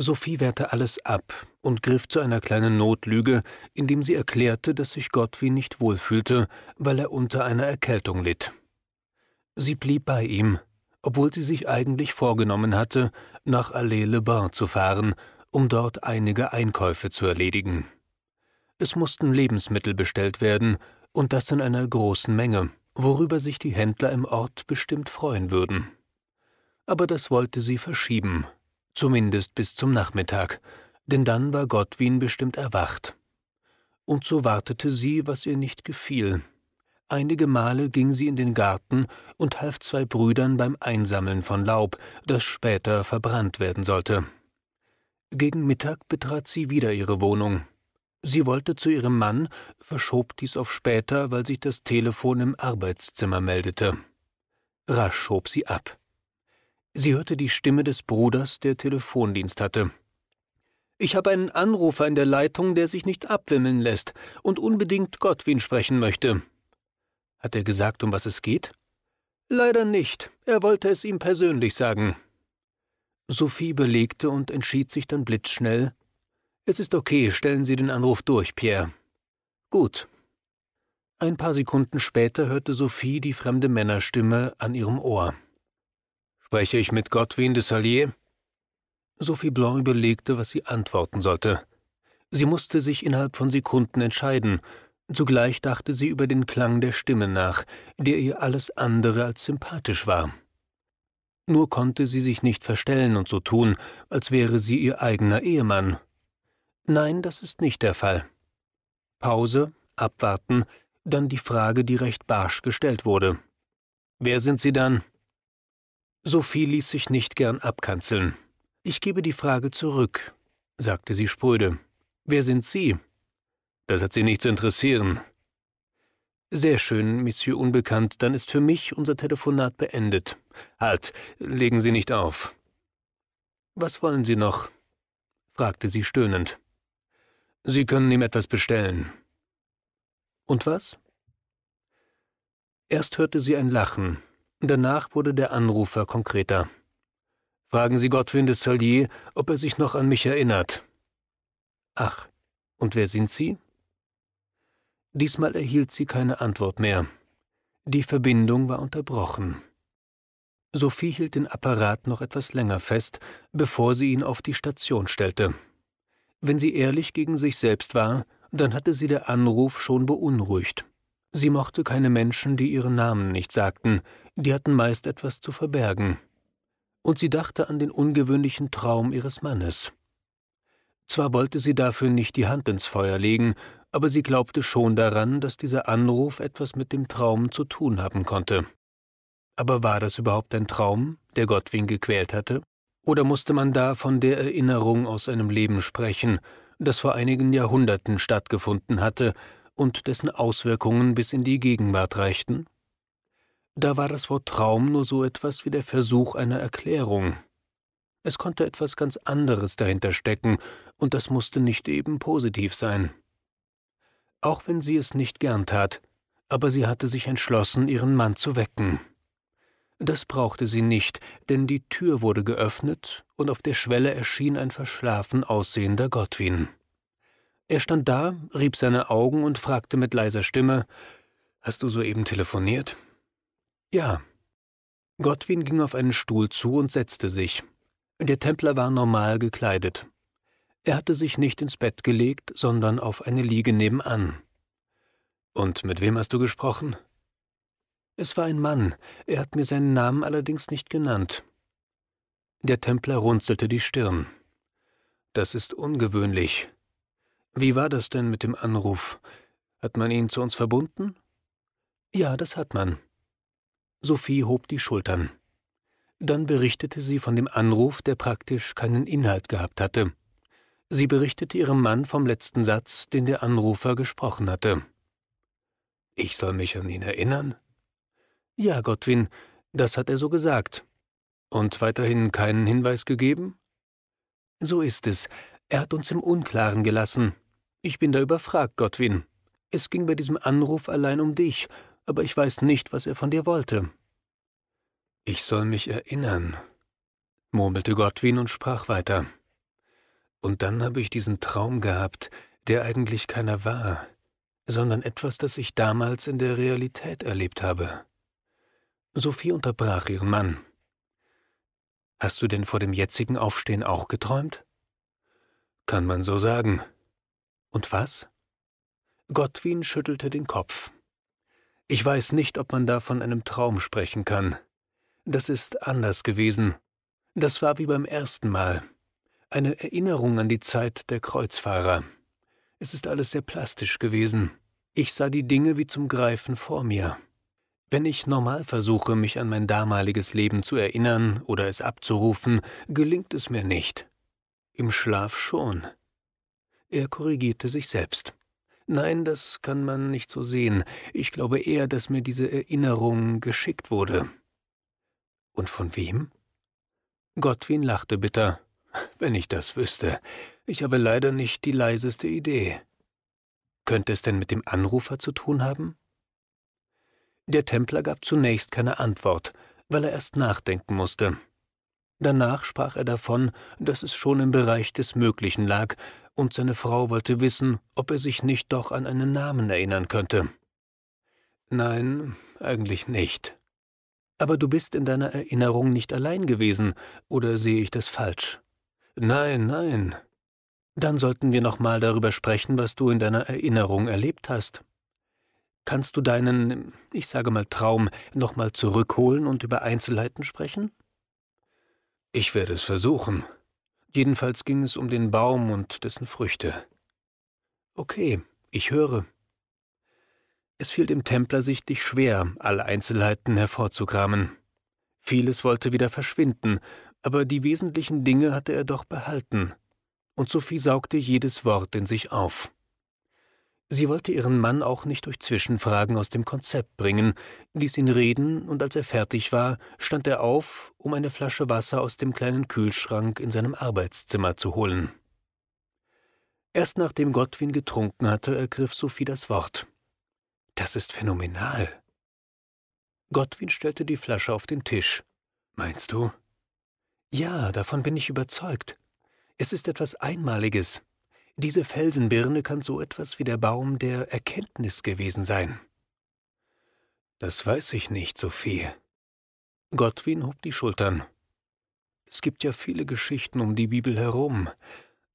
Sophie wehrte alles ab und griff zu einer kleinen Notlüge, indem sie erklärte, dass sich Gottwin nicht wohlfühlte, weil er unter einer Erkältung litt. Sie blieb bei ihm, obwohl sie sich eigentlich vorgenommen hatte, nach Allée Le Bain zu fahren, um dort einige Einkäufe zu erledigen. Es mussten Lebensmittel bestellt werden, und das in einer großen Menge, worüber sich die Händler im Ort bestimmt freuen würden. Aber das wollte sie verschieben, zumindest bis zum Nachmittag, denn dann war Gottwin bestimmt erwacht. Und so wartete sie, was ihr nicht gefiel. Einige Male ging sie in den Garten und half zwei Brüdern beim Einsammeln von Laub, das später verbrannt werden sollte. Gegen Mittag betrat sie wieder ihre Wohnung. Sie wollte zu ihrem Mann, verschob dies auf später, weil sich das Telefon im Arbeitszimmer meldete. Rasch schob sie ab. Sie hörte die Stimme des Bruders, der Telefondienst hatte. Ich habe einen Anrufer in der Leitung, der sich nicht abwimmeln lässt und unbedingt Gottwin sprechen möchte. Hat er gesagt, um was es geht? Leider nicht. Er wollte es ihm persönlich sagen. Sophie belegte und entschied sich dann blitzschnell. Es ist okay, stellen Sie den Anruf durch, Pierre. Gut. Ein paar Sekunden später hörte Sophie die fremde Männerstimme an ihrem Ohr. Spreche ich mit Gottwin de Salier? Sophie Blanc überlegte, was sie antworten sollte. Sie musste sich innerhalb von Sekunden entscheiden. Zugleich dachte sie über den Klang der Stimme nach, der ihr alles andere als sympathisch war. Nur konnte sie sich nicht verstellen und so tun, als wäre sie ihr eigener Ehemann. Nein, das ist nicht der Fall. Pause, abwarten, dann die Frage, die recht barsch gestellt wurde. Wer sind Sie dann? Sophie ließ sich nicht gern abkanzeln. Ich gebe die Frage zurück, sagte sie spröde. Wer sind Sie? Das hat Sie nicht zu interessieren. Sehr schön, Monsieur Unbekannt, dann ist für mich unser Telefonat beendet. Halt, legen Sie nicht auf. Was wollen Sie noch? fragte sie stöhnend. Sie können ihm etwas bestellen. Und was? Erst hörte sie ein Lachen, Danach wurde der Anrufer konkreter. Fragen Sie Gottwin de Salier, ob er sich noch an mich erinnert. Ach, und wer sind Sie? Diesmal erhielt sie keine Antwort mehr. Die Verbindung war unterbrochen. Sophie hielt den Apparat noch etwas länger fest, bevor sie ihn auf die Station stellte. Wenn sie ehrlich gegen sich selbst war, dann hatte sie der Anruf schon beunruhigt. Sie mochte keine Menschen, die ihren Namen nicht sagten, die hatten meist etwas zu verbergen. Und sie dachte an den ungewöhnlichen Traum ihres Mannes. Zwar wollte sie dafür nicht die Hand ins Feuer legen, aber sie glaubte schon daran, dass dieser Anruf etwas mit dem Traum zu tun haben konnte. Aber war das überhaupt ein Traum, der Gottwin gequält hatte? Oder musste man da von der Erinnerung aus einem Leben sprechen, das vor einigen Jahrhunderten stattgefunden hatte und dessen Auswirkungen bis in die Gegenwart reichten? Da war das Wort Traum nur so etwas wie der Versuch einer Erklärung. Es konnte etwas ganz anderes dahinter stecken, und das musste nicht eben positiv sein. Auch wenn sie es nicht gern tat, aber sie hatte sich entschlossen, ihren Mann zu wecken. Das brauchte sie nicht, denn die Tür wurde geöffnet und auf der Schwelle erschien ein verschlafen aussehender Gottwin. Er stand da, rieb seine Augen und fragte mit leiser Stimme: Hast du soeben telefoniert? Ja. Gottwin ging auf einen Stuhl zu und setzte sich. Der Templer war normal gekleidet. Er hatte sich nicht ins Bett gelegt, sondern auf eine Liege nebenan. Und mit wem hast du gesprochen? Es war ein Mann, er hat mir seinen Namen allerdings nicht genannt. Der Templer runzelte die Stirn. Das ist ungewöhnlich. Wie war das denn mit dem Anruf? Hat man ihn zu uns verbunden? Ja, das hat man. Sophie hob die Schultern. Dann berichtete sie von dem Anruf, der praktisch keinen Inhalt gehabt hatte. Sie berichtete ihrem Mann vom letzten Satz, den der Anrufer gesprochen hatte. Ich soll mich an ihn erinnern? Ja, Gottwin, das hat er so gesagt. Und weiterhin keinen Hinweis gegeben? So ist es. Er hat uns im Unklaren gelassen. Ich bin da überfragt, Gottwin. Es ging bei diesem Anruf allein um dich, aber ich weiß nicht, was er von dir wollte. Ich soll mich erinnern, murmelte Gottwin und sprach weiter. Und dann habe ich diesen Traum gehabt, der eigentlich keiner war, sondern etwas, das ich damals in der Realität erlebt habe. Sophie unterbrach ihren Mann. Hast du denn vor dem jetzigen Aufstehen auch geträumt? Kann man so sagen. Und was? Gottwin schüttelte den Kopf. Ich weiß nicht, ob man da von einem Traum sprechen kann. Das ist anders gewesen. Das war wie beim ersten Mal. Eine Erinnerung an die Zeit der Kreuzfahrer. Es ist alles sehr plastisch gewesen. Ich sah die Dinge wie zum Greifen vor mir. Wenn ich normal versuche, mich an mein damaliges Leben zu erinnern oder es abzurufen, gelingt es mir nicht. Im Schlaf schon. Er korrigierte sich selbst. Nein, das kann man nicht so sehen. Ich glaube eher, dass mir diese Erinnerung geschickt wurde. Und von wem? Gottwin lachte bitter. Wenn ich das wüsste. Ich habe leider nicht die leiseste Idee. Könnte es denn mit dem Anrufer zu tun haben? Der Templer gab zunächst keine Antwort, weil er erst nachdenken musste. Danach sprach er davon, dass es schon im Bereich des Möglichen lag, und seine Frau wollte wissen, ob er sich nicht doch an einen Namen erinnern könnte. Nein, eigentlich nicht. Aber du bist in deiner Erinnerung nicht allein gewesen, oder sehe ich das falsch? Nein, nein. Dann sollten wir nochmal darüber sprechen, was du in deiner Erinnerung erlebt hast. Kannst du deinen, ich sage mal Traum, nochmal zurückholen und über Einzelheiten sprechen? Ich werde es versuchen. Jedenfalls ging es um den Baum und dessen Früchte. Okay, ich höre. Es fiel dem Templer sichtlich schwer, alle Einzelheiten hervorzukramen. Vieles wollte wieder verschwinden, aber die wesentlichen Dinge hatte er doch behalten, und Sophie saugte jedes Wort in sich auf. Sie wollte ihren Mann auch nicht durch Zwischenfragen aus dem Konzept bringen, ließ ihn reden, und als er fertig war, stand er auf, um eine Flasche Wasser aus dem kleinen Kühlschrank in seinem Arbeitszimmer zu holen. Erst nachdem Gottwin getrunken hatte, ergriff Sophie das Wort. Das ist phänomenal. Gottwin stellte die Flasche auf den Tisch. Meinst du? Ja, davon bin ich überzeugt. Es ist etwas Einmaliges, diese Felsenbirne kann so etwas wie der Baum der Erkenntnis gewesen sein. Das weiß ich nicht, Sophie. Gottwin hob die Schultern. Es gibt ja viele Geschichten um die Bibel herum.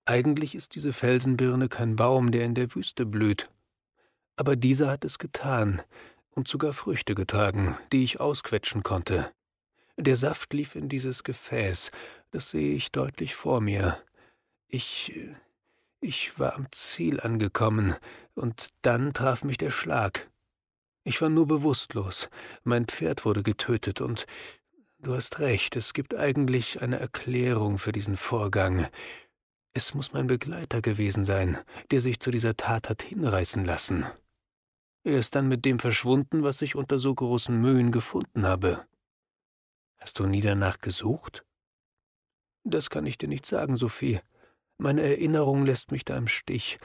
Eigentlich ist diese Felsenbirne kein Baum, der in der Wüste blüht. Aber dieser hat es getan und sogar Früchte getragen, die ich ausquetschen konnte. Der Saft lief in dieses Gefäß, das sehe ich deutlich vor mir. Ich äh, ich war am Ziel angekommen, und dann traf mich der Schlag. Ich war nur bewusstlos, mein Pferd wurde getötet, und du hast recht, es gibt eigentlich eine Erklärung für diesen Vorgang. Es muss mein Begleiter gewesen sein, der sich zu dieser Tat hat hinreißen lassen. Er ist dann mit dem verschwunden, was ich unter so großen Mühen gefunden habe. Hast du nie danach gesucht? Das kann ich dir nicht sagen, Sophie. Meine Erinnerung lässt mich da im Stich.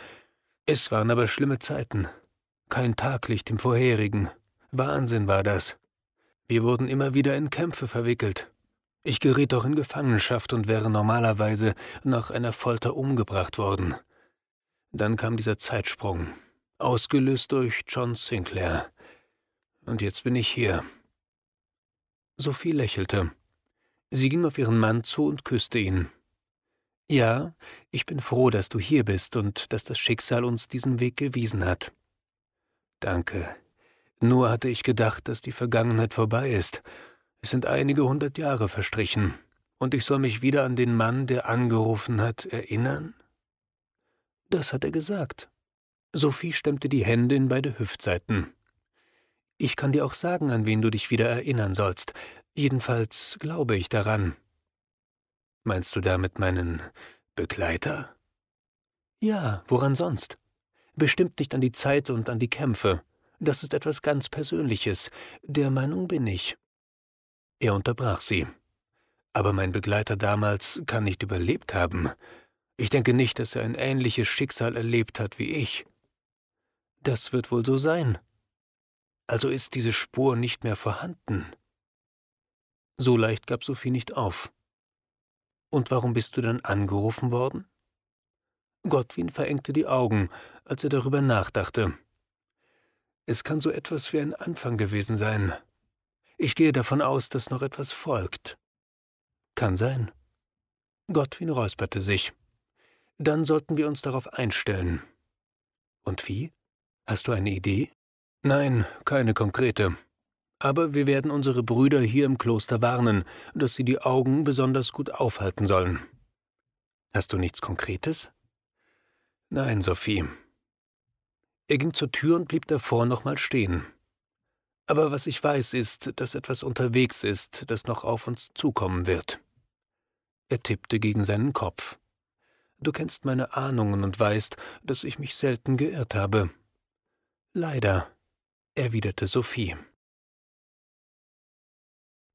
Es waren aber schlimme Zeiten. Kein Taglicht im vorherigen. Wahnsinn war das. Wir wurden immer wieder in Kämpfe verwickelt. Ich geriet auch in Gefangenschaft und wäre normalerweise nach einer Folter umgebracht worden. Dann kam dieser Zeitsprung, ausgelöst durch John Sinclair. Und jetzt bin ich hier. Sophie lächelte. Sie ging auf ihren Mann zu und küsste ihn. Ja, ich bin froh, dass du hier bist und dass das Schicksal uns diesen Weg gewiesen hat. Danke. Nur hatte ich gedacht, dass die Vergangenheit vorbei ist. Es sind einige hundert Jahre verstrichen. Und ich soll mich wieder an den Mann, der angerufen hat, erinnern? Das hat er gesagt. Sophie stemmte die Hände in beide Hüftseiten. Ich kann dir auch sagen, an wen du dich wieder erinnern sollst. Jedenfalls glaube ich daran. Meinst du damit meinen Begleiter? Ja, woran sonst? Bestimmt nicht an die Zeit und an die Kämpfe. Das ist etwas ganz Persönliches. Der Meinung bin ich. Er unterbrach sie. Aber mein Begleiter damals kann nicht überlebt haben. Ich denke nicht, dass er ein ähnliches Schicksal erlebt hat wie ich. Das wird wohl so sein. Also ist diese Spur nicht mehr vorhanden. So leicht gab Sophie nicht auf. Und warum bist du dann angerufen worden? Gottwin verengte die Augen, als er darüber nachdachte. Es kann so etwas wie ein Anfang gewesen sein. Ich gehe davon aus, dass noch etwas folgt. Kann sein. Gottwin räusperte sich. Dann sollten wir uns darauf einstellen. Und wie? Hast du eine Idee? Nein, keine konkrete. Aber wir werden unsere Brüder hier im Kloster warnen, dass sie die Augen besonders gut aufhalten sollen. Hast du nichts Konkretes? Nein, Sophie. Er ging zur Tür und blieb davor nochmal stehen. Aber was ich weiß, ist, dass etwas unterwegs ist, das noch auf uns zukommen wird. Er tippte gegen seinen Kopf. Du kennst meine Ahnungen und weißt, dass ich mich selten geirrt habe. Leider, erwiderte Sophie.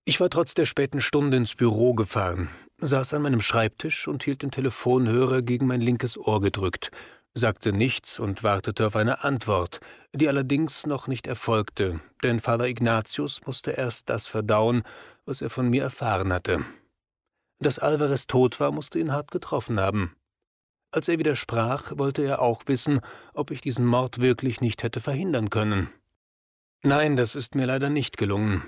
Ich war trotz der späten Stunde ins Büro gefahren, saß an meinem Schreibtisch und hielt den Telefonhörer gegen mein linkes Ohr gedrückt, sagte nichts und wartete auf eine Antwort, die allerdings noch nicht erfolgte, denn Vater Ignatius musste erst das verdauen, was er von mir erfahren hatte. Dass Alvarez tot war, musste ihn hart getroffen haben. Als er widersprach, wollte er auch wissen, ob ich diesen Mord wirklich nicht hätte verhindern können. Nein, das ist mir leider nicht gelungen.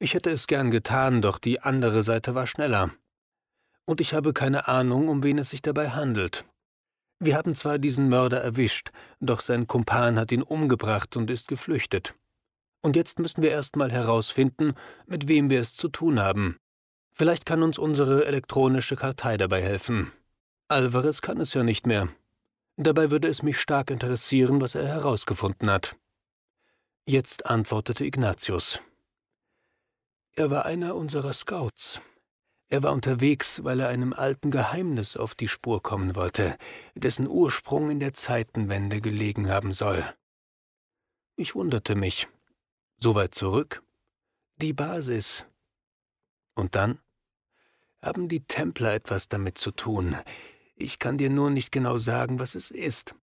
Ich hätte es gern getan, doch die andere Seite war schneller. Und ich habe keine Ahnung, um wen es sich dabei handelt. Wir haben zwar diesen Mörder erwischt, doch sein Kumpan hat ihn umgebracht und ist geflüchtet. Und jetzt müssen wir erst mal herausfinden, mit wem wir es zu tun haben. Vielleicht kann uns unsere elektronische Kartei dabei helfen. Alvarez kann es ja nicht mehr. Dabei würde es mich stark interessieren, was er herausgefunden hat. Jetzt antwortete Ignatius. Er war einer unserer Scouts. Er war unterwegs, weil er einem alten Geheimnis auf die Spur kommen wollte, dessen Ursprung in der Zeitenwende gelegen haben soll. Ich wunderte mich. So weit zurück? Die Basis. Und dann? Haben die Templer etwas damit zu tun? Ich kann dir nur nicht genau sagen, was es ist.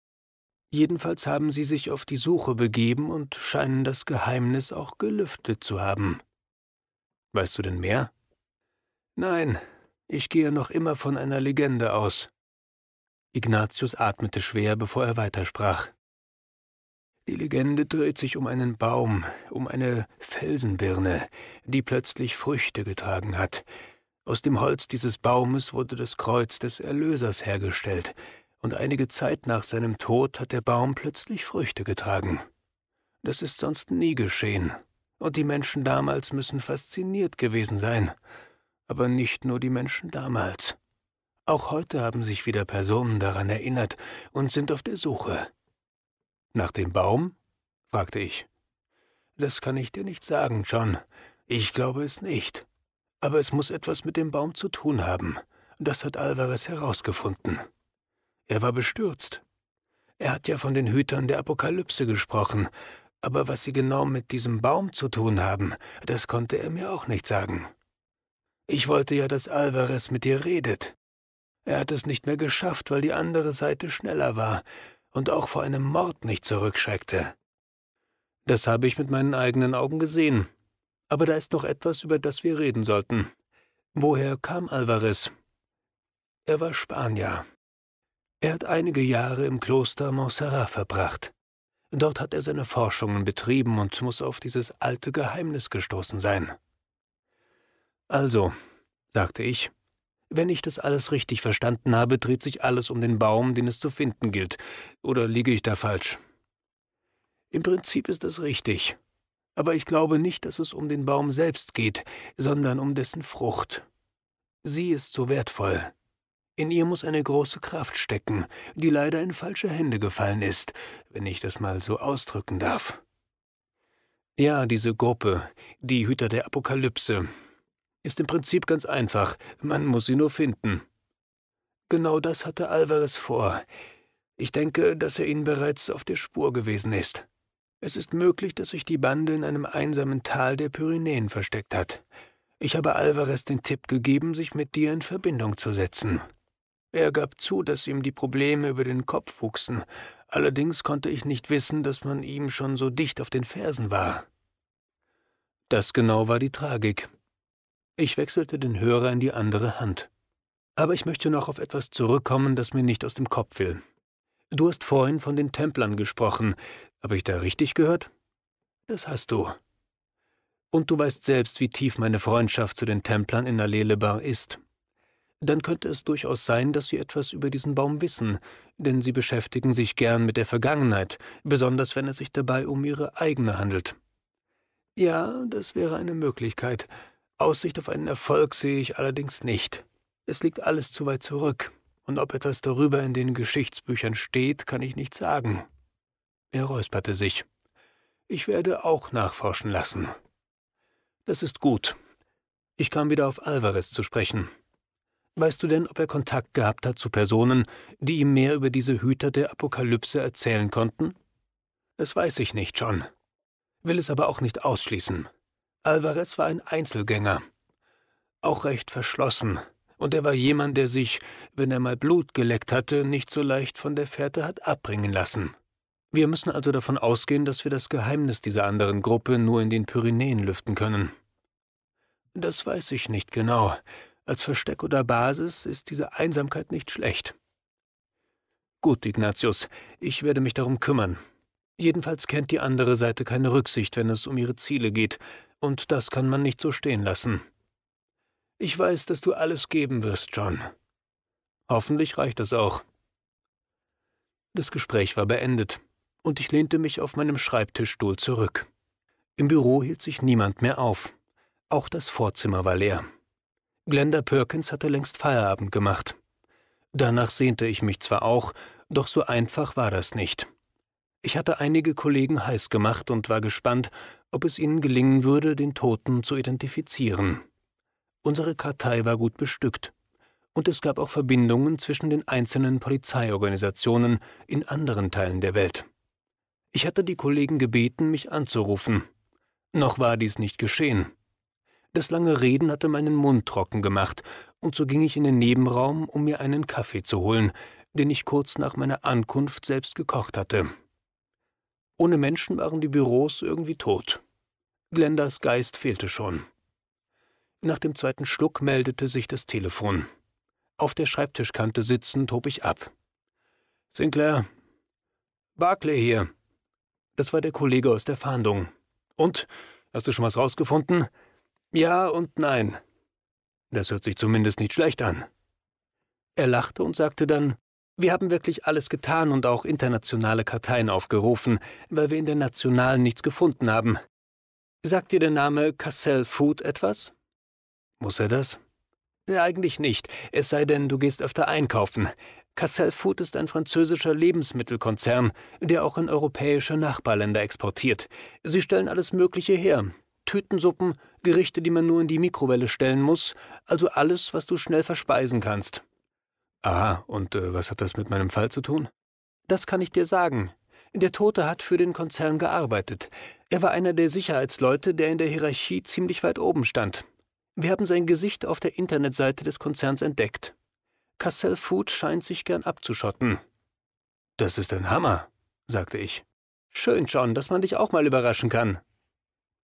Jedenfalls haben sie sich auf die Suche begeben und scheinen das Geheimnis auch gelüftet zu haben. Weißt du denn mehr? Nein, ich gehe noch immer von einer Legende aus. Ignatius atmete schwer, bevor er weitersprach. Die Legende dreht sich um einen Baum, um eine Felsenbirne, die plötzlich Früchte getragen hat. Aus dem Holz dieses Baumes wurde das Kreuz des Erlösers hergestellt, und einige Zeit nach seinem Tod hat der Baum plötzlich Früchte getragen. Das ist sonst nie geschehen, und die Menschen damals müssen fasziniert gewesen sein. Aber nicht nur die Menschen damals. Auch heute haben sich wieder Personen daran erinnert und sind auf der Suche. Nach dem Baum? fragte ich. Das kann ich dir nicht sagen, John. Ich glaube es nicht. Aber es muss etwas mit dem Baum zu tun haben. Das hat Alvarez herausgefunden. Er war bestürzt. Er hat ja von den Hütern der Apokalypse gesprochen, aber was sie genau mit diesem Baum zu tun haben, das konnte er mir auch nicht sagen. Ich wollte ja, dass Alvarez mit dir redet. Er hat es nicht mehr geschafft, weil die andere Seite schneller war und auch vor einem Mord nicht zurückschreckte. Das habe ich mit meinen eigenen Augen gesehen. Aber da ist noch etwas, über das wir reden sollten. Woher kam Alvarez? Er war Spanier. Er hat einige Jahre im Kloster Montserrat verbracht. Dort hat er seine Forschungen betrieben und muss auf dieses alte Geheimnis gestoßen sein. Also, sagte ich, wenn ich das alles richtig verstanden habe, dreht sich alles um den Baum, den es zu finden gilt, oder liege ich da falsch? Im Prinzip ist es richtig, aber ich glaube nicht, dass es um den Baum selbst geht, sondern um dessen Frucht. Sie ist so wertvoll, in ihr muss eine große Kraft stecken, die leider in falsche Hände gefallen ist, wenn ich das mal so ausdrücken darf. Ja, diese Gruppe, die Hüter der Apokalypse, ist im Prinzip ganz einfach, man muss sie nur finden. Genau das hatte Alvarez vor. Ich denke, dass er ihnen bereits auf der Spur gewesen ist. Es ist möglich, dass sich die Bande in einem einsamen Tal der Pyrenäen versteckt hat. Ich habe Alvarez den Tipp gegeben, sich mit dir in Verbindung zu setzen. Er gab zu, dass ihm die Probleme über den Kopf wuchsen, allerdings konnte ich nicht wissen, dass man ihm schon so dicht auf den Fersen war. Das genau war die Tragik. Ich wechselte den Hörer in die andere Hand. Aber ich möchte noch auf etwas zurückkommen, das mir nicht aus dem Kopf will. Du hast vorhin von den Templern gesprochen. Habe ich da richtig gehört? Das hast du. Und du weißt selbst, wie tief meine Freundschaft zu den Templern in Alelebar ist dann könnte es durchaus sein, dass Sie etwas über diesen Baum wissen, denn Sie beschäftigen sich gern mit der Vergangenheit, besonders wenn es sich dabei um Ihre eigene handelt. Ja, das wäre eine Möglichkeit. Aussicht auf einen Erfolg sehe ich allerdings nicht. Es liegt alles zu weit zurück, und ob etwas darüber in den Geschichtsbüchern steht, kann ich nicht sagen. Er räusperte sich. Ich werde auch nachforschen lassen. Das ist gut. Ich kam wieder auf Alvarez zu sprechen. Weißt du denn, ob er Kontakt gehabt hat zu Personen, die ihm mehr über diese Hüter der Apokalypse erzählen konnten? Das weiß ich nicht, John. Will es aber auch nicht ausschließen. Alvarez war ein Einzelgänger. Auch recht verschlossen. Und er war jemand, der sich, wenn er mal Blut geleckt hatte, nicht so leicht von der Fährte hat abbringen lassen. Wir müssen also davon ausgehen, dass wir das Geheimnis dieser anderen Gruppe nur in den Pyrenäen lüften können. Das weiß ich nicht genau. Als Versteck oder Basis ist diese Einsamkeit nicht schlecht. Gut, Ignatius, ich werde mich darum kümmern. Jedenfalls kennt die andere Seite keine Rücksicht, wenn es um ihre Ziele geht, und das kann man nicht so stehen lassen. Ich weiß, dass du alles geben wirst, John. Hoffentlich reicht das auch. Das Gespräch war beendet, und ich lehnte mich auf meinem Schreibtischstuhl zurück. Im Büro hielt sich niemand mehr auf. Auch das Vorzimmer war leer. Glenda Perkins hatte längst Feierabend gemacht. Danach sehnte ich mich zwar auch, doch so einfach war das nicht. Ich hatte einige Kollegen heiß gemacht und war gespannt, ob es ihnen gelingen würde, den Toten zu identifizieren. Unsere Kartei war gut bestückt, und es gab auch Verbindungen zwischen den einzelnen Polizeiorganisationen in anderen Teilen der Welt. Ich hatte die Kollegen gebeten, mich anzurufen. Noch war dies nicht geschehen. Das lange Reden hatte meinen Mund trocken gemacht, und so ging ich in den Nebenraum, um mir einen Kaffee zu holen, den ich kurz nach meiner Ankunft selbst gekocht hatte. Ohne Menschen waren die Büros irgendwie tot. Glendas Geist fehlte schon. Nach dem zweiten Schluck meldete sich das Telefon. Auf der Schreibtischkante sitzend hob ich ab. Sinclair. Barclay hier. Das war der Kollege aus der Fahndung. Und? Hast du schon was rausgefunden? Ja und nein. Das hört sich zumindest nicht schlecht an. Er lachte und sagte dann, wir haben wirklich alles getan und auch internationale Karteien aufgerufen, weil wir in der nationalen nichts gefunden haben. Sagt dir der Name Cassell Food etwas? Muss er das? Ja, eigentlich nicht, es sei denn, du gehst öfter einkaufen. Cassell Food ist ein französischer Lebensmittelkonzern, der auch in europäische Nachbarländer exportiert. Sie stellen alles Mögliche her, Tütensuppen, Gerichte, die man nur in die Mikrowelle stellen muss, also alles, was du schnell verspeisen kannst. Aha, und äh, was hat das mit meinem Fall zu tun? Das kann ich dir sagen. Der Tote hat für den Konzern gearbeitet. Er war einer der Sicherheitsleute, der in der Hierarchie ziemlich weit oben stand. Wir haben sein Gesicht auf der Internetseite des Konzerns entdeckt. Cassell Food scheint sich gern abzuschotten. Das ist ein Hammer, sagte ich. Schön, John, dass man dich auch mal überraschen kann,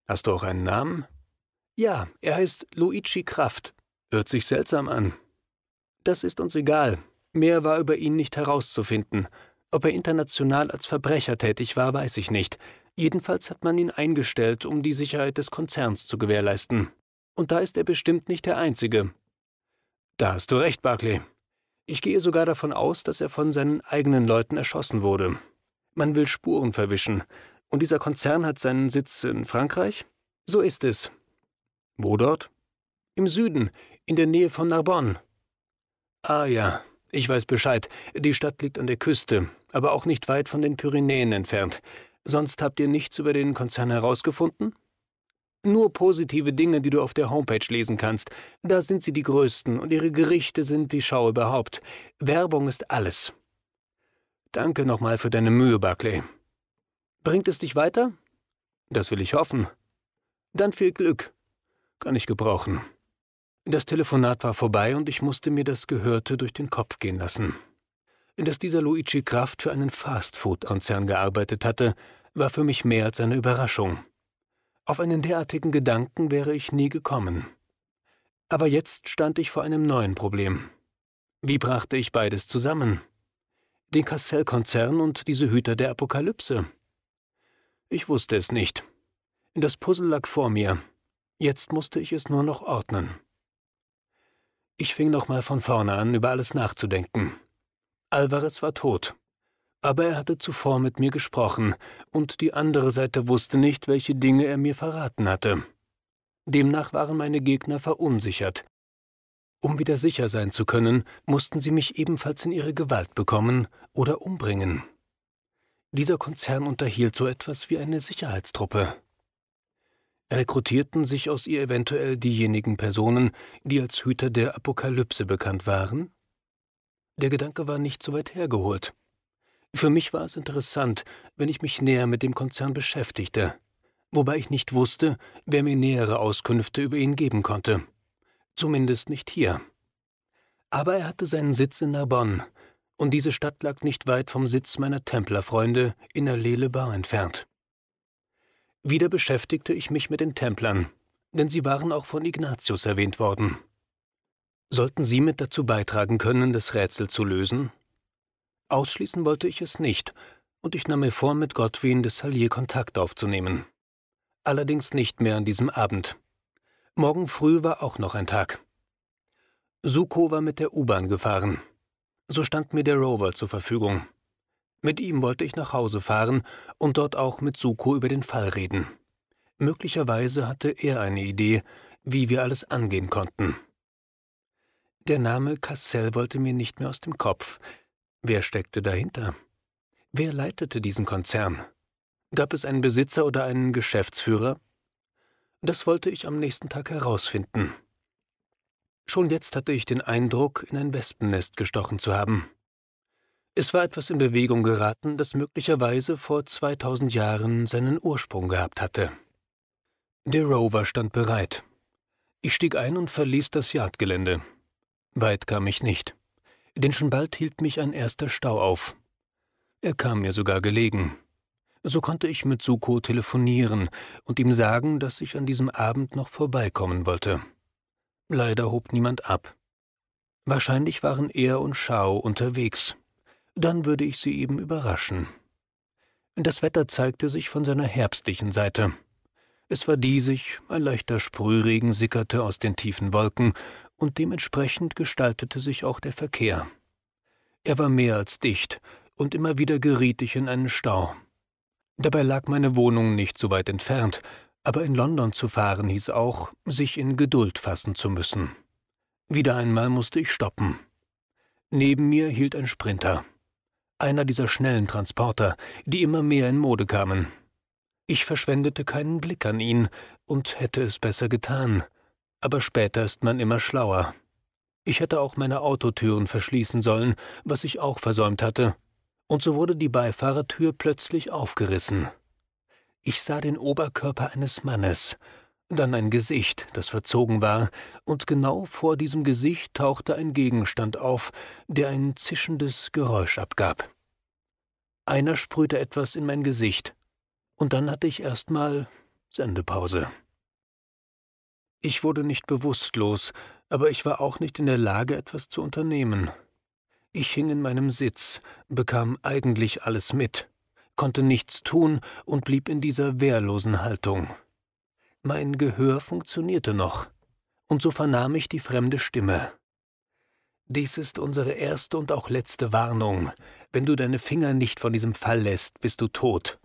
Hast du auch einen Namen? Ja, er heißt Luigi Kraft. Hört sich seltsam an. Das ist uns egal. Mehr war über ihn nicht herauszufinden. Ob er international als Verbrecher tätig war, weiß ich nicht. Jedenfalls hat man ihn eingestellt, um die Sicherheit des Konzerns zu gewährleisten. Und da ist er bestimmt nicht der Einzige. Da hast du recht, Barclay. Ich gehe sogar davon aus, dass er von seinen eigenen Leuten erschossen wurde. Man will Spuren verwischen. Und dieser Konzern hat seinen Sitz in Frankreich? So ist es. Wo dort? Im Süden, in der Nähe von Narbonne. Ah ja, ich weiß Bescheid. Die Stadt liegt an der Küste, aber auch nicht weit von den Pyrenäen entfernt. Sonst habt ihr nichts über den Konzern herausgefunden? Nur positive Dinge, die du auf der Homepage lesen kannst. Da sind sie die größten und ihre Gerichte sind die Schau überhaupt. Werbung ist alles. Danke nochmal für deine Mühe, Buckley. Bringt es dich weiter? Das will ich hoffen. Dann viel Glück. Kann ich gebrauchen. Das Telefonat war vorbei und ich musste mir das Gehörte durch den Kopf gehen lassen. Dass dieser Luigi Kraft für einen Fastfood-Konzern gearbeitet hatte, war für mich mehr als eine Überraschung. Auf einen derartigen Gedanken wäre ich nie gekommen. Aber jetzt stand ich vor einem neuen Problem. Wie brachte ich beides zusammen? Den cassell konzern und diese Hüter der Apokalypse. Ich wusste es nicht. Das Puzzle lag vor mir. Jetzt musste ich es nur noch ordnen. Ich fing nochmal von vorne an, über alles nachzudenken. Alvarez war tot. Aber er hatte zuvor mit mir gesprochen, und die andere Seite wusste nicht, welche Dinge er mir verraten hatte. Demnach waren meine Gegner verunsichert. Um wieder sicher sein zu können, mussten sie mich ebenfalls in ihre Gewalt bekommen oder umbringen. Dieser Konzern unterhielt so etwas wie eine Sicherheitstruppe. Rekrutierten sich aus ihr eventuell diejenigen Personen, die als Hüter der Apokalypse bekannt waren? Der Gedanke war nicht so weit hergeholt. Für mich war es interessant, wenn ich mich näher mit dem Konzern beschäftigte, wobei ich nicht wusste, wer mir nähere Auskünfte über ihn geben konnte. Zumindest nicht hier. Aber er hatte seinen Sitz in Narbonne, und diese Stadt lag nicht weit vom Sitz meiner Templerfreunde in der Lelebar entfernt. Wieder beschäftigte ich mich mit den Templern, denn sie waren auch von Ignatius erwähnt worden. Sollten Sie mit dazu beitragen können, das Rätsel zu lösen? Ausschließen wollte ich es nicht, und ich nahm mir vor, mit Gottwin de Salier Kontakt aufzunehmen. Allerdings nicht mehr an diesem Abend. Morgen früh war auch noch ein Tag. Suko war mit der U-Bahn gefahren so stand mir der Rover zur Verfügung. Mit ihm wollte ich nach Hause fahren und dort auch mit Suko über den Fall reden. Möglicherweise hatte er eine Idee, wie wir alles angehen konnten. Der Name Cassell wollte mir nicht mehr aus dem Kopf. Wer steckte dahinter? Wer leitete diesen Konzern? Gab es einen Besitzer oder einen Geschäftsführer? Das wollte ich am nächsten Tag herausfinden. Schon jetzt hatte ich den Eindruck, in ein Wespennest gestochen zu haben. Es war etwas in Bewegung geraten, das möglicherweise vor 2000 Jahren seinen Ursprung gehabt hatte. Der Rover stand bereit. Ich stieg ein und verließ das Jagdgelände. Weit kam ich nicht, denn schon bald hielt mich ein erster Stau auf. Er kam mir sogar gelegen. So konnte ich mit Suko telefonieren und ihm sagen, dass ich an diesem Abend noch vorbeikommen wollte. Leider hob niemand ab. Wahrscheinlich waren er und Schau unterwegs. Dann würde ich sie eben überraschen. Das Wetter zeigte sich von seiner herbstlichen Seite. Es war diesig, ein leichter Sprühregen sickerte aus den tiefen Wolken, und dementsprechend gestaltete sich auch der Verkehr. Er war mehr als dicht, und immer wieder geriet ich in einen Stau. Dabei lag meine Wohnung nicht so weit entfernt, aber in London zu fahren hieß auch, sich in Geduld fassen zu müssen. Wieder einmal musste ich stoppen. Neben mir hielt ein Sprinter. Einer dieser schnellen Transporter, die immer mehr in Mode kamen. Ich verschwendete keinen Blick an ihn und hätte es besser getan. Aber später ist man immer schlauer. Ich hätte auch meine Autotüren verschließen sollen, was ich auch versäumt hatte. Und so wurde die Beifahrertür plötzlich aufgerissen. Ich sah den Oberkörper eines Mannes, dann ein Gesicht, das verzogen war, und genau vor diesem Gesicht tauchte ein Gegenstand auf, der ein zischendes Geräusch abgab. Einer sprühte etwas in mein Gesicht, und dann hatte ich erstmal Sendepause. Ich wurde nicht bewusstlos, aber ich war auch nicht in der Lage, etwas zu unternehmen. Ich hing in meinem Sitz, bekam eigentlich alles mit, konnte nichts tun und blieb in dieser wehrlosen Haltung. Mein Gehör funktionierte noch, und so vernahm ich die fremde Stimme. Dies ist unsere erste und auch letzte Warnung. Wenn du deine Finger nicht von diesem Fall lässt, bist du tot.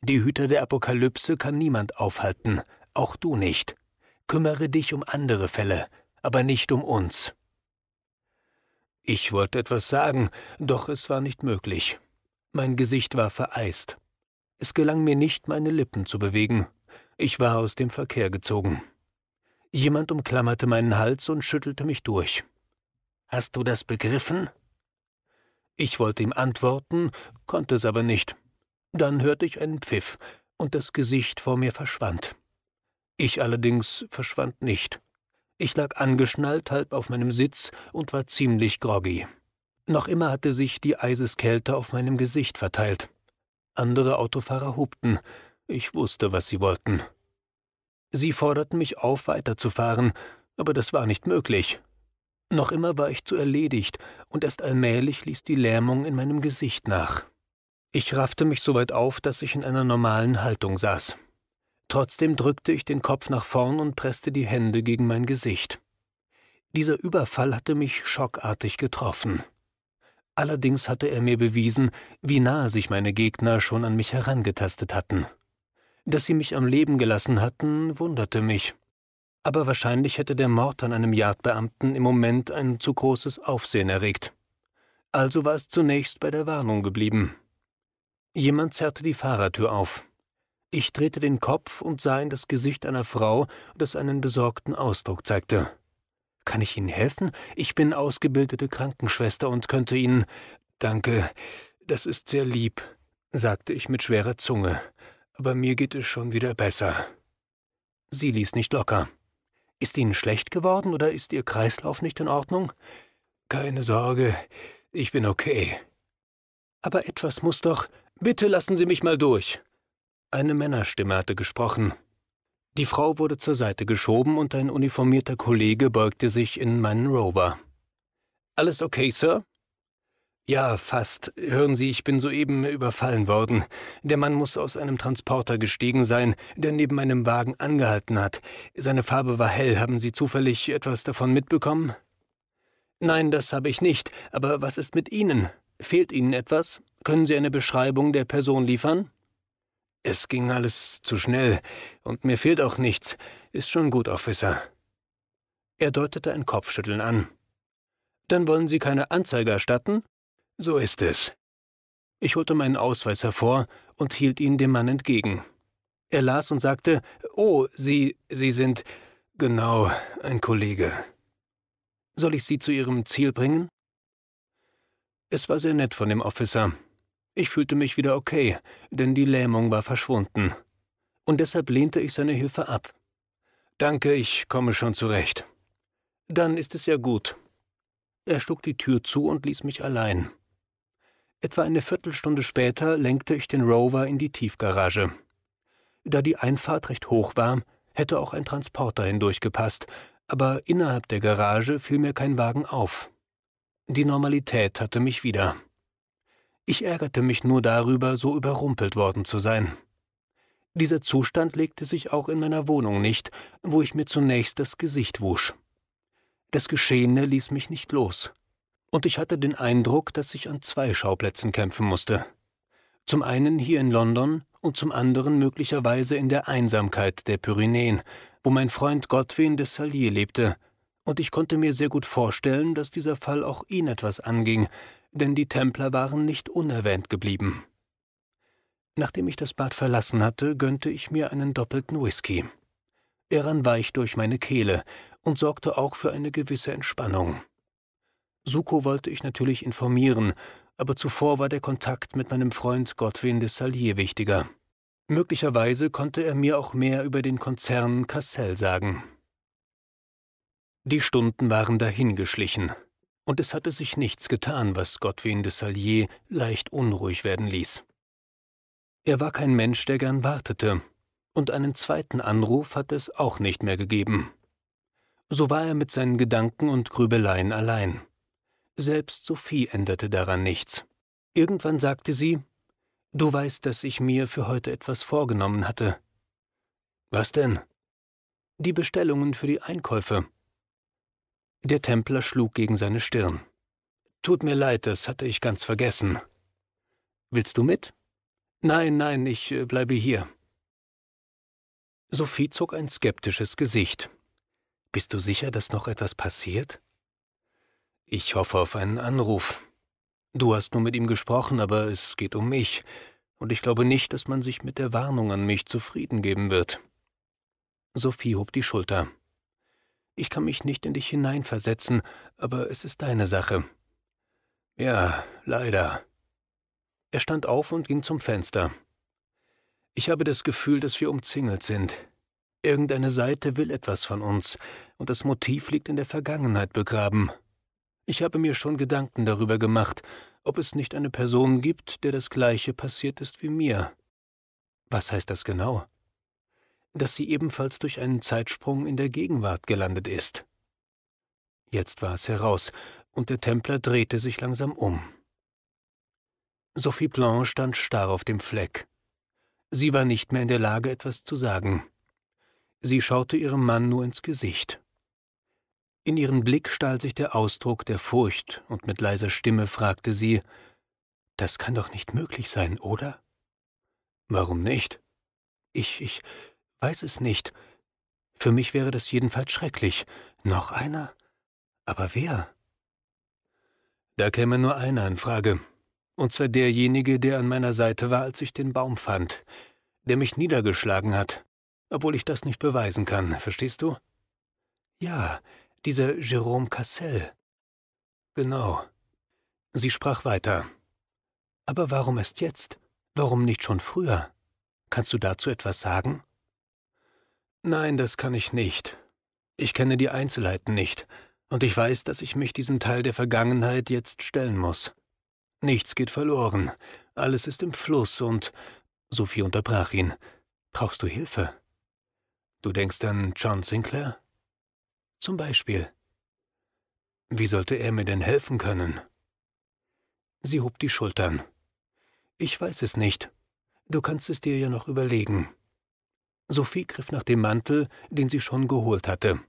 Die Hüter der Apokalypse kann niemand aufhalten, auch du nicht. Kümmere dich um andere Fälle, aber nicht um uns. Ich wollte etwas sagen, doch es war nicht möglich. Mein Gesicht war vereist. Es gelang mir nicht, meine Lippen zu bewegen. Ich war aus dem Verkehr gezogen. Jemand umklammerte meinen Hals und schüttelte mich durch. Hast du das begriffen? Ich wollte ihm antworten, konnte es aber nicht. Dann hörte ich einen Pfiff, und das Gesicht vor mir verschwand. Ich allerdings verschwand nicht. Ich lag angeschnallt halb auf meinem Sitz und war ziemlich groggy. Noch immer hatte sich die Eiseskälte auf meinem Gesicht verteilt. Andere Autofahrer hupten. Ich wusste, was sie wollten. Sie forderten mich auf, weiterzufahren, aber das war nicht möglich. Noch immer war ich zu erledigt, und erst allmählich ließ die Lähmung in meinem Gesicht nach. Ich raffte mich so weit auf, dass ich in einer normalen Haltung saß. Trotzdem drückte ich den Kopf nach vorn und presste die Hände gegen mein Gesicht. Dieser Überfall hatte mich schockartig getroffen. Allerdings hatte er mir bewiesen, wie nahe sich meine Gegner schon an mich herangetastet hatten. Dass sie mich am Leben gelassen hatten, wunderte mich. Aber wahrscheinlich hätte der Mord an einem Jagdbeamten im Moment ein zu großes Aufsehen erregt. Also war es zunächst bei der Warnung geblieben. Jemand zerrte die Fahrertür auf. Ich drehte den Kopf und sah in das Gesicht einer Frau, das einen besorgten Ausdruck zeigte. Kann ich Ihnen helfen? Ich bin ausgebildete Krankenschwester und könnte Ihnen. Danke, das ist sehr lieb, sagte ich mit schwerer Zunge, aber mir geht es schon wieder besser. Sie ließ nicht locker. Ist Ihnen schlecht geworden oder ist Ihr Kreislauf nicht in Ordnung? Keine Sorge, ich bin okay. Aber etwas muss doch. Bitte lassen Sie mich mal durch. Eine Männerstimme hatte gesprochen, die Frau wurde zur Seite geschoben und ein uniformierter Kollege beugte sich in meinen Rover. Alles okay, Sir? Ja, fast. Hören Sie, ich bin soeben überfallen worden. Der Mann muss aus einem Transporter gestiegen sein, der neben meinem Wagen angehalten hat. Seine Farbe war hell. Haben Sie zufällig etwas davon mitbekommen? Nein, das habe ich nicht. Aber was ist mit Ihnen? Fehlt Ihnen etwas? Können Sie eine Beschreibung der Person liefern? Es ging alles zu schnell, und mir fehlt auch nichts. Ist schon gut, Officer. Er deutete ein Kopfschütteln an. Dann wollen Sie keine Anzeige erstatten? So ist es. Ich holte meinen Ausweis hervor und hielt ihn dem Mann entgegen. Er las und sagte, Oh, Sie, Sie sind, genau, ein Kollege. Soll ich Sie zu Ihrem Ziel bringen? Es war sehr nett von dem Officer, ich fühlte mich wieder okay, denn die Lähmung war verschwunden. Und deshalb lehnte ich seine Hilfe ab. Danke, ich komme schon zurecht. Dann ist es ja gut. Er schlug die Tür zu und ließ mich allein. Etwa eine Viertelstunde später lenkte ich den Rover in die Tiefgarage. Da die Einfahrt recht hoch war, hätte auch ein Transporter hindurchgepasst, aber innerhalb der Garage fiel mir kein Wagen auf. Die Normalität hatte mich wieder. Ich ärgerte mich nur darüber, so überrumpelt worden zu sein. Dieser Zustand legte sich auch in meiner Wohnung nicht, wo ich mir zunächst das Gesicht wusch. Das Geschehene ließ mich nicht los, und ich hatte den Eindruck, dass ich an zwei Schauplätzen kämpfen musste. Zum einen hier in London und zum anderen möglicherweise in der Einsamkeit der Pyrenäen, wo mein Freund Godwin de Salier lebte, und ich konnte mir sehr gut vorstellen, dass dieser Fall auch ihn etwas anging, denn die Templer waren nicht unerwähnt geblieben. Nachdem ich das Bad verlassen hatte, gönnte ich mir einen doppelten Whisky. Er rann weich durch meine Kehle und sorgte auch für eine gewisse Entspannung. Suko wollte ich natürlich informieren, aber zuvor war der Kontakt mit meinem Freund Gottwin de Salier wichtiger. Möglicherweise konnte er mir auch mehr über den Konzern Cassell sagen. Die Stunden waren dahingeschlichen und es hatte sich nichts getan, was Godwin de Salier leicht unruhig werden ließ. Er war kein Mensch, der gern wartete, und einen zweiten Anruf hatte es auch nicht mehr gegeben. So war er mit seinen Gedanken und Grübeleien allein. Selbst Sophie änderte daran nichts. Irgendwann sagte sie, Du weißt, dass ich mir für heute etwas vorgenommen hatte. Was denn? Die Bestellungen für die Einkäufe, der Templer schlug gegen seine Stirn. Tut mir leid, das hatte ich ganz vergessen. Willst du mit? Nein, nein, ich äh, bleibe hier. Sophie zog ein skeptisches Gesicht. Bist du sicher, dass noch etwas passiert? Ich hoffe auf einen Anruf. Du hast nur mit ihm gesprochen, aber es geht um mich, und ich glaube nicht, dass man sich mit der Warnung an mich zufrieden geben wird. Sophie hob die Schulter. Ich kann mich nicht in dich hineinversetzen, aber es ist deine Sache. Ja, leider. Er stand auf und ging zum Fenster. Ich habe das Gefühl, dass wir umzingelt sind. Irgendeine Seite will etwas von uns, und das Motiv liegt in der Vergangenheit begraben. Ich habe mir schon Gedanken darüber gemacht, ob es nicht eine Person gibt, der das gleiche passiert ist wie mir. Was heißt das genau? dass sie ebenfalls durch einen Zeitsprung in der Gegenwart gelandet ist. Jetzt war es heraus, und der Templer drehte sich langsam um. Sophie Blanc stand starr auf dem Fleck. Sie war nicht mehr in der Lage, etwas zu sagen. Sie schaute ihrem Mann nur ins Gesicht. In ihren Blick stahl sich der Ausdruck der Furcht, und mit leiser Stimme fragte sie Das kann doch nicht möglich sein, oder? Warum nicht? Ich, ich, Weiß es nicht. Für mich wäre das jedenfalls schrecklich. Noch einer? Aber wer? Da käme nur einer in Frage. Und zwar derjenige, der an meiner Seite war, als ich den Baum fand. Der mich niedergeschlagen hat. Obwohl ich das nicht beweisen kann, verstehst du? Ja, dieser Jerome Cassel. Genau. Sie sprach weiter. Aber warum erst jetzt? Warum nicht schon früher? Kannst du dazu etwas sagen? Nein, das kann ich nicht. Ich kenne die Einzelheiten nicht, und ich weiß, dass ich mich diesem Teil der Vergangenheit jetzt stellen muss. Nichts geht verloren, alles ist im Fluss und... Sophie unterbrach ihn. Brauchst du Hilfe? Du denkst an John Sinclair? Zum Beispiel. Wie sollte er mir denn helfen können? Sie hob die Schultern. Ich weiß es nicht. Du kannst es dir ja noch überlegen. Sophie griff nach dem Mantel, den sie schon geholt hatte.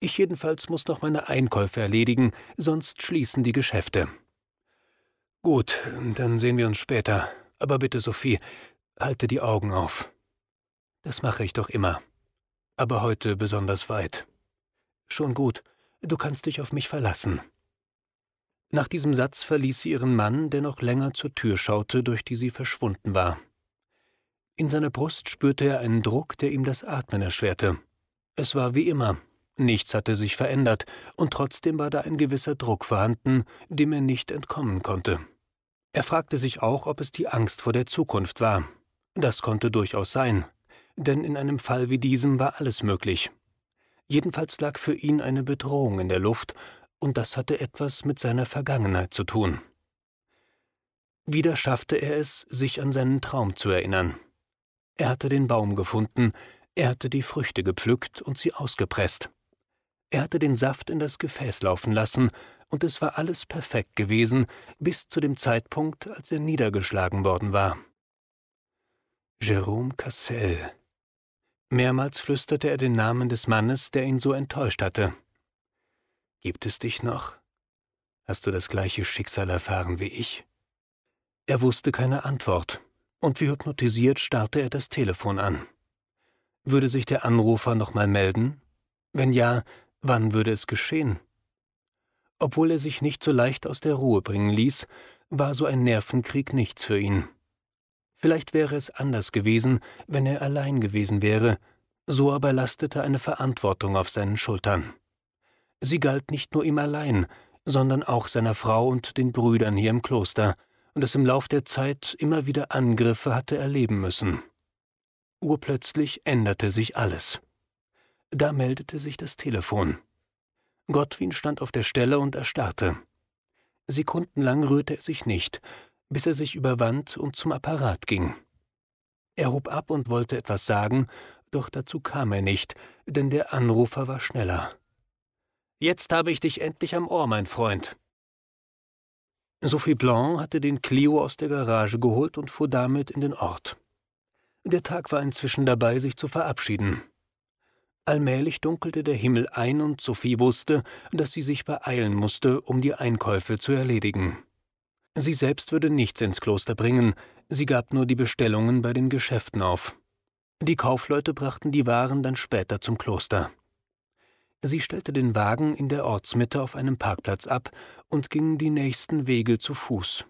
Ich jedenfalls muss noch meine Einkäufe erledigen, sonst schließen die Geschäfte. Gut, dann sehen wir uns später. Aber bitte, Sophie, halte die Augen auf. Das mache ich doch immer. Aber heute besonders weit. Schon gut, du kannst dich auf mich verlassen. Nach diesem Satz verließ sie ihren Mann, der noch länger zur Tür schaute, durch die sie verschwunden war. In seiner Brust spürte er einen Druck, der ihm das Atmen erschwerte. Es war wie immer, nichts hatte sich verändert, und trotzdem war da ein gewisser Druck vorhanden, dem er nicht entkommen konnte. Er fragte sich auch, ob es die Angst vor der Zukunft war. Das konnte durchaus sein, denn in einem Fall wie diesem war alles möglich. Jedenfalls lag für ihn eine Bedrohung in der Luft, und das hatte etwas mit seiner Vergangenheit zu tun. Wieder schaffte er es, sich an seinen Traum zu erinnern. Er hatte den Baum gefunden, er hatte die Früchte gepflückt und sie ausgepresst. Er hatte den Saft in das Gefäß laufen lassen, und es war alles perfekt gewesen, bis zu dem Zeitpunkt, als er niedergeschlagen worden war. Jerome Cassel. Mehrmals flüsterte er den Namen des Mannes, der ihn so enttäuscht hatte. Gibt es dich noch? Hast du das gleiche Schicksal erfahren wie ich? Er wusste keine Antwort und wie hypnotisiert starrte er das Telefon an. Würde sich der Anrufer nochmal melden? Wenn ja, wann würde es geschehen? Obwohl er sich nicht so leicht aus der Ruhe bringen ließ, war so ein Nervenkrieg nichts für ihn. Vielleicht wäre es anders gewesen, wenn er allein gewesen wäre, so aber lastete eine Verantwortung auf seinen Schultern. Sie galt nicht nur ihm allein, sondern auch seiner Frau und den Brüdern hier im Kloster, und es im Lauf der Zeit immer wieder Angriffe hatte erleben müssen. Urplötzlich änderte sich alles. Da meldete sich das Telefon. Gottwin stand auf der Stelle und erstarrte. Sekundenlang rührte er sich nicht, bis er sich überwand und zum Apparat ging. Er hob ab und wollte etwas sagen, doch dazu kam er nicht, denn der Anrufer war schneller. Jetzt habe ich dich endlich am Ohr, mein Freund, Sophie Blanc hatte den Clio aus der Garage geholt und fuhr damit in den Ort. Der Tag war inzwischen dabei, sich zu verabschieden. Allmählich dunkelte der Himmel ein und Sophie wusste, dass sie sich beeilen musste, um die Einkäufe zu erledigen. Sie selbst würde nichts ins Kloster bringen, sie gab nur die Bestellungen bei den Geschäften auf. Die Kaufleute brachten die Waren dann später zum Kloster. Sie stellte den Wagen in der Ortsmitte auf einem Parkplatz ab und ging die nächsten Wege zu Fuß.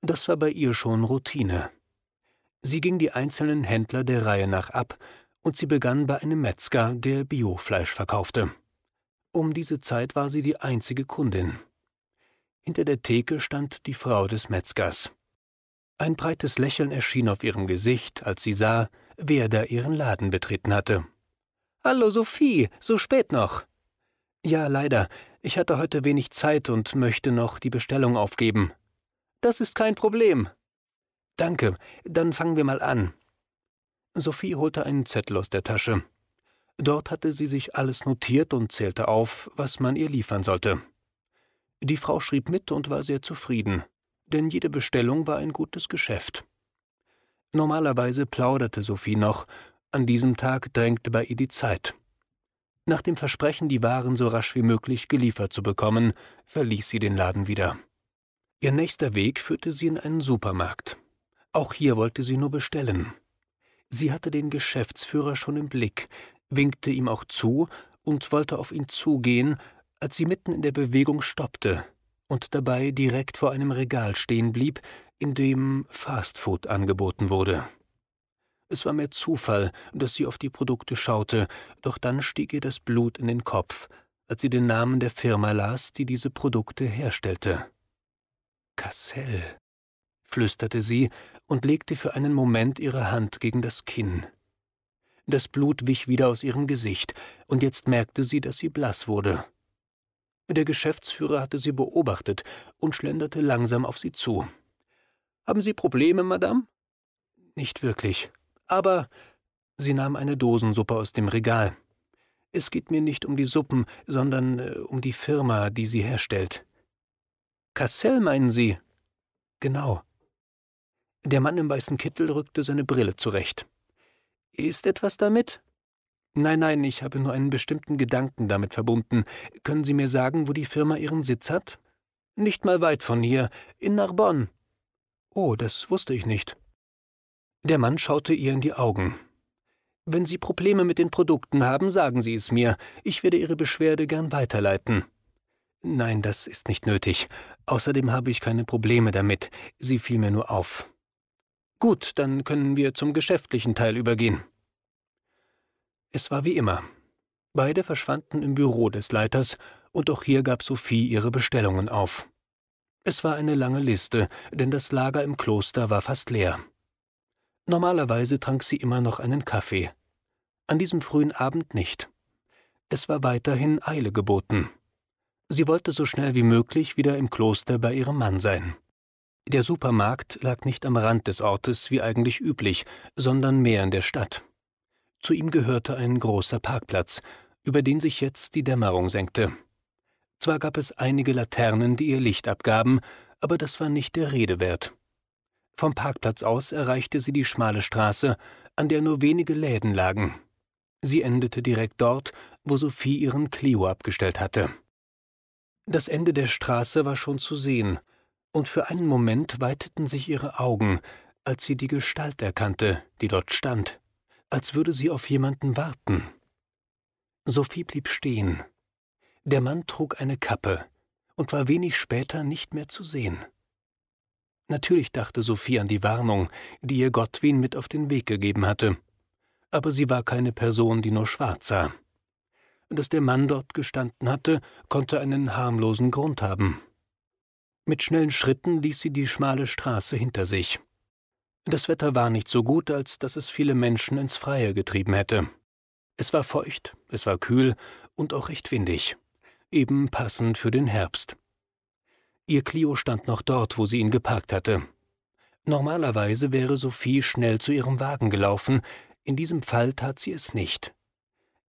Das war bei ihr schon Routine. Sie ging die einzelnen Händler der Reihe nach ab und sie begann bei einem Metzger, der Biofleisch verkaufte. Um diese Zeit war sie die einzige Kundin. Hinter der Theke stand die Frau des Metzgers. Ein breites Lächeln erschien auf ihrem Gesicht, als sie sah, wer da ihren Laden betreten hatte. Hallo Sophie, so spät noch. Ja, leider. Ich hatte heute wenig Zeit und möchte noch die Bestellung aufgeben. Das ist kein Problem. Danke, dann fangen wir mal an. Sophie holte einen Zettel aus der Tasche. Dort hatte sie sich alles notiert und zählte auf, was man ihr liefern sollte. Die Frau schrieb mit und war sehr zufrieden, denn jede Bestellung war ein gutes Geschäft. Normalerweise plauderte Sophie noch an diesem Tag drängte bei ihr die Zeit. Nach dem Versprechen, die Waren so rasch wie möglich geliefert zu bekommen, verließ sie den Laden wieder. Ihr nächster Weg führte sie in einen Supermarkt. Auch hier wollte sie nur bestellen. Sie hatte den Geschäftsführer schon im Blick, winkte ihm auch zu und wollte auf ihn zugehen, als sie mitten in der Bewegung stoppte und dabei direkt vor einem Regal stehen blieb, in dem Fastfood angeboten wurde. Es war mehr Zufall, dass sie auf die Produkte schaute, doch dann stieg ihr das Blut in den Kopf, als sie den Namen der Firma las, die diese Produkte herstellte. Cassell, flüsterte sie und legte für einen Moment ihre Hand gegen das Kinn. Das Blut wich wieder aus ihrem Gesicht, und jetzt merkte sie, dass sie blass wurde. Der Geschäftsführer hatte sie beobachtet und schlenderte langsam auf sie zu. Haben Sie Probleme, Madame? Nicht wirklich, aber sie nahm eine Dosensuppe aus dem Regal. Es geht mir nicht um die Suppen, sondern äh, um die Firma, die sie herstellt. Cassell meinen Sie? Genau. Der Mann im weißen Kittel rückte seine Brille zurecht. Ist etwas damit? Nein, nein, ich habe nur einen bestimmten Gedanken damit verbunden. Können Sie mir sagen, wo die Firma ihren Sitz hat? Nicht mal weit von hier, in Narbonne. Oh, das wusste ich nicht. Der Mann schaute ihr in die Augen. Wenn Sie Probleme mit den Produkten haben, sagen Sie es mir. Ich werde Ihre Beschwerde gern weiterleiten. Nein, das ist nicht nötig. Außerdem habe ich keine Probleme damit. Sie fiel mir nur auf. Gut, dann können wir zum geschäftlichen Teil übergehen. Es war wie immer. Beide verschwanden im Büro des Leiters, und auch hier gab Sophie ihre Bestellungen auf. Es war eine lange Liste, denn das Lager im Kloster war fast leer. Normalerweise trank sie immer noch einen Kaffee. An diesem frühen Abend nicht. Es war weiterhin Eile geboten. Sie wollte so schnell wie möglich wieder im Kloster bei ihrem Mann sein. Der Supermarkt lag nicht am Rand des Ortes wie eigentlich üblich, sondern mehr in der Stadt. Zu ihm gehörte ein großer Parkplatz, über den sich jetzt die Dämmerung senkte. Zwar gab es einige Laternen, die ihr Licht abgaben, aber das war nicht der Rede wert. Vom Parkplatz aus erreichte sie die schmale Straße, an der nur wenige Läden lagen. Sie endete direkt dort, wo Sophie ihren Clio abgestellt hatte. Das Ende der Straße war schon zu sehen, und für einen Moment weiteten sich ihre Augen, als sie die Gestalt erkannte, die dort stand, als würde sie auf jemanden warten. Sophie blieb stehen. Der Mann trug eine Kappe und war wenig später nicht mehr zu sehen. Natürlich dachte Sophie an die Warnung, die ihr Gottwin mit auf den Weg gegeben hatte. Aber sie war keine Person, die nur schwarz sah. Dass der Mann dort gestanden hatte, konnte einen harmlosen Grund haben. Mit schnellen Schritten ließ sie die schmale Straße hinter sich. Das Wetter war nicht so gut, als dass es viele Menschen ins Freie getrieben hätte. Es war feucht, es war kühl und auch recht windig, eben passend für den Herbst. Ihr Clio stand noch dort, wo sie ihn geparkt hatte. Normalerweise wäre Sophie schnell zu ihrem Wagen gelaufen, in diesem Fall tat sie es nicht.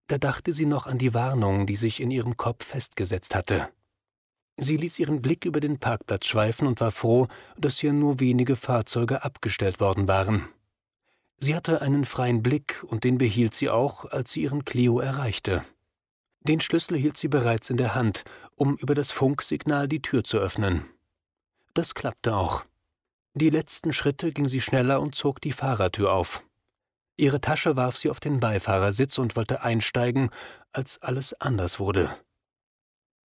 Da dachte sie noch an die Warnung, die sich in ihrem Kopf festgesetzt hatte. Sie ließ ihren Blick über den Parkplatz schweifen und war froh, dass hier nur wenige Fahrzeuge abgestellt worden waren. Sie hatte einen freien Blick und den behielt sie auch, als sie ihren Clio erreichte. Den Schlüssel hielt sie bereits in der Hand um über das Funksignal die Tür zu öffnen. Das klappte auch. Die letzten Schritte ging sie schneller und zog die Fahrertür auf. Ihre Tasche warf sie auf den Beifahrersitz und wollte einsteigen, als alles anders wurde.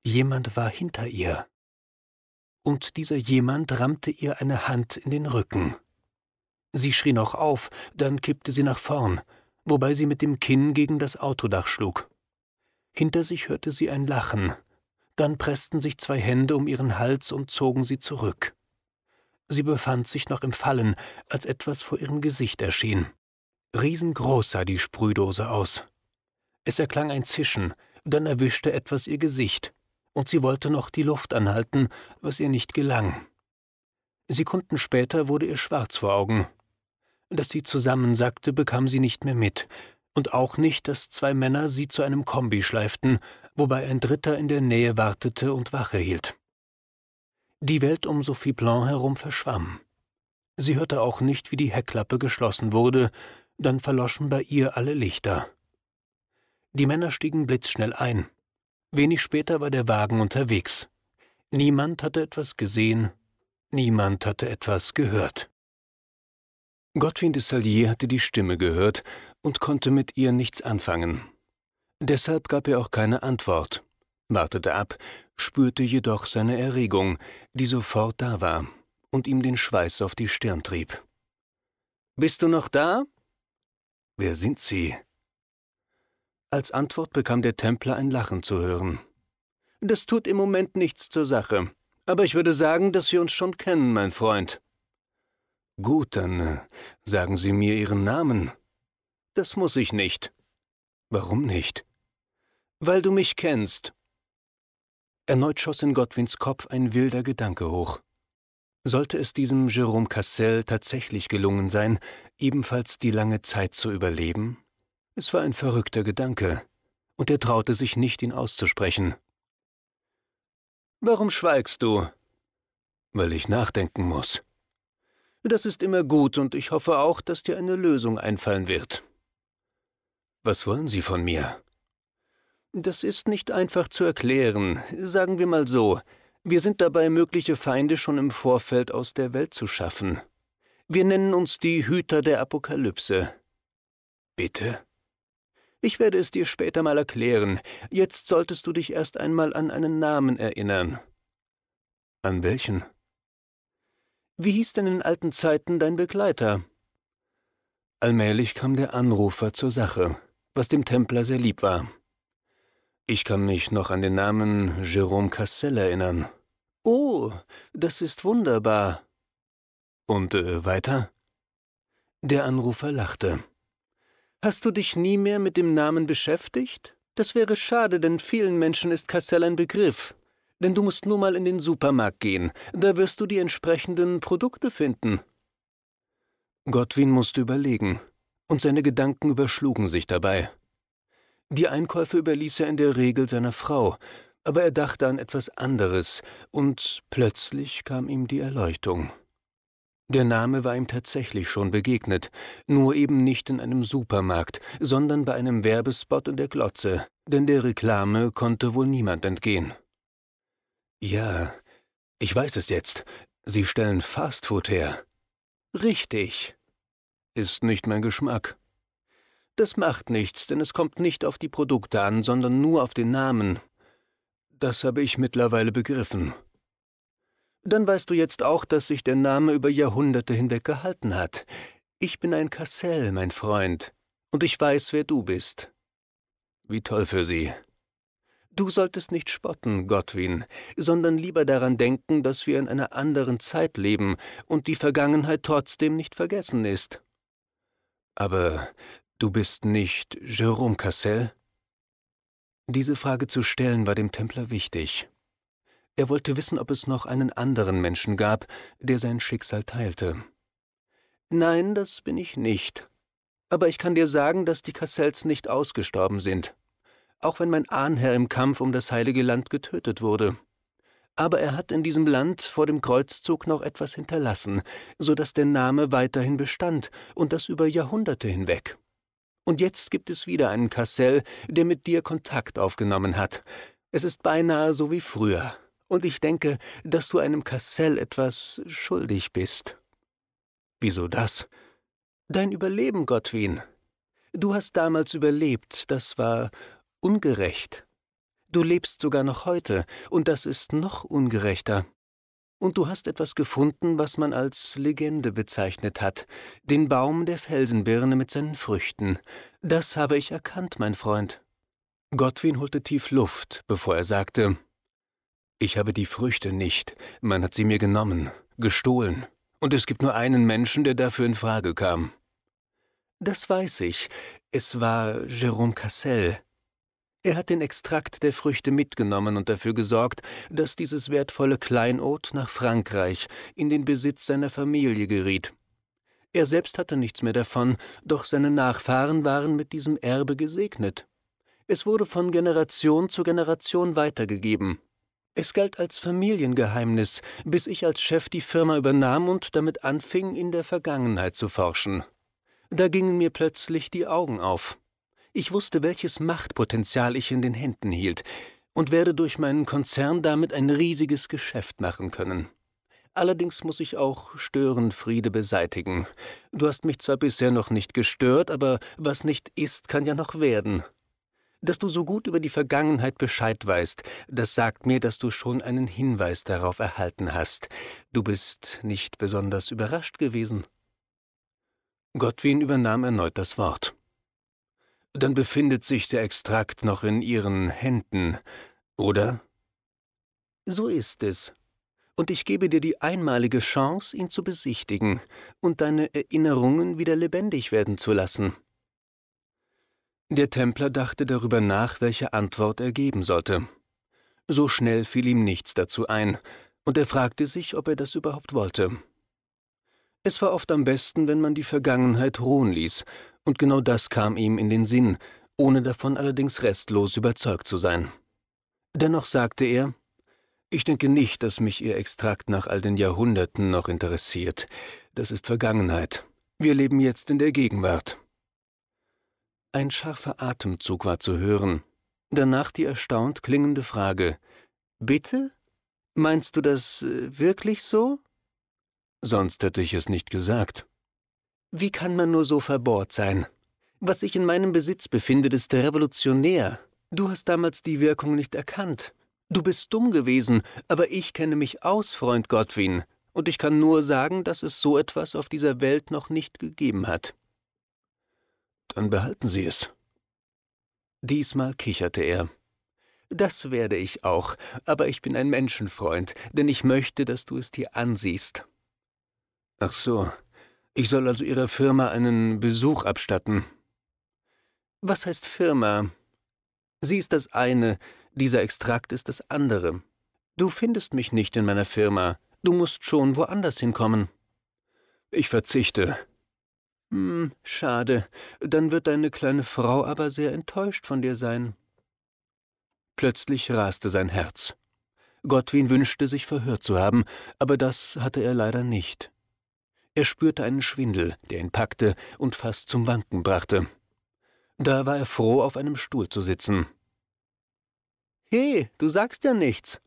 Jemand war hinter ihr. Und dieser jemand rammte ihr eine Hand in den Rücken. Sie schrie noch auf, dann kippte sie nach vorn, wobei sie mit dem Kinn gegen das Autodach schlug. Hinter sich hörte sie ein Lachen, dann pressten sich zwei Hände um ihren Hals und zogen sie zurück. Sie befand sich noch im Fallen, als etwas vor ihrem Gesicht erschien. Riesengroß sah die Sprühdose aus. Es erklang ein Zischen, dann erwischte etwas ihr Gesicht, und sie wollte noch die Luft anhalten, was ihr nicht gelang. Sekunden später wurde ihr schwarz vor Augen. Dass sie zusammensackte, bekam sie nicht mehr mit, und auch nicht, dass zwei Männer sie zu einem Kombi schleiften, wobei ein Dritter in der Nähe wartete und Wache hielt. Die Welt um Sophie Blanc herum verschwamm. Sie hörte auch nicht, wie die Heckklappe geschlossen wurde, dann verloschen bei ihr alle Lichter. Die Männer stiegen blitzschnell ein. Wenig später war der Wagen unterwegs. Niemand hatte etwas gesehen, niemand hatte etwas gehört. Gottfried de Salier hatte die Stimme gehört und konnte mit ihr nichts anfangen. Deshalb gab er auch keine Antwort, wartete ab, spürte jedoch seine Erregung, die sofort da war und ihm den Schweiß auf die Stirn trieb. Bist du noch da? Wer sind Sie? Als Antwort bekam der Templer ein Lachen zu hören. Das tut im Moment nichts zur Sache, aber ich würde sagen, dass wir uns schon kennen, mein Freund. Gut, dann äh, sagen Sie mir Ihren Namen. Das muss ich nicht. Warum nicht? Weil du mich kennst. Erneut schoss in Godwins Kopf ein wilder Gedanke hoch. Sollte es diesem Jerome Cassel tatsächlich gelungen sein, ebenfalls die lange Zeit zu überleben? Es war ein verrückter Gedanke, und er traute sich nicht, ihn auszusprechen. Warum schweigst du? Weil ich nachdenken muss. Das ist immer gut, und ich hoffe auch, dass dir eine Lösung einfallen wird. Was wollen Sie von mir? Das ist nicht einfach zu erklären. Sagen wir mal so, wir sind dabei, mögliche Feinde schon im Vorfeld aus der Welt zu schaffen. Wir nennen uns die Hüter der Apokalypse. Bitte? Ich werde es dir später mal erklären. Jetzt solltest du dich erst einmal an einen Namen erinnern. An welchen? Wie hieß denn in alten Zeiten dein Begleiter? Allmählich kam der Anrufer zur Sache was dem Templer sehr lieb war. Ich kann mich noch an den Namen Jerome Cassel erinnern. Oh, das ist wunderbar. Und äh, weiter? Der Anrufer lachte. Hast du dich nie mehr mit dem Namen beschäftigt? Das wäre schade, denn vielen Menschen ist Cassel ein Begriff. Denn du musst nur mal in den Supermarkt gehen, da wirst du die entsprechenden Produkte finden. Gottwin musste überlegen und seine Gedanken überschlugen sich dabei. Die Einkäufe überließ er in der Regel seiner Frau, aber er dachte an etwas anderes, und plötzlich kam ihm die Erleuchtung. Der Name war ihm tatsächlich schon begegnet, nur eben nicht in einem Supermarkt, sondern bei einem Werbespot in der Glotze, denn der Reklame konnte wohl niemand entgehen. Ja, ich weiß es jetzt. Sie stellen Fastfood her. Richtig. Ist nicht mein Geschmack. Das macht nichts, denn es kommt nicht auf die Produkte an, sondern nur auf den Namen. Das habe ich mittlerweile begriffen. Dann weißt du jetzt auch, dass sich der Name über Jahrhunderte hinweg gehalten hat. Ich bin ein Kassell, mein Freund, und ich weiß, wer du bist. Wie toll für sie. Du solltest nicht spotten, Gottwin, sondern lieber daran denken, dass wir in einer anderen Zeit leben und die Vergangenheit trotzdem nicht vergessen ist. Aber du bist nicht Jerome Cassel? Diese Frage zu stellen war dem Templer wichtig. Er wollte wissen, ob es noch einen anderen Menschen gab, der sein Schicksal teilte. Nein, das bin ich nicht. Aber ich kann dir sagen, dass die Cassels nicht ausgestorben sind, auch wenn mein Ahnherr im Kampf um das Heilige Land getötet wurde aber er hat in diesem Land vor dem Kreuzzug noch etwas hinterlassen, so dass der Name weiterhin bestand und das über Jahrhunderte hinweg. Und jetzt gibt es wieder einen Kassell, der mit dir Kontakt aufgenommen hat. Es ist beinahe so wie früher, und ich denke, dass du einem Kassell etwas schuldig bist. Wieso das? Dein Überleben, Gottwin. Du hast damals überlebt, das war ungerecht. Du lebst sogar noch heute, und das ist noch ungerechter. Und du hast etwas gefunden, was man als Legende bezeichnet hat, den Baum der Felsenbirne mit seinen Früchten. Das habe ich erkannt, mein Freund. Godwin holte tief Luft, bevor er sagte, ich habe die Früchte nicht, man hat sie mir genommen, gestohlen, und es gibt nur einen Menschen, der dafür in Frage kam. Das weiß ich, es war Jerome Cassel, er hat den Extrakt der Früchte mitgenommen und dafür gesorgt, dass dieses wertvolle Kleinod nach Frankreich in den Besitz seiner Familie geriet. Er selbst hatte nichts mehr davon, doch seine Nachfahren waren mit diesem Erbe gesegnet. Es wurde von Generation zu Generation weitergegeben. Es galt als Familiengeheimnis, bis ich als Chef die Firma übernahm und damit anfing, in der Vergangenheit zu forschen. Da gingen mir plötzlich die Augen auf. Ich wusste, welches Machtpotenzial ich in den Händen hielt und werde durch meinen Konzern damit ein riesiges Geschäft machen können. Allerdings muss ich auch Störenfriede beseitigen. Du hast mich zwar bisher noch nicht gestört, aber was nicht ist, kann ja noch werden. Dass du so gut über die Vergangenheit Bescheid weißt, das sagt mir, dass du schon einen Hinweis darauf erhalten hast. Du bist nicht besonders überrascht gewesen. Gottwin übernahm erneut das Wort dann befindet sich der Extrakt noch in Ihren Händen, oder? So ist es. Und ich gebe dir die einmalige Chance, ihn zu besichtigen und deine Erinnerungen wieder lebendig werden zu lassen. Der Templer dachte darüber nach, welche Antwort er geben sollte. So schnell fiel ihm nichts dazu ein, und er fragte sich, ob er das überhaupt wollte. Es war oft am besten, wenn man die Vergangenheit ruhen ließ und genau das kam ihm in den Sinn, ohne davon allerdings restlos überzeugt zu sein. Dennoch sagte er, ich denke nicht, dass mich Ihr Extrakt nach all den Jahrhunderten noch interessiert. Das ist Vergangenheit. Wir leben jetzt in der Gegenwart. Ein scharfer Atemzug war zu hören. Danach die erstaunt klingende Frage. Bitte? Meinst du das äh, wirklich so? Sonst hätte ich es nicht gesagt. Wie kann man nur so verbohrt sein? Was sich in meinem Besitz befindet, ist revolutionär. Du hast damals die Wirkung nicht erkannt. Du bist dumm gewesen, aber ich kenne mich aus, Freund Gottwin, und ich kann nur sagen, dass es so etwas auf dieser Welt noch nicht gegeben hat. Dann behalten Sie es. Diesmal kicherte er. Das werde ich auch, aber ich bin ein Menschenfreund, denn ich möchte, dass du es dir ansiehst. Ach so, ich soll also Ihrer Firma einen Besuch abstatten. Was heißt Firma? Sie ist das eine, dieser Extrakt ist das andere. Du findest mich nicht in meiner Firma. Du musst schon woanders hinkommen. Ich verzichte. Hm, schade. Dann wird deine kleine Frau aber sehr enttäuscht von dir sein. Plötzlich raste sein Herz. Gottwin wünschte, sich verhört zu haben, aber das hatte er leider nicht. Er spürte einen Schwindel, der ihn packte und fast zum Wanken brachte. Da war er froh, auf einem Stuhl zu sitzen. He, du sagst ja nichts.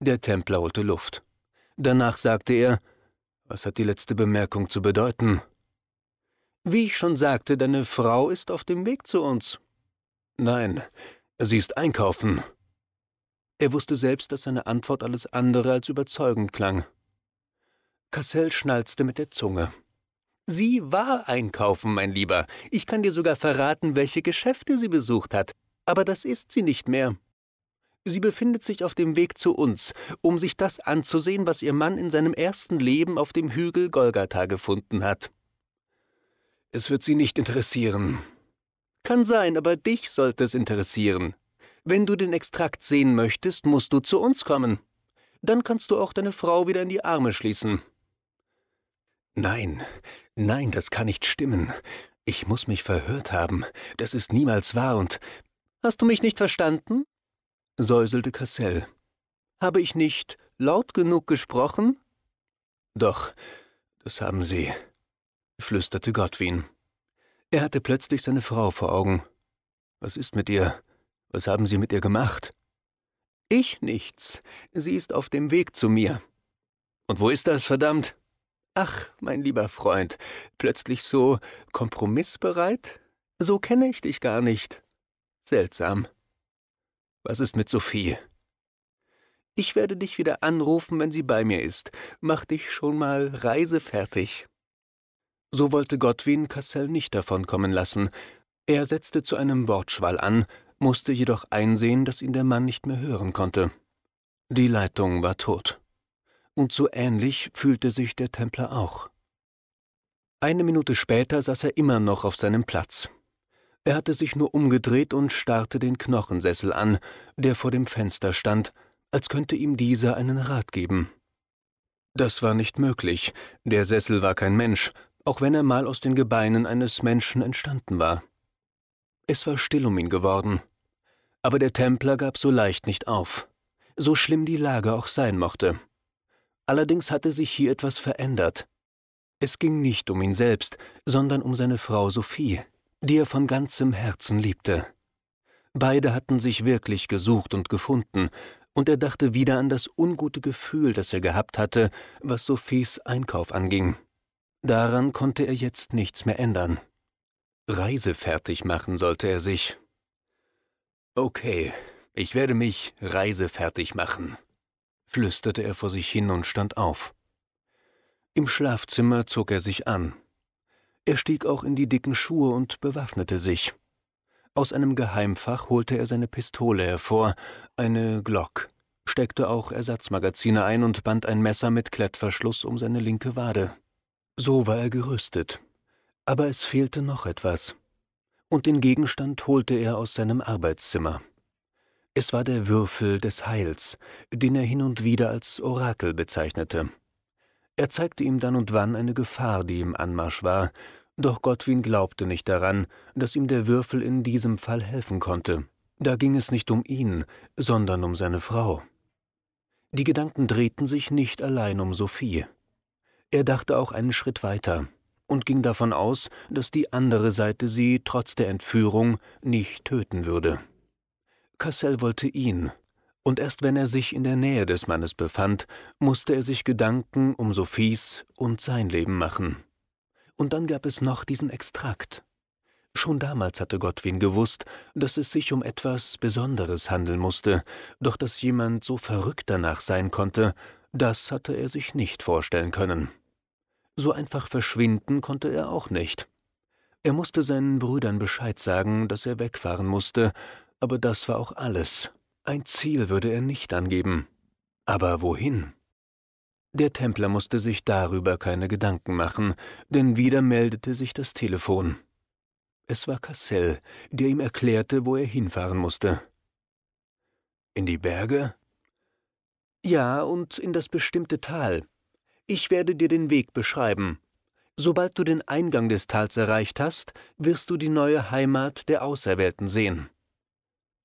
Der Templer holte Luft. Danach sagte er, was hat die letzte Bemerkung zu bedeuten? Wie ich schon sagte, deine Frau ist auf dem Weg zu uns. Nein, sie ist einkaufen. Er wusste selbst, dass seine Antwort alles andere als überzeugend klang. Cassell schnalzte mit der Zunge. Sie war einkaufen, mein Lieber. Ich kann dir sogar verraten, welche Geschäfte sie besucht hat. Aber das ist sie nicht mehr. Sie befindet sich auf dem Weg zu uns, um sich das anzusehen, was ihr Mann in seinem ersten Leben auf dem Hügel Golgatha gefunden hat. Es wird sie nicht interessieren. Kann sein, aber dich sollte es interessieren. Wenn du den Extrakt sehen möchtest, musst du zu uns kommen. Dann kannst du auch deine Frau wieder in die Arme schließen. Nein, nein, das kann nicht stimmen. Ich muss mich verhört haben. Das ist niemals wahr und. Hast du mich nicht verstanden? säuselte Cassell. Habe ich nicht laut genug gesprochen? Doch, das haben Sie, flüsterte Godwin. Er hatte plötzlich seine Frau vor Augen. Was ist mit ihr? Was haben Sie mit ihr gemacht? Ich nichts. Sie ist auf dem Weg zu mir. Und wo ist das, verdammt? Ach, mein lieber Freund, plötzlich so kompromissbereit? So kenne ich dich gar nicht. Seltsam. Was ist mit Sophie? Ich werde dich wieder anrufen, wenn sie bei mir ist. Mach dich schon mal reisefertig. So wollte Gottwin Cassell nicht davonkommen lassen. Er setzte zu einem Wortschwall an, musste jedoch einsehen, dass ihn der Mann nicht mehr hören konnte. Die Leitung war tot und so ähnlich fühlte sich der Templer auch. Eine Minute später saß er immer noch auf seinem Platz. Er hatte sich nur umgedreht und starrte den Knochensessel an, der vor dem Fenster stand, als könnte ihm dieser einen Rat geben. Das war nicht möglich, der Sessel war kein Mensch, auch wenn er mal aus den Gebeinen eines Menschen entstanden war. Es war still um ihn geworden. Aber der Templer gab so leicht nicht auf, so schlimm die Lage auch sein mochte. Allerdings hatte sich hier etwas verändert. Es ging nicht um ihn selbst, sondern um seine Frau Sophie, die er von ganzem Herzen liebte. Beide hatten sich wirklich gesucht und gefunden, und er dachte wieder an das ungute Gefühl, das er gehabt hatte, was Sophies Einkauf anging. Daran konnte er jetzt nichts mehr ändern. Reisefertig machen sollte er sich. Okay, ich werde mich reisefertig machen, flüsterte er vor sich hin und stand auf. Im Schlafzimmer zog er sich an. Er stieg auch in die dicken Schuhe und bewaffnete sich. Aus einem Geheimfach holte er seine Pistole hervor, eine Glock, steckte auch Ersatzmagazine ein und band ein Messer mit Klettverschluss um seine linke Wade. So war er gerüstet. Aber es fehlte noch etwas. Und den Gegenstand holte er aus seinem Arbeitszimmer. Es war der Würfel des Heils, den er hin und wieder als Orakel bezeichnete. Er zeigte ihm dann und wann eine Gefahr, die im Anmarsch war, doch Gottwin glaubte nicht daran, dass ihm der Würfel in diesem Fall helfen konnte. Da ging es nicht um ihn, sondern um seine Frau. Die Gedanken drehten sich nicht allein um Sophie. Er dachte auch einen Schritt weiter und ging davon aus, dass die andere Seite sie trotz der Entführung nicht töten würde. Cassel wollte ihn, und erst wenn er sich in der Nähe des Mannes befand, musste er sich Gedanken um Sophies und sein Leben machen. Und dann gab es noch diesen Extrakt. Schon damals hatte Gottwin gewusst, dass es sich um etwas Besonderes handeln musste, doch dass jemand so verrückt danach sein konnte, das hatte er sich nicht vorstellen können. So einfach verschwinden konnte er auch nicht. Er musste seinen Brüdern Bescheid sagen, dass er wegfahren musste, aber das war auch alles. Ein Ziel würde er nicht angeben. Aber wohin? Der Templer musste sich darüber keine Gedanken machen, denn wieder meldete sich das Telefon. Es war Cassell, der ihm erklärte, wo er hinfahren musste. In die Berge? Ja, und in das bestimmte Tal. Ich werde dir den Weg beschreiben. Sobald du den Eingang des Tals erreicht hast, wirst du die neue Heimat der Auserwählten sehen.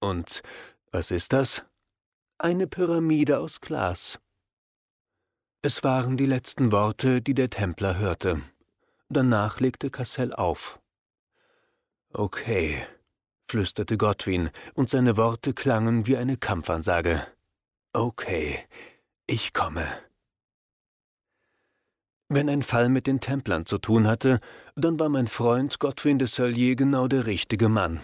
Und was ist das? Eine Pyramide aus Glas. Es waren die letzten Worte, die der Templer hörte. Danach legte Cassell auf. Okay, flüsterte Godwin, und seine Worte klangen wie eine Kampfansage. Okay, ich komme. Wenn ein Fall mit den Templern zu tun hatte, dann war mein Freund Godwin de Solier genau der richtige Mann.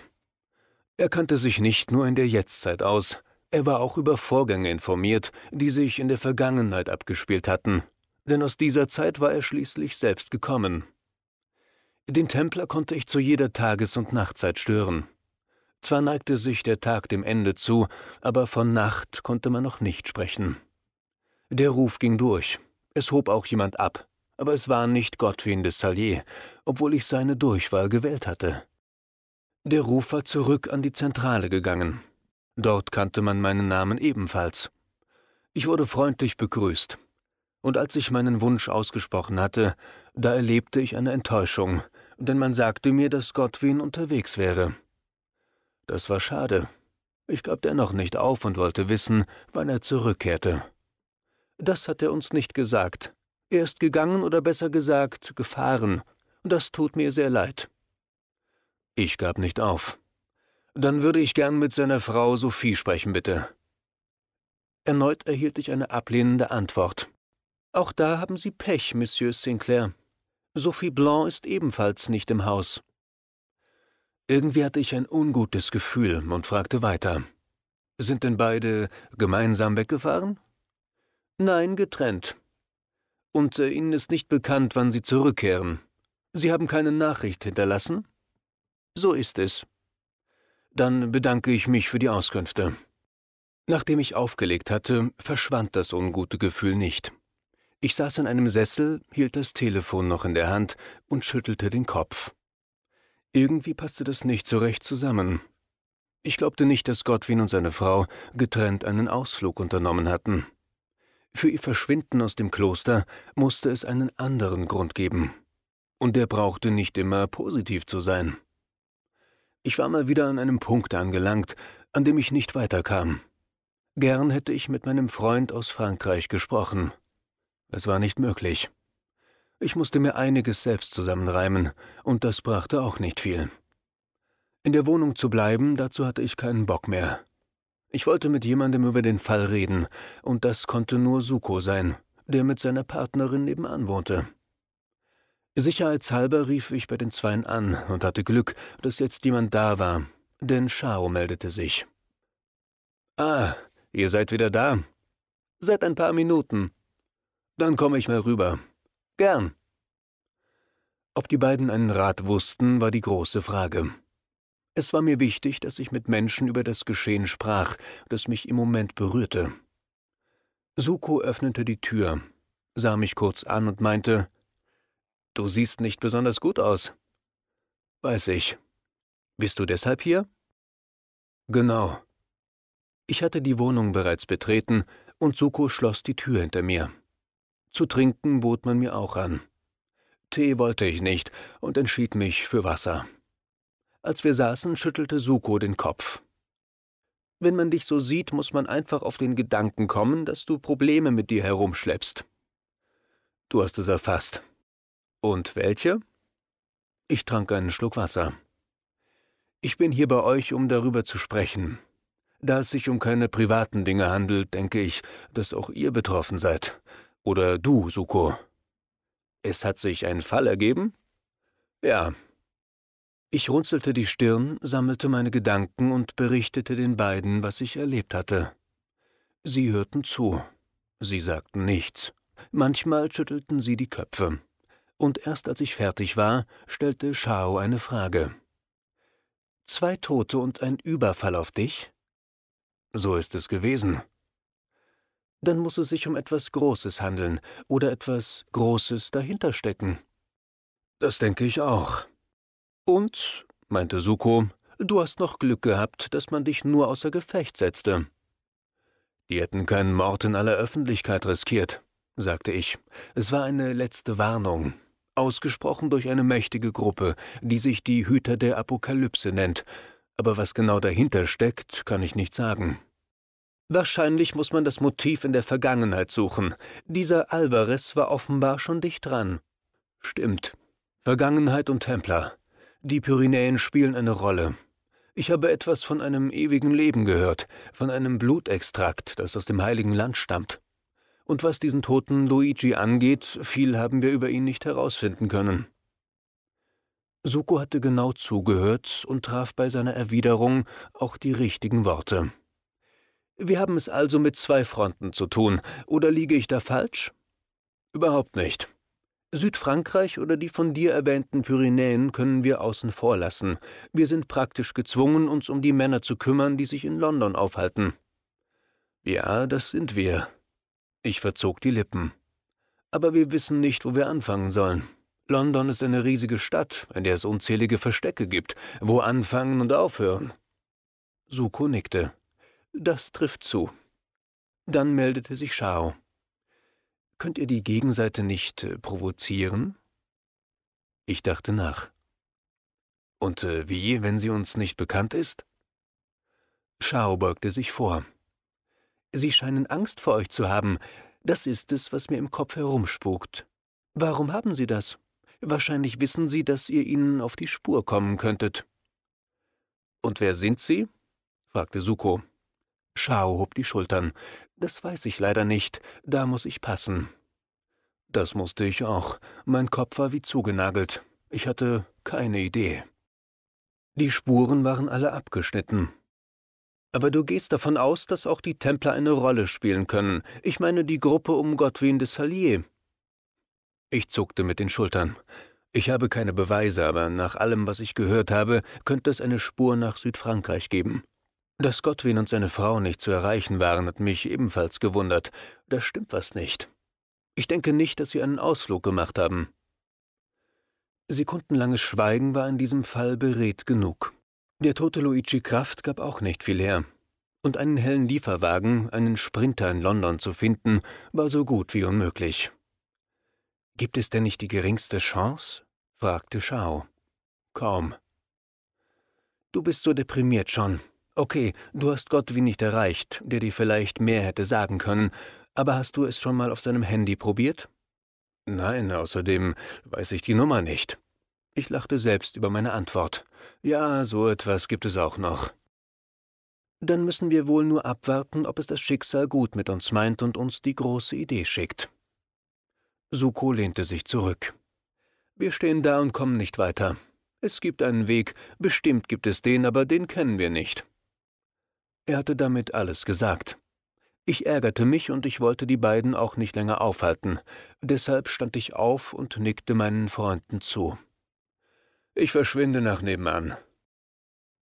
Er kannte sich nicht nur in der Jetztzeit aus, er war auch über Vorgänge informiert, die sich in der Vergangenheit abgespielt hatten, denn aus dieser Zeit war er schließlich selbst gekommen. Den Templer konnte ich zu jeder Tages- und Nachtzeit stören. Zwar neigte sich der Tag dem Ende zu, aber von Nacht konnte man noch nicht sprechen. Der Ruf ging durch, es hob auch jemand ab, aber es war nicht Gottwin de Salier, obwohl ich seine Durchwahl gewählt hatte der Ruf war zurück an die Zentrale gegangen. Dort kannte man meinen Namen ebenfalls. Ich wurde freundlich begrüßt. Und als ich meinen Wunsch ausgesprochen hatte, da erlebte ich eine Enttäuschung, denn man sagte mir, dass Gottwin unterwegs wäre. Das war schade. Ich gab dennoch nicht auf und wollte wissen, wann er zurückkehrte. Das hat er uns nicht gesagt. Er ist gegangen oder besser gesagt, gefahren. Das tut mir sehr leid. Ich gab nicht auf. Dann würde ich gern mit seiner Frau Sophie sprechen, bitte. Erneut erhielt ich eine ablehnende Antwort. Auch da haben Sie Pech, Monsieur Sinclair. Sophie Blanc ist ebenfalls nicht im Haus. Irgendwie hatte ich ein ungutes Gefühl und fragte weiter. Sind denn beide gemeinsam weggefahren? Nein, getrennt. Und äh, Ihnen ist nicht bekannt, wann Sie zurückkehren. Sie haben keine Nachricht hinterlassen? So ist es. Dann bedanke ich mich für die Auskünfte. Nachdem ich aufgelegt hatte, verschwand das ungute Gefühl nicht. Ich saß in einem Sessel, hielt das Telefon noch in der Hand und schüttelte den Kopf. Irgendwie passte das nicht so recht zusammen. Ich glaubte nicht, dass Gottwin und seine Frau getrennt einen Ausflug unternommen hatten. Für ihr Verschwinden aus dem Kloster musste es einen anderen Grund geben. Und der brauchte nicht immer positiv zu sein. Ich war mal wieder an einem Punkt angelangt, an dem ich nicht weiterkam. Gern hätte ich mit meinem Freund aus Frankreich gesprochen. Es war nicht möglich. Ich musste mir einiges selbst zusammenreimen, und das brachte auch nicht viel. In der Wohnung zu bleiben, dazu hatte ich keinen Bock mehr. Ich wollte mit jemandem über den Fall reden, und das konnte nur Suko sein, der mit seiner Partnerin nebenan wohnte. Sicherheitshalber rief ich bei den Zweien an und hatte Glück, dass jetzt jemand da war, denn Shao meldete sich. Ah, ihr seid wieder da? Seit ein paar Minuten. Dann komme ich mal rüber. Gern. Ob die beiden einen Rat wussten, war die große Frage. Es war mir wichtig, dass ich mit Menschen über das Geschehen sprach, das mich im Moment berührte. Suko öffnete die Tür, sah mich kurz an und meinte, Du siehst nicht besonders gut aus. Weiß ich. Bist du deshalb hier? Genau. Ich hatte die Wohnung bereits betreten, und Suko schloss die Tür hinter mir. Zu trinken bot man mir auch an. Tee wollte ich nicht und entschied mich für Wasser. Als wir saßen, schüttelte Suko den Kopf. Wenn man dich so sieht, muss man einfach auf den Gedanken kommen, dass du Probleme mit dir herumschleppst. Du hast es erfasst. Und welche? Ich trank einen Schluck Wasser. Ich bin hier bei euch, um darüber zu sprechen. Da es sich um keine privaten Dinge handelt, denke ich, dass auch ihr betroffen seid. Oder du, Suko. Es hat sich ein Fall ergeben? Ja. Ich runzelte die Stirn, sammelte meine Gedanken und berichtete den beiden, was ich erlebt hatte. Sie hörten zu. Sie sagten nichts. Manchmal schüttelten sie die Köpfe und erst als ich fertig war, stellte Shao eine Frage. Zwei Tote und ein Überfall auf dich? So ist es gewesen. Dann muss es sich um etwas Großes handeln oder etwas Großes dahinter stecken. Das denke ich auch. Und, meinte Suko, du hast noch Glück gehabt, dass man dich nur außer Gefecht setzte. Die hätten keinen Mord in aller Öffentlichkeit riskiert, sagte ich. Es war eine letzte Warnung ausgesprochen durch eine mächtige Gruppe, die sich die Hüter der Apokalypse nennt, aber was genau dahinter steckt, kann ich nicht sagen. Wahrscheinlich muss man das Motiv in der Vergangenheit suchen. Dieser Alvarez war offenbar schon dicht dran. Stimmt. Vergangenheit und Templer. Die Pyrenäen spielen eine Rolle. Ich habe etwas von einem ewigen Leben gehört, von einem Blutextrakt, das aus dem Heiligen Land stammt. Und was diesen toten Luigi angeht, viel haben wir über ihn nicht herausfinden können. Suko hatte genau zugehört und traf bei seiner Erwiderung auch die richtigen Worte. Wir haben es also mit zwei Fronten zu tun, oder liege ich da falsch? Überhaupt nicht. Südfrankreich oder die von dir erwähnten Pyrenäen können wir außen vor lassen. Wir sind praktisch gezwungen, uns um die Männer zu kümmern, die sich in London aufhalten. Ja, das sind wir, ich verzog die Lippen. Aber wir wissen nicht, wo wir anfangen sollen. London ist eine riesige Stadt, in der es unzählige Verstecke gibt, wo anfangen und aufhören. Suko nickte. Das trifft zu. Dann meldete sich Shao. Könnt ihr die Gegenseite nicht äh, provozieren? Ich dachte nach. Und äh, wie, wenn sie uns nicht bekannt ist? Shao beugte sich vor. Sie scheinen Angst vor euch zu haben. Das ist es, was mir im Kopf herumspukt. Warum haben Sie das? Wahrscheinlich wissen Sie, dass ihr ihnen auf die Spur kommen könntet. Und wer sind Sie? fragte Suko. Shao hob die Schultern. Das weiß ich leider nicht. Da muss ich passen. Das musste ich auch. Mein Kopf war wie zugenagelt. Ich hatte keine Idee. Die Spuren waren alle abgeschnitten. Aber du gehst davon aus, dass auch die Templer eine Rolle spielen können. Ich meine die Gruppe um Godwin de Salier. Ich zuckte mit den Schultern. Ich habe keine Beweise, aber nach allem, was ich gehört habe, könnte es eine Spur nach Südfrankreich geben. Dass Godwin und seine Frau nicht zu erreichen waren, hat mich ebenfalls gewundert. Da stimmt was nicht. Ich denke nicht, dass sie einen Ausflug gemacht haben. Sekundenlanges Schweigen war in diesem Fall beredt genug. Der tote Luigi Kraft gab auch nicht viel her. Und einen hellen Lieferwagen, einen Sprinter in London zu finden, war so gut wie unmöglich. Gibt es denn nicht die geringste Chance? fragte Shao. Kaum. Du bist so deprimiert schon. Okay, du hast Gott wie nicht erreicht, der dir vielleicht mehr hätte sagen können, aber hast du es schon mal auf seinem Handy probiert? Nein, außerdem weiß ich die Nummer nicht. Ich lachte selbst über meine Antwort. Ja, so etwas gibt es auch noch. Dann müssen wir wohl nur abwarten, ob es das Schicksal gut mit uns meint und uns die große Idee schickt. Suko lehnte sich zurück. Wir stehen da und kommen nicht weiter. Es gibt einen Weg, bestimmt gibt es den, aber den kennen wir nicht. Er hatte damit alles gesagt. Ich ärgerte mich und ich wollte die beiden auch nicht länger aufhalten. Deshalb stand ich auf und nickte meinen Freunden zu. Ich verschwinde nach nebenan.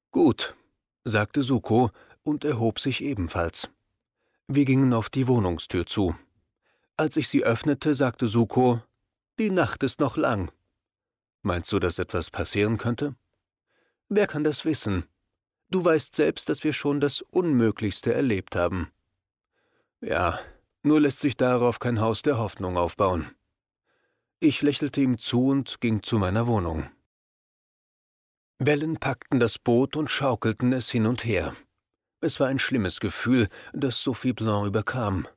Gut, sagte Suko und erhob sich ebenfalls. Wir gingen auf die Wohnungstür zu. Als ich sie öffnete, sagte Suko, die Nacht ist noch lang. Meinst du, dass etwas passieren könnte? Wer kann das wissen? Du weißt selbst, dass wir schon das Unmöglichste erlebt haben. Ja, nur lässt sich darauf kein Haus der Hoffnung aufbauen. Ich lächelte ihm zu und ging zu meiner Wohnung. Wellen packten das Boot und schaukelten es hin und her. Es war ein schlimmes Gefühl, das Sophie Blanc überkam.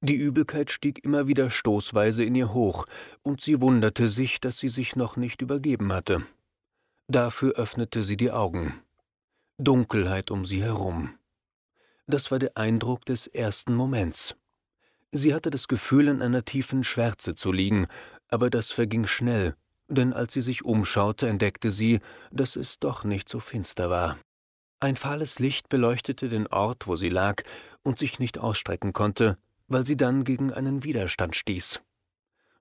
Die Übelkeit stieg immer wieder stoßweise in ihr hoch, und sie wunderte sich, dass sie sich noch nicht übergeben hatte. Dafür öffnete sie die Augen. Dunkelheit um sie herum. Das war der Eindruck des ersten Moments. Sie hatte das Gefühl, in einer tiefen Schwärze zu liegen, aber das verging schnell, denn als sie sich umschaute, entdeckte sie, dass es doch nicht so finster war. Ein fahles Licht beleuchtete den Ort, wo sie lag, und sich nicht ausstrecken konnte, weil sie dann gegen einen Widerstand stieß.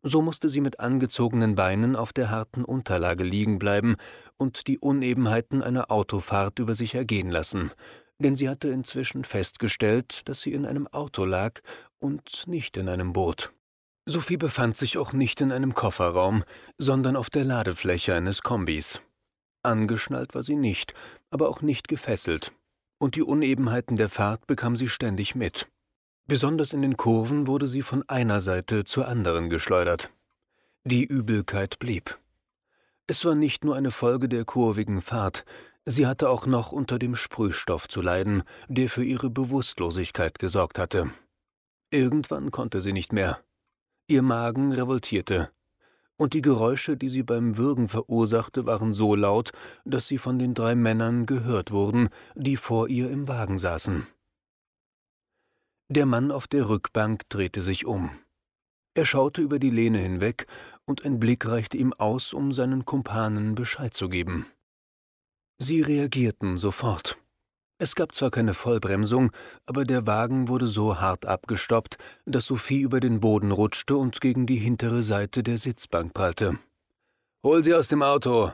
So musste sie mit angezogenen Beinen auf der harten Unterlage liegen bleiben und die Unebenheiten einer Autofahrt über sich ergehen lassen, denn sie hatte inzwischen festgestellt, dass sie in einem Auto lag und nicht in einem Boot. Sophie befand sich auch nicht in einem Kofferraum, sondern auf der Ladefläche eines Kombis. Angeschnallt war sie nicht, aber auch nicht gefesselt. Und die Unebenheiten der Fahrt bekam sie ständig mit. Besonders in den Kurven wurde sie von einer Seite zur anderen geschleudert. Die Übelkeit blieb. Es war nicht nur eine Folge der kurvigen Fahrt, sie hatte auch noch unter dem Sprühstoff zu leiden, der für ihre Bewusstlosigkeit gesorgt hatte. Irgendwann konnte sie nicht mehr. Ihr Magen revoltierte, und die Geräusche, die sie beim Würgen verursachte, waren so laut, dass sie von den drei Männern gehört wurden, die vor ihr im Wagen saßen. Der Mann auf der Rückbank drehte sich um. Er schaute über die Lehne hinweg, und ein Blick reichte ihm aus, um seinen Kumpanen Bescheid zu geben. Sie reagierten sofort. Es gab zwar keine Vollbremsung, aber der Wagen wurde so hart abgestoppt, dass Sophie über den Boden rutschte und gegen die hintere Seite der Sitzbank prallte. Hol sie aus dem Auto!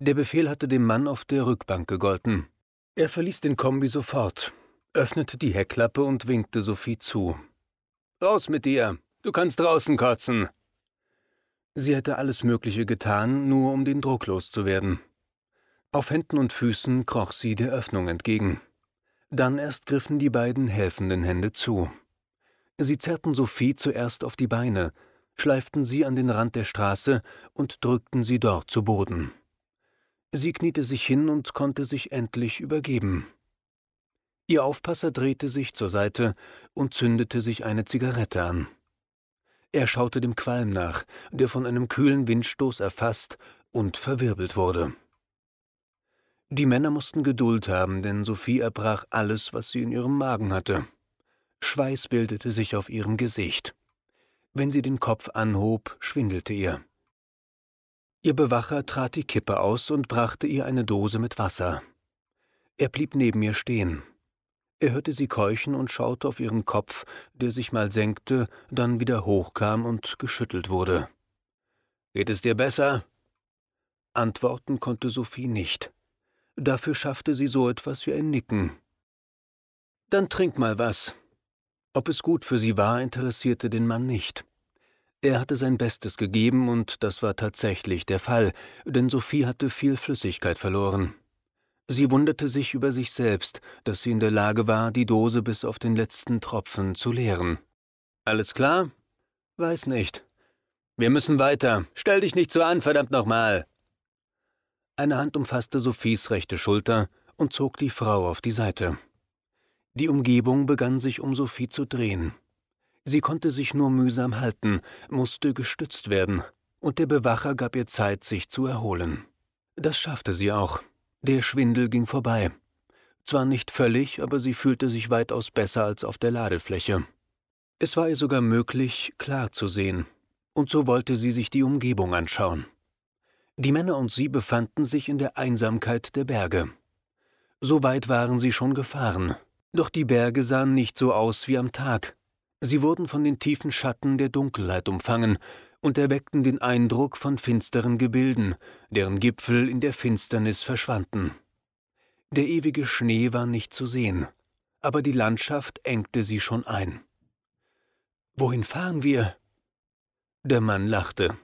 Der Befehl hatte dem Mann auf der Rückbank gegolten. Er verließ den Kombi sofort, öffnete die Heckklappe und winkte Sophie zu. Raus mit dir! Du kannst draußen kotzen! Sie hätte alles Mögliche getan, nur um den Druck loszuwerden. Auf Händen und Füßen kroch sie der Öffnung entgegen. Dann erst griffen die beiden helfenden Hände zu. Sie zerrten Sophie zuerst auf die Beine, schleiften sie an den Rand der Straße und drückten sie dort zu Boden. Sie kniete sich hin und konnte sich endlich übergeben. Ihr Aufpasser drehte sich zur Seite und zündete sich eine Zigarette an. Er schaute dem Qualm nach, der von einem kühlen Windstoß erfasst und verwirbelt wurde. Die Männer mussten Geduld haben, denn Sophie erbrach alles, was sie in ihrem Magen hatte. Schweiß bildete sich auf ihrem Gesicht. Wenn sie den Kopf anhob, schwindelte ihr. Ihr Bewacher trat die Kippe aus und brachte ihr eine Dose mit Wasser. Er blieb neben ihr stehen. Er hörte sie keuchen und schaute auf ihren Kopf, der sich mal senkte, dann wieder hochkam und geschüttelt wurde. Geht es dir besser? Antworten konnte Sophie nicht. Dafür schaffte sie so etwas wie ein Nicken. Dann trink mal was. Ob es gut für sie war, interessierte den Mann nicht. Er hatte sein Bestes gegeben, und das war tatsächlich der Fall, denn Sophie hatte viel Flüssigkeit verloren. Sie wunderte sich über sich selbst, dass sie in der Lage war, die Dose bis auf den letzten Tropfen zu leeren. Alles klar? Weiß nicht. Wir müssen weiter. Stell dich nicht so an, verdammt nochmal. Eine Hand umfasste Sophies rechte Schulter und zog die Frau auf die Seite. Die Umgebung begann sich um Sophie zu drehen. Sie konnte sich nur mühsam halten, musste gestützt werden, und der Bewacher gab ihr Zeit, sich zu erholen. Das schaffte sie auch. Der Schwindel ging vorbei. Zwar nicht völlig, aber sie fühlte sich weitaus besser als auf der Ladefläche. Es war ihr sogar möglich, klar zu sehen, und so wollte sie sich die Umgebung anschauen. Die Männer und sie befanden sich in der Einsamkeit der Berge. So weit waren sie schon gefahren, doch die Berge sahen nicht so aus wie am Tag. Sie wurden von den tiefen Schatten der Dunkelheit umfangen und erweckten den Eindruck von finsteren Gebilden, deren Gipfel in der Finsternis verschwanden. Der ewige Schnee war nicht zu sehen, aber die Landschaft engte sie schon ein. Wohin fahren wir? Der Mann lachte.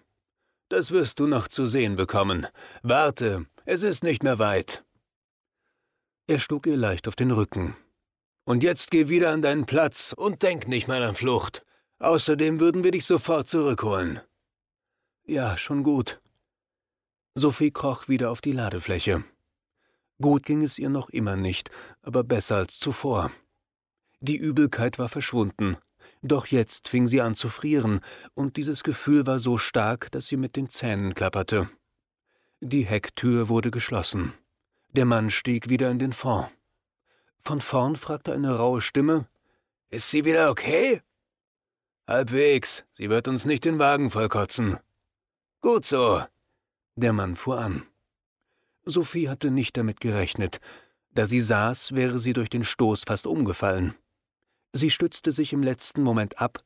Das wirst du noch zu sehen bekommen. Warte, es ist nicht mehr weit. Er schlug ihr leicht auf den Rücken. Und jetzt geh wieder an deinen Platz und denk nicht mal an Flucht. Außerdem würden wir dich sofort zurückholen. Ja, schon gut. Sophie kroch wieder auf die Ladefläche. Gut ging es ihr noch immer nicht, aber besser als zuvor. Die Übelkeit war verschwunden, doch jetzt fing sie an zu frieren, und dieses Gefühl war so stark, dass sie mit den Zähnen klapperte. Die Hecktür wurde geschlossen. Der Mann stieg wieder in den Fond. Von vorn fragte eine raue Stimme: Ist sie wieder okay? Halbwegs, sie wird uns nicht den Wagen vollkotzen. Gut so. Der Mann fuhr an. Sophie hatte nicht damit gerechnet. Da sie saß, wäre sie durch den Stoß fast umgefallen. Sie stützte sich im letzten Moment ab,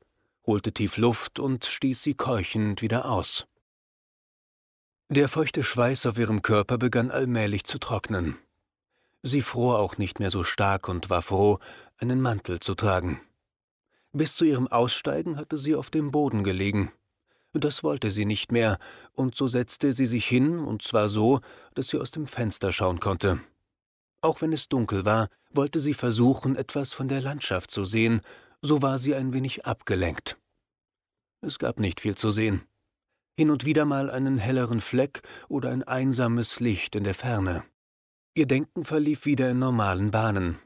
holte tief Luft und stieß sie keuchend wieder aus. Der feuchte Schweiß auf ihrem Körper begann allmählich zu trocknen. Sie fror auch nicht mehr so stark und war froh, einen Mantel zu tragen. Bis zu ihrem Aussteigen hatte sie auf dem Boden gelegen. Das wollte sie nicht mehr, und so setzte sie sich hin, und zwar so, dass sie aus dem Fenster schauen konnte. Auch wenn es dunkel war, wollte sie versuchen, etwas von der Landschaft zu sehen, so war sie ein wenig abgelenkt. Es gab nicht viel zu sehen. Hin und wieder mal einen helleren Fleck oder ein einsames Licht in der Ferne. Ihr Denken verlief wieder in normalen Bahnen.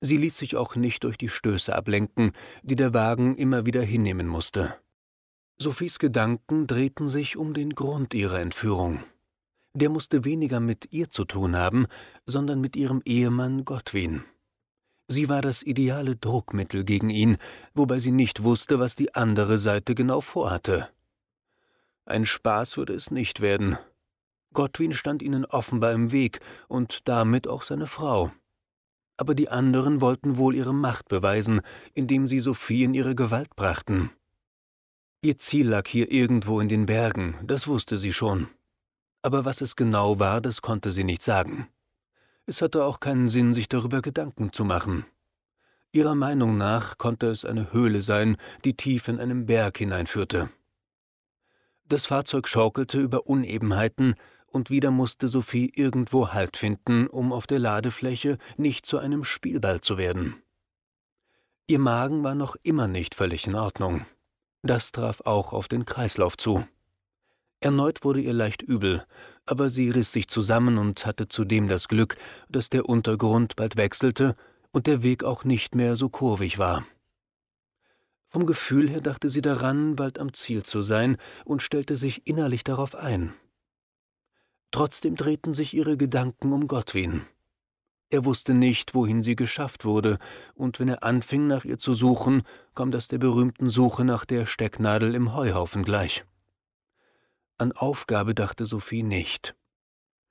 Sie ließ sich auch nicht durch die Stöße ablenken, die der Wagen immer wieder hinnehmen musste. Sophies Gedanken drehten sich um den Grund ihrer Entführung der musste weniger mit ihr zu tun haben, sondern mit ihrem Ehemann Gottwin. Sie war das ideale Druckmittel gegen ihn, wobei sie nicht wusste, was die andere Seite genau vorhatte. Ein Spaß würde es nicht werden. Gottwin stand ihnen offenbar im Weg und damit auch seine Frau. Aber die anderen wollten wohl ihre Macht beweisen, indem sie Sophie in ihre Gewalt brachten. Ihr Ziel lag hier irgendwo in den Bergen, das wusste sie schon aber was es genau war, das konnte sie nicht sagen. Es hatte auch keinen Sinn, sich darüber Gedanken zu machen. Ihrer Meinung nach konnte es eine Höhle sein, die tief in einen Berg hineinführte. Das Fahrzeug schaukelte über Unebenheiten, und wieder musste Sophie irgendwo Halt finden, um auf der Ladefläche nicht zu einem Spielball zu werden. Ihr Magen war noch immer nicht völlig in Ordnung. Das traf auch auf den Kreislauf zu. Erneut wurde ihr leicht übel, aber sie riss sich zusammen und hatte zudem das Glück, dass der Untergrund bald wechselte und der Weg auch nicht mehr so kurvig war. Vom Gefühl her dachte sie daran, bald am Ziel zu sein und stellte sich innerlich darauf ein. Trotzdem drehten sich ihre Gedanken um Gottwin. Er wusste nicht, wohin sie geschafft wurde, und wenn er anfing, nach ihr zu suchen, kam das der berühmten Suche nach der Stecknadel im Heuhaufen gleich. An Aufgabe dachte Sophie nicht.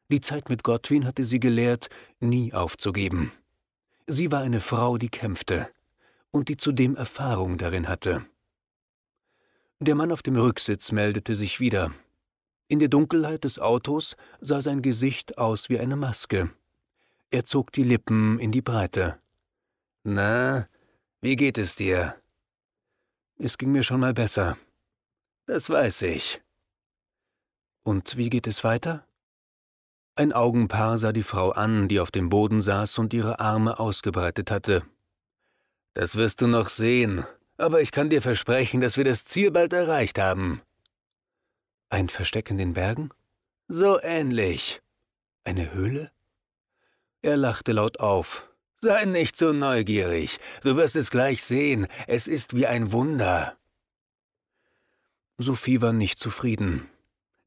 Die Zeit mit Gottwin hatte sie gelehrt, nie aufzugeben. Sie war eine Frau, die kämpfte und die zudem Erfahrung darin hatte. Der Mann auf dem Rücksitz meldete sich wieder. In der Dunkelheit des Autos sah sein Gesicht aus wie eine Maske. Er zog die Lippen in die Breite. Na, wie geht es dir? Es ging mir schon mal besser. Das weiß ich. Und wie geht es weiter? Ein Augenpaar sah die Frau an, die auf dem Boden saß und ihre Arme ausgebreitet hatte. Das wirst du noch sehen, aber ich kann dir versprechen, dass wir das Ziel bald erreicht haben. Ein Versteck in den Bergen? So ähnlich. Eine Höhle? Er lachte laut auf. Sei nicht so neugierig, du wirst es gleich sehen, es ist wie ein Wunder. Sophie war nicht zufrieden.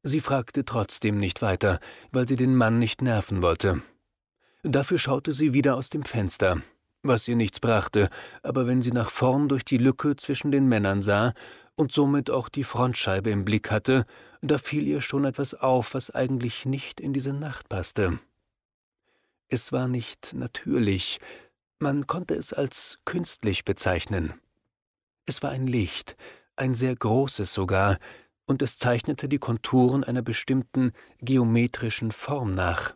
Sie fragte trotzdem nicht weiter, weil sie den Mann nicht nerven wollte. Dafür schaute sie wieder aus dem Fenster, was ihr nichts brachte, aber wenn sie nach vorn durch die Lücke zwischen den Männern sah und somit auch die Frontscheibe im Blick hatte, da fiel ihr schon etwas auf, was eigentlich nicht in diese Nacht passte. Es war nicht natürlich, man konnte es als künstlich bezeichnen. Es war ein Licht, ein sehr großes sogar, und es zeichnete die Konturen einer bestimmten geometrischen Form nach.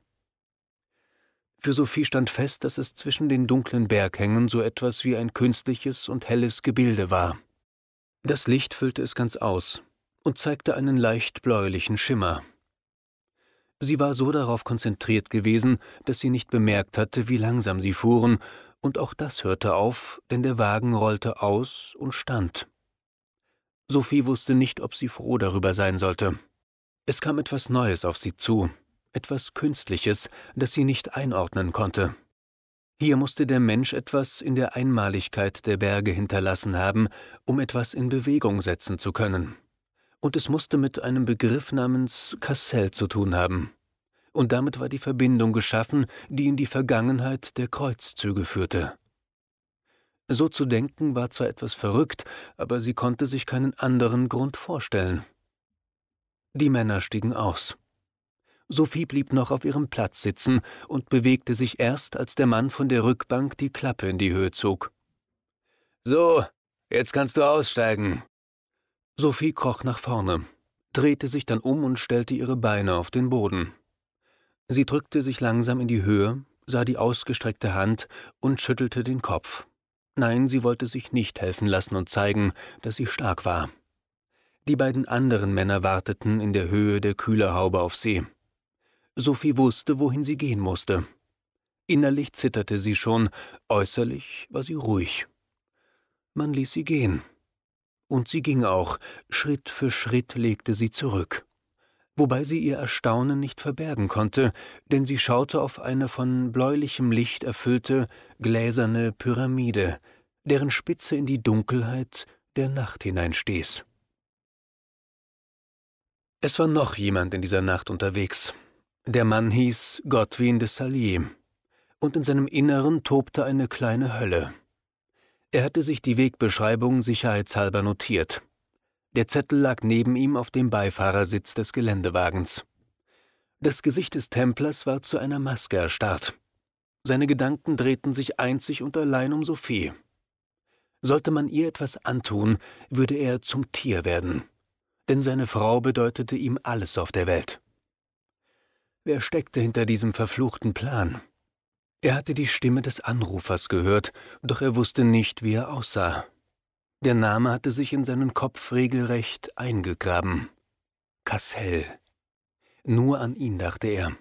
Für Sophie stand fest, dass es zwischen den dunklen Berghängen so etwas wie ein künstliches und helles Gebilde war. Das Licht füllte es ganz aus und zeigte einen leicht bläulichen Schimmer. Sie war so darauf konzentriert gewesen, dass sie nicht bemerkt hatte, wie langsam sie fuhren, und auch das hörte auf, denn der Wagen rollte aus und stand. Sophie wusste nicht, ob sie froh darüber sein sollte. Es kam etwas Neues auf sie zu, etwas Künstliches, das sie nicht einordnen konnte. Hier musste der Mensch etwas in der Einmaligkeit der Berge hinterlassen haben, um etwas in Bewegung setzen zu können. Und es musste mit einem Begriff namens Kassel zu tun haben. Und damit war die Verbindung geschaffen, die in die Vergangenheit der Kreuzzüge führte. So zu denken war zwar etwas verrückt, aber sie konnte sich keinen anderen Grund vorstellen. Die Männer stiegen aus. Sophie blieb noch auf ihrem Platz sitzen und bewegte sich erst, als der Mann von der Rückbank die Klappe in die Höhe zog. So, jetzt kannst du aussteigen. Sophie kroch nach vorne, drehte sich dann um und stellte ihre Beine auf den Boden. Sie drückte sich langsam in die Höhe, sah die ausgestreckte Hand und schüttelte den Kopf. Nein, sie wollte sich nicht helfen lassen und zeigen, dass sie stark war. Die beiden anderen Männer warteten in der Höhe der Kühlerhaube auf sie. Sophie wusste, wohin sie gehen musste. Innerlich zitterte sie schon, äußerlich war sie ruhig. Man ließ sie gehen. Und sie ging auch, Schritt für Schritt legte sie zurück wobei sie ihr Erstaunen nicht verbergen konnte, denn sie schaute auf eine von bläulichem Licht erfüllte, gläserne Pyramide, deren Spitze in die Dunkelheit der Nacht hineinstieß. Es war noch jemand in dieser Nacht unterwegs. Der Mann hieß Godwin de Salier, und in seinem Inneren tobte eine kleine Hölle. Er hatte sich die Wegbeschreibung sicherheitshalber notiert. Der Zettel lag neben ihm auf dem Beifahrersitz des Geländewagens. Das Gesicht des Templers war zu einer Maske erstarrt. Seine Gedanken drehten sich einzig und allein um Sophie. Sollte man ihr etwas antun, würde er zum Tier werden. Denn seine Frau bedeutete ihm alles auf der Welt. Wer steckte hinter diesem verfluchten Plan? Er hatte die Stimme des Anrufers gehört, doch er wusste nicht, wie er aussah. Der Name hatte sich in seinen Kopf regelrecht eingegraben. Cassell. Nur an ihn dachte er.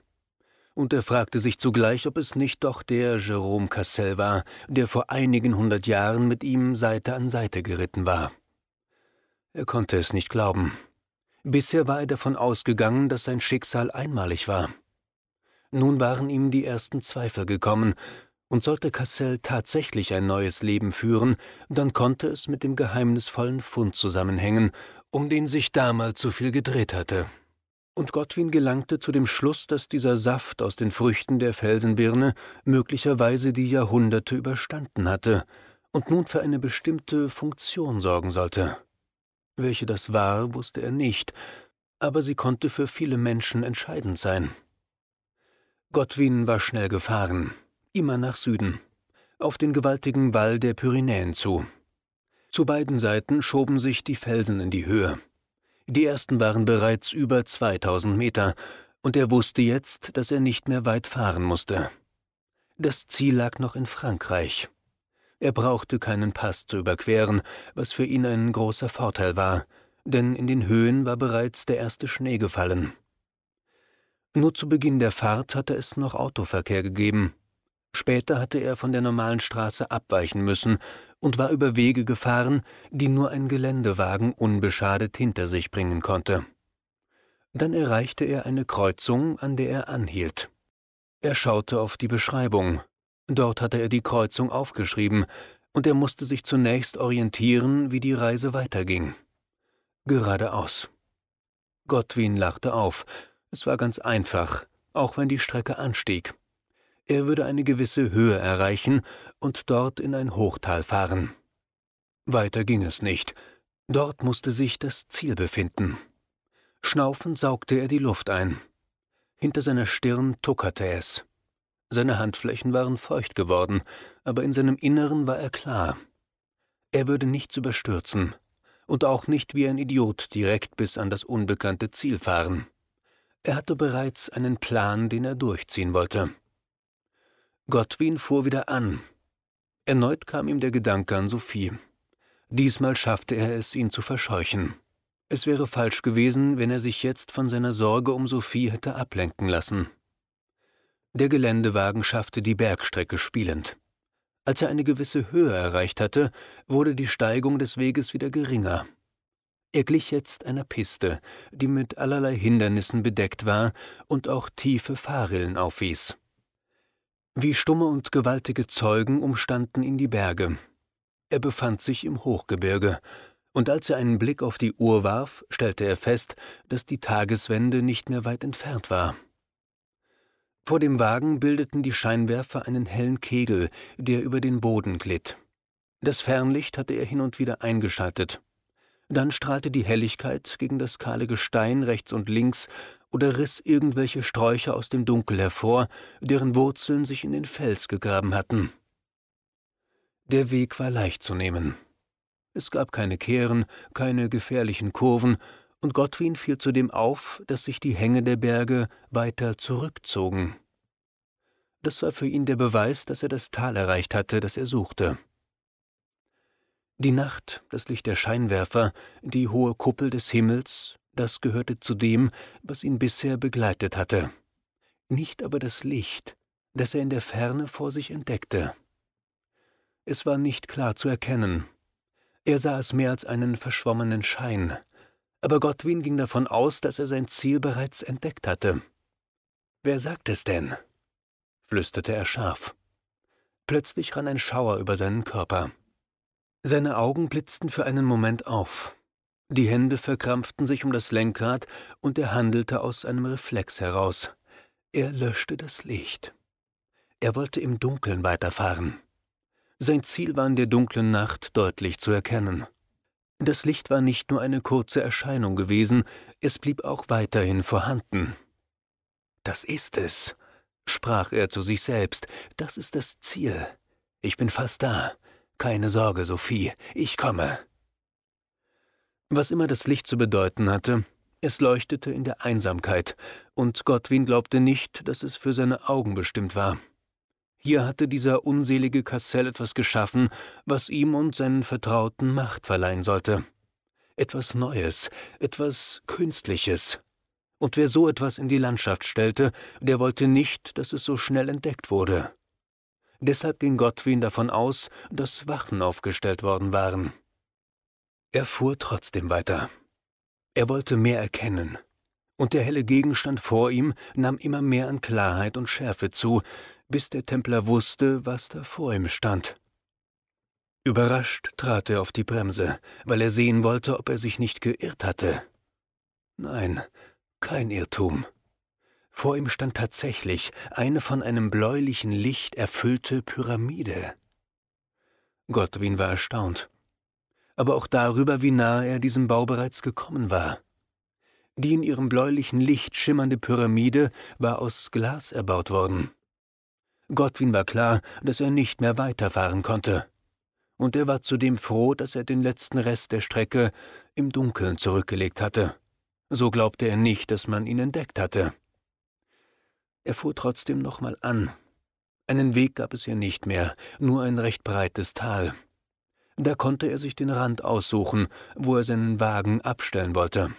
Und er fragte sich zugleich, ob es nicht doch der Jerome Cassell war, der vor einigen hundert Jahren mit ihm Seite an Seite geritten war. Er konnte es nicht glauben. Bisher war er davon ausgegangen, dass sein Schicksal einmalig war. Nun waren ihm die ersten Zweifel gekommen, und sollte Cassell tatsächlich ein neues Leben führen, dann konnte es mit dem geheimnisvollen Fund zusammenhängen, um den sich damals so viel gedreht hatte. Und Gottwin gelangte zu dem Schluss, dass dieser Saft aus den Früchten der Felsenbirne möglicherweise die Jahrhunderte überstanden hatte und nun für eine bestimmte Funktion sorgen sollte. Welche das war, wusste er nicht, aber sie konnte für viele Menschen entscheidend sein. Gottwin war schnell gefahren immer nach Süden, auf den gewaltigen Wall der Pyrenäen zu. Zu beiden Seiten schoben sich die Felsen in die Höhe. Die ersten waren bereits über 2000 Meter, und er wusste jetzt, dass er nicht mehr weit fahren musste. Das Ziel lag noch in Frankreich. Er brauchte keinen Pass zu überqueren, was für ihn ein großer Vorteil war, denn in den Höhen war bereits der erste Schnee gefallen. Nur zu Beginn der Fahrt hatte es noch Autoverkehr gegeben, Später hatte er von der normalen Straße abweichen müssen und war über Wege gefahren, die nur ein Geländewagen unbeschadet hinter sich bringen konnte. Dann erreichte er eine Kreuzung, an der er anhielt. Er schaute auf die Beschreibung. Dort hatte er die Kreuzung aufgeschrieben, und er musste sich zunächst orientieren, wie die Reise weiterging. Geradeaus. Gottwin lachte auf. Es war ganz einfach, auch wenn die Strecke anstieg. Er würde eine gewisse Höhe erreichen und dort in ein Hochtal fahren. Weiter ging es nicht. Dort musste sich das Ziel befinden. Schnaufend saugte er die Luft ein. Hinter seiner Stirn tuckerte es. Seine Handflächen waren feucht geworden, aber in seinem Inneren war er klar. Er würde nichts überstürzen und auch nicht wie ein Idiot direkt bis an das unbekannte Ziel fahren. Er hatte bereits einen Plan, den er durchziehen wollte. Gottwin fuhr wieder an. Erneut kam ihm der Gedanke an Sophie. Diesmal schaffte er es, ihn zu verscheuchen. Es wäre falsch gewesen, wenn er sich jetzt von seiner Sorge um Sophie hätte ablenken lassen. Der Geländewagen schaffte die Bergstrecke spielend. Als er eine gewisse Höhe erreicht hatte, wurde die Steigung des Weges wieder geringer. Er glich jetzt einer Piste, die mit allerlei Hindernissen bedeckt war und auch tiefe Fahrrillen aufwies. Wie stumme und gewaltige Zeugen umstanden ihn die Berge. Er befand sich im Hochgebirge, und als er einen Blick auf die Uhr warf, stellte er fest, dass die Tageswende nicht mehr weit entfernt war. Vor dem Wagen bildeten die Scheinwerfer einen hellen Kegel, der über den Boden glitt. Das Fernlicht hatte er hin und wieder eingeschaltet. Dann strahlte die Helligkeit gegen das kahle Gestein rechts und links oder riss irgendwelche Sträucher aus dem Dunkel hervor, deren Wurzeln sich in den Fels gegraben hatten. Der Weg war leicht zu nehmen. Es gab keine Kehren, keine gefährlichen Kurven, und Gottwin fiel zudem auf, dass sich die Hänge der Berge weiter zurückzogen. Das war für ihn der Beweis, dass er das Tal erreicht hatte, das er suchte. Die Nacht, das Licht der Scheinwerfer, die hohe Kuppel des Himmels, das gehörte zu dem, was ihn bisher begleitet hatte. Nicht aber das Licht, das er in der Ferne vor sich entdeckte. Es war nicht klar zu erkennen. Er sah es mehr als einen verschwommenen Schein, aber Gottwin ging davon aus, dass er sein Ziel bereits entdeckt hatte. Wer sagt es denn? flüsterte er scharf. Plötzlich rann ein Schauer über seinen Körper. Seine Augen blitzten für einen Moment auf. Die Hände verkrampften sich um das Lenkrad und er handelte aus einem Reflex heraus. Er löschte das Licht. Er wollte im Dunkeln weiterfahren. Sein Ziel war in der dunklen Nacht deutlich zu erkennen. Das Licht war nicht nur eine kurze Erscheinung gewesen, es blieb auch weiterhin vorhanden. Das ist es, sprach er zu sich selbst, das ist das Ziel. Ich bin fast da. Keine Sorge, Sophie, ich komme. Was immer das Licht zu bedeuten hatte, es leuchtete in der Einsamkeit, und Gottwin glaubte nicht, dass es für seine Augen bestimmt war. Hier hatte dieser unselige Cassell etwas geschaffen, was ihm und seinen Vertrauten Macht verleihen sollte. Etwas Neues, etwas Künstliches. Und wer so etwas in die Landschaft stellte, der wollte nicht, dass es so schnell entdeckt wurde. Deshalb ging Gottwin davon aus, dass Wachen aufgestellt worden waren. Er fuhr trotzdem weiter. Er wollte mehr erkennen, und der helle Gegenstand vor ihm nahm immer mehr an Klarheit und Schärfe zu, bis der Templer wusste, was da vor ihm stand. Überrascht trat er auf die Bremse, weil er sehen wollte, ob er sich nicht geirrt hatte. Nein, kein Irrtum. Vor ihm stand tatsächlich eine von einem bläulichen Licht erfüllte Pyramide. Gottwin war erstaunt aber auch darüber, wie nahe er diesem Bau bereits gekommen war. Die in ihrem bläulichen Licht schimmernde Pyramide war aus Glas erbaut worden. Gottwin war klar, dass er nicht mehr weiterfahren konnte. Und er war zudem froh, dass er den letzten Rest der Strecke im Dunkeln zurückgelegt hatte. So glaubte er nicht, dass man ihn entdeckt hatte. Er fuhr trotzdem nochmal an. Einen Weg gab es hier nicht mehr, nur ein recht breites Tal. Da konnte er sich den Rand aussuchen, wo er seinen Wagen abstellen wollte.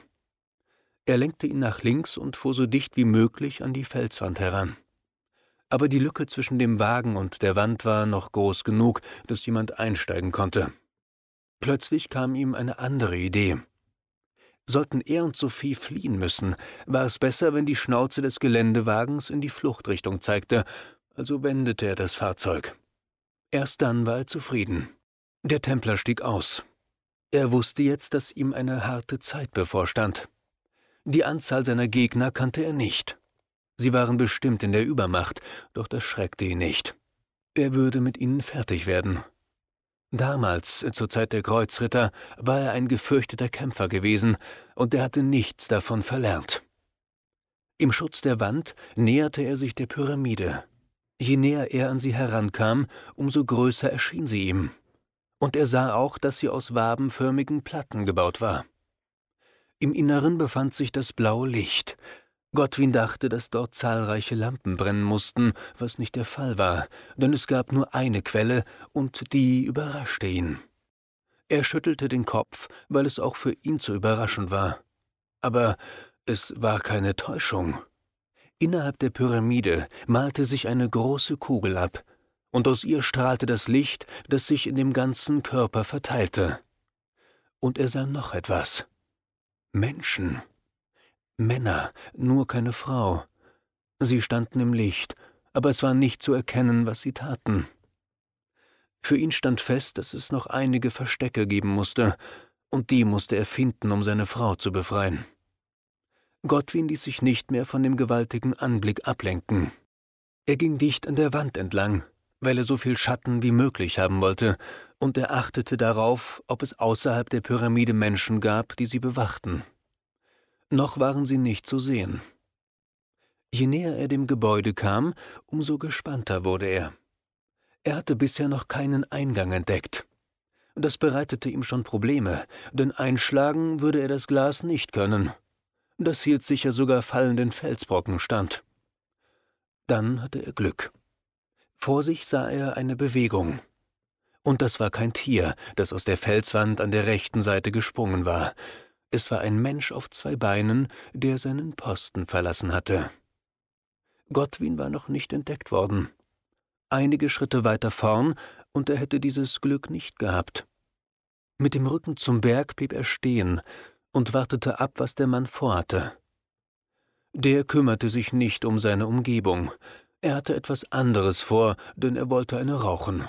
Er lenkte ihn nach links und fuhr so dicht wie möglich an die Felswand heran. Aber die Lücke zwischen dem Wagen und der Wand war noch groß genug, dass jemand einsteigen konnte. Plötzlich kam ihm eine andere Idee. Sollten er und Sophie fliehen müssen, war es besser, wenn die Schnauze des Geländewagens in die Fluchtrichtung zeigte, also wendete er das Fahrzeug. Erst dann war er zufrieden. Der Templer stieg aus. Er wusste jetzt, dass ihm eine harte Zeit bevorstand. Die Anzahl seiner Gegner kannte er nicht. Sie waren bestimmt in der Übermacht, doch das schreckte ihn nicht. Er würde mit ihnen fertig werden. Damals, zur Zeit der Kreuzritter, war er ein gefürchteter Kämpfer gewesen, und er hatte nichts davon verlernt. Im Schutz der Wand näherte er sich der Pyramide. Je näher er an sie herankam, umso größer erschien sie ihm und er sah auch, dass sie aus wabenförmigen Platten gebaut war. Im Inneren befand sich das blaue Licht. Gottwin dachte, dass dort zahlreiche Lampen brennen mussten, was nicht der Fall war, denn es gab nur eine Quelle, und die überraschte ihn. Er schüttelte den Kopf, weil es auch für ihn zu überraschen war. Aber es war keine Täuschung. Innerhalb der Pyramide malte sich eine große Kugel ab, und aus ihr strahlte das Licht, das sich in dem ganzen Körper verteilte. Und er sah noch etwas. Menschen. Männer, nur keine Frau. Sie standen im Licht, aber es war nicht zu erkennen, was sie taten. Für ihn stand fest, dass es noch einige Verstecke geben musste, und die musste er finden, um seine Frau zu befreien. Gottwin ließ sich nicht mehr von dem gewaltigen Anblick ablenken. Er ging dicht an der Wand entlang, weil er so viel Schatten wie möglich haben wollte, und er achtete darauf, ob es außerhalb der Pyramide Menschen gab, die sie bewachten. Noch waren sie nicht zu sehen. Je näher er dem Gebäude kam, umso gespannter wurde er. Er hatte bisher noch keinen Eingang entdeckt. Das bereitete ihm schon Probleme, denn einschlagen würde er das Glas nicht können. Das hielt sicher sogar fallenden Felsbrocken stand. Dann hatte er Glück. Vor sich sah er eine Bewegung. Und das war kein Tier, das aus der Felswand an der rechten Seite gesprungen war. Es war ein Mensch auf zwei Beinen, der seinen Posten verlassen hatte. Gottwin war noch nicht entdeckt worden. Einige Schritte weiter vorn, und er hätte dieses Glück nicht gehabt. Mit dem Rücken zum Berg blieb er stehen und wartete ab, was der Mann vorhatte. Der kümmerte sich nicht um seine Umgebung. Er hatte etwas anderes vor, denn er wollte eine rauchen.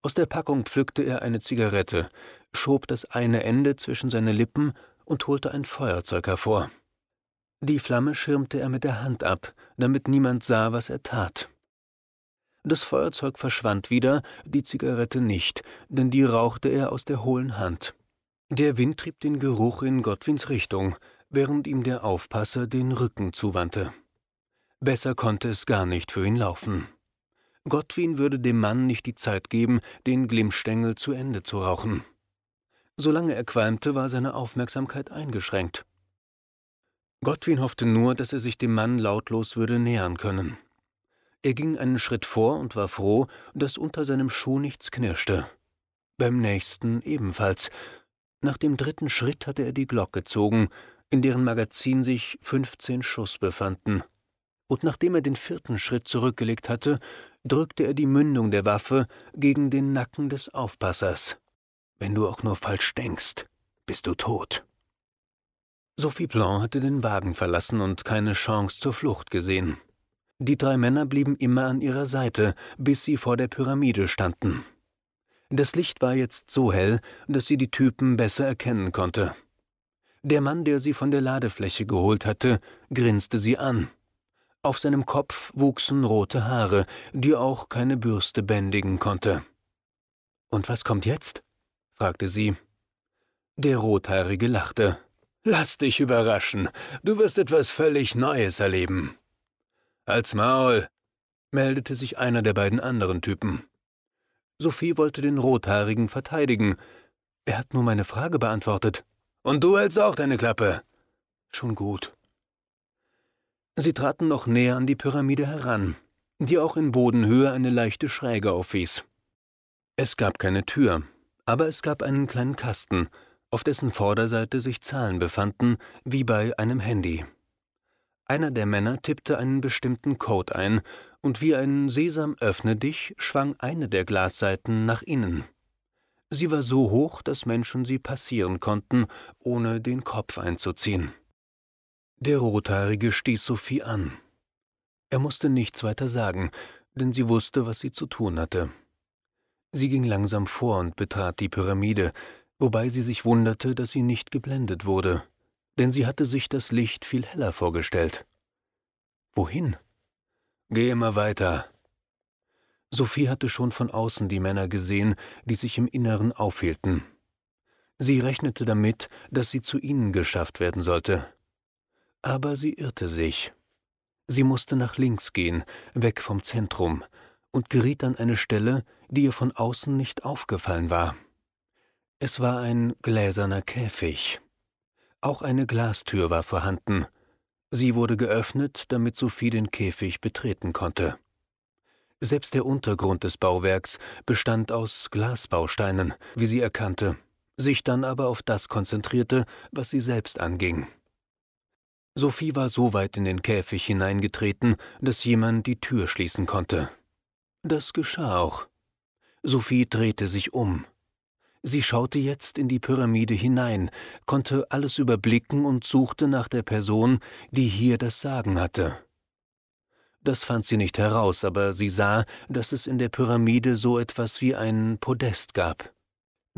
Aus der Packung pflückte er eine Zigarette, schob das eine Ende zwischen seine Lippen und holte ein Feuerzeug hervor. Die Flamme schirmte er mit der Hand ab, damit niemand sah, was er tat. Das Feuerzeug verschwand wieder, die Zigarette nicht, denn die rauchte er aus der hohlen Hand. Der Wind trieb den Geruch in Gottwins Richtung, während ihm der Aufpasser den Rücken zuwandte. Besser konnte es gar nicht für ihn laufen. Gottwin würde dem Mann nicht die Zeit geben, den Glimmstängel zu Ende zu rauchen. Solange er qualmte, war seine Aufmerksamkeit eingeschränkt. Gottwin hoffte nur, dass er sich dem Mann lautlos würde nähern können. Er ging einen Schritt vor und war froh, dass unter seinem Schuh nichts knirschte. Beim nächsten ebenfalls. Nach dem dritten Schritt hatte er die Glock gezogen, in deren Magazin sich fünfzehn Schuss befanden und nachdem er den vierten Schritt zurückgelegt hatte, drückte er die Mündung der Waffe gegen den Nacken des Aufpassers. Wenn du auch nur falsch denkst, bist du tot. Sophie Plan hatte den Wagen verlassen und keine Chance zur Flucht gesehen. Die drei Männer blieben immer an ihrer Seite, bis sie vor der Pyramide standen. Das Licht war jetzt so hell, dass sie die Typen besser erkennen konnte. Der Mann, der sie von der Ladefläche geholt hatte, grinste sie an. Auf seinem Kopf wuchsen rote Haare, die auch keine Bürste bändigen konnte. Und was kommt jetzt? fragte sie. Der Rothaarige lachte. Lass dich überraschen, du wirst etwas völlig Neues erleben. Als Maul, meldete sich einer der beiden anderen Typen. Sophie wollte den Rothaarigen verteidigen. Er hat nur meine Frage beantwortet. Und du hältst auch deine Klappe. Schon gut. Sie traten noch näher an die Pyramide heran, die auch in Bodenhöhe eine leichte Schräge aufwies. Es gab keine Tür, aber es gab einen kleinen Kasten, auf dessen Vorderseite sich Zahlen befanden, wie bei einem Handy. Einer der Männer tippte einen bestimmten Code ein, und wie ein Sesam öffne dich, schwang eine der Glasseiten nach innen. Sie war so hoch, dass Menschen sie passieren konnten, ohne den Kopf einzuziehen. Der Rothaarige stieß Sophie an. Er musste nichts weiter sagen, denn sie wusste, was sie zu tun hatte. Sie ging langsam vor und betrat die Pyramide, wobei sie sich wunderte, dass sie nicht geblendet wurde, denn sie hatte sich das Licht viel heller vorgestellt. Wohin? Geh immer weiter. Sophie hatte schon von außen die Männer gesehen, die sich im Inneren aufhielten. Sie rechnete damit, dass sie zu ihnen geschafft werden sollte. Aber sie irrte sich. Sie musste nach links gehen, weg vom Zentrum, und geriet an eine Stelle, die ihr von außen nicht aufgefallen war. Es war ein gläserner Käfig. Auch eine Glastür war vorhanden. Sie wurde geöffnet, damit Sophie den Käfig betreten konnte. Selbst der Untergrund des Bauwerks bestand aus Glasbausteinen, wie sie erkannte, sich dann aber auf das konzentrierte, was sie selbst anging. Sophie war so weit in den Käfig hineingetreten, dass jemand die Tür schließen konnte. Das geschah auch. Sophie drehte sich um. Sie schaute jetzt in die Pyramide hinein, konnte alles überblicken und suchte nach der Person, die hier das Sagen hatte. Das fand sie nicht heraus, aber sie sah, dass es in der Pyramide so etwas wie ein Podest gab.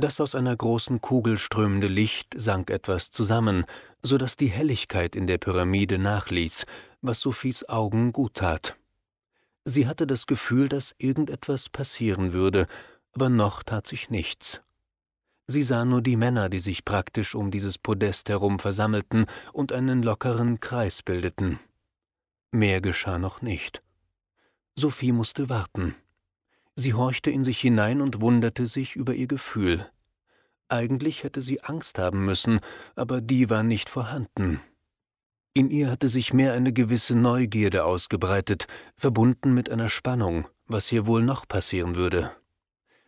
Das aus einer großen Kugel strömende Licht sank etwas zusammen, so dass die Helligkeit in der Pyramide nachließ, was Sophies Augen gut tat. Sie hatte das Gefühl, dass irgendetwas passieren würde, aber noch tat sich nichts. Sie sah nur die Männer, die sich praktisch um dieses Podest herum versammelten und einen lockeren Kreis bildeten. Mehr geschah noch nicht. Sophie musste warten. Sie horchte in sich hinein und wunderte sich über ihr Gefühl. Eigentlich hätte sie Angst haben müssen, aber die war nicht vorhanden. In ihr hatte sich mehr eine gewisse Neugierde ausgebreitet, verbunden mit einer Spannung, was hier wohl noch passieren würde.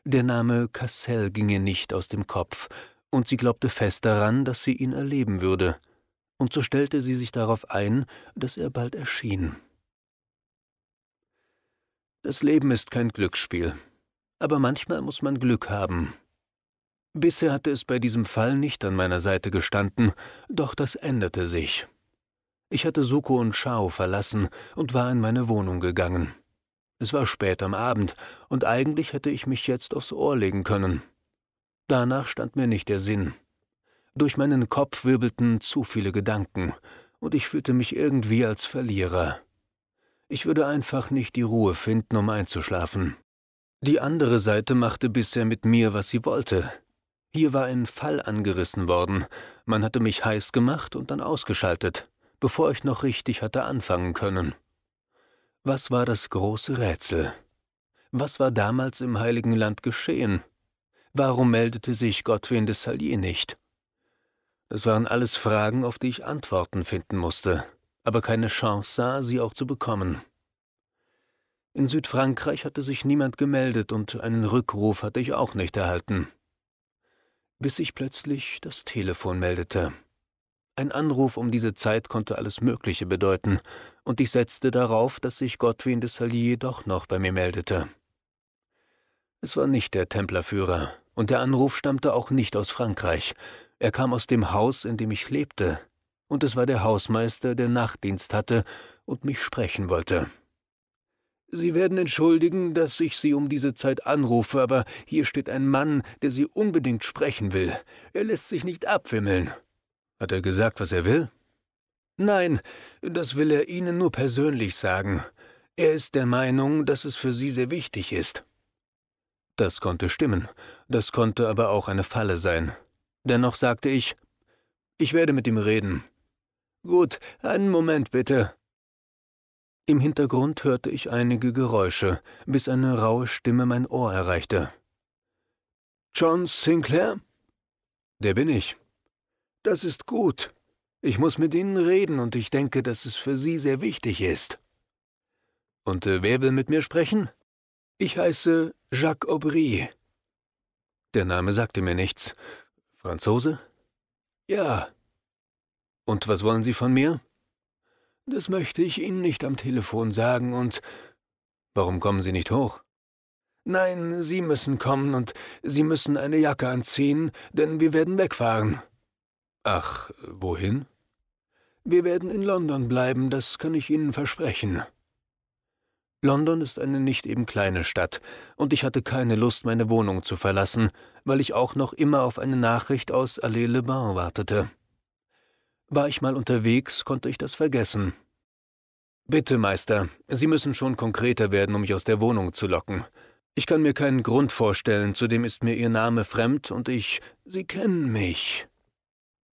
Der Name Cassell ging ihr nicht aus dem Kopf, und sie glaubte fest daran, dass sie ihn erleben würde, und so stellte sie sich darauf ein, dass er bald erschien. Das Leben ist kein Glücksspiel. Aber manchmal muss man Glück haben. Bisher hatte es bei diesem Fall nicht an meiner Seite gestanden, doch das änderte sich. Ich hatte Suko und Shao verlassen und war in meine Wohnung gegangen. Es war spät am Abend, und eigentlich hätte ich mich jetzt aufs Ohr legen können. Danach stand mir nicht der Sinn. Durch meinen Kopf wirbelten zu viele Gedanken, und ich fühlte mich irgendwie als Verlierer. Ich würde einfach nicht die Ruhe finden, um einzuschlafen. Die andere Seite machte bisher mit mir, was sie wollte. Hier war ein Fall angerissen worden. Man hatte mich heiß gemacht und dann ausgeschaltet, bevor ich noch richtig hatte anfangen können. Was war das große Rätsel? Was war damals im Heiligen Land geschehen? Warum meldete sich Gottwin de Salier nicht? Das waren alles Fragen, auf die ich Antworten finden musste aber keine Chance sah, sie auch zu bekommen. In Südfrankreich hatte sich niemand gemeldet und einen Rückruf hatte ich auch nicht erhalten. Bis sich plötzlich das Telefon meldete. Ein Anruf um diese Zeit konnte alles Mögliche bedeuten, und ich setzte darauf, dass sich Gottwin de Salier doch noch bei mir meldete. Es war nicht der Templerführer, und der Anruf stammte auch nicht aus Frankreich. Er kam aus dem Haus, in dem ich lebte, und es war der Hausmeister, der Nachtdienst hatte und mich sprechen wollte. Sie werden entschuldigen, dass ich Sie um diese Zeit anrufe, aber hier steht ein Mann, der Sie unbedingt sprechen will. Er lässt sich nicht abwimmeln. Hat er gesagt, was er will? Nein, das will er Ihnen nur persönlich sagen. Er ist der Meinung, dass es für Sie sehr wichtig ist. Das konnte stimmen, das konnte aber auch eine Falle sein. Dennoch sagte ich, ich werde mit ihm reden. Gut, einen Moment bitte. Im Hintergrund hörte ich einige Geräusche, bis eine raue Stimme mein Ohr erreichte. John Sinclair? Der bin ich. Das ist gut. Ich muss mit Ihnen reden und ich denke, dass es für Sie sehr wichtig ist. Und äh, wer will mit mir sprechen? Ich heiße Jacques Aubry. Der Name sagte mir nichts. Franzose? Ja, und was wollen Sie von mir? Das möchte ich Ihnen nicht am Telefon sagen und. Warum kommen Sie nicht hoch? Nein, Sie müssen kommen und Sie müssen eine Jacke anziehen, denn wir werden wegfahren. Ach, wohin? Wir werden in London bleiben, das kann ich Ihnen versprechen. London ist eine nicht eben kleine Stadt, und ich hatte keine Lust, meine Wohnung zu verlassen, weil ich auch noch immer auf eine Nachricht aus Allée-le-Bain wartete. War ich mal unterwegs, konnte ich das vergessen. Bitte, Meister, Sie müssen schon konkreter werden, um mich aus der Wohnung zu locken. Ich kann mir keinen Grund vorstellen, zudem ist mir Ihr Name fremd und ich. Sie kennen mich.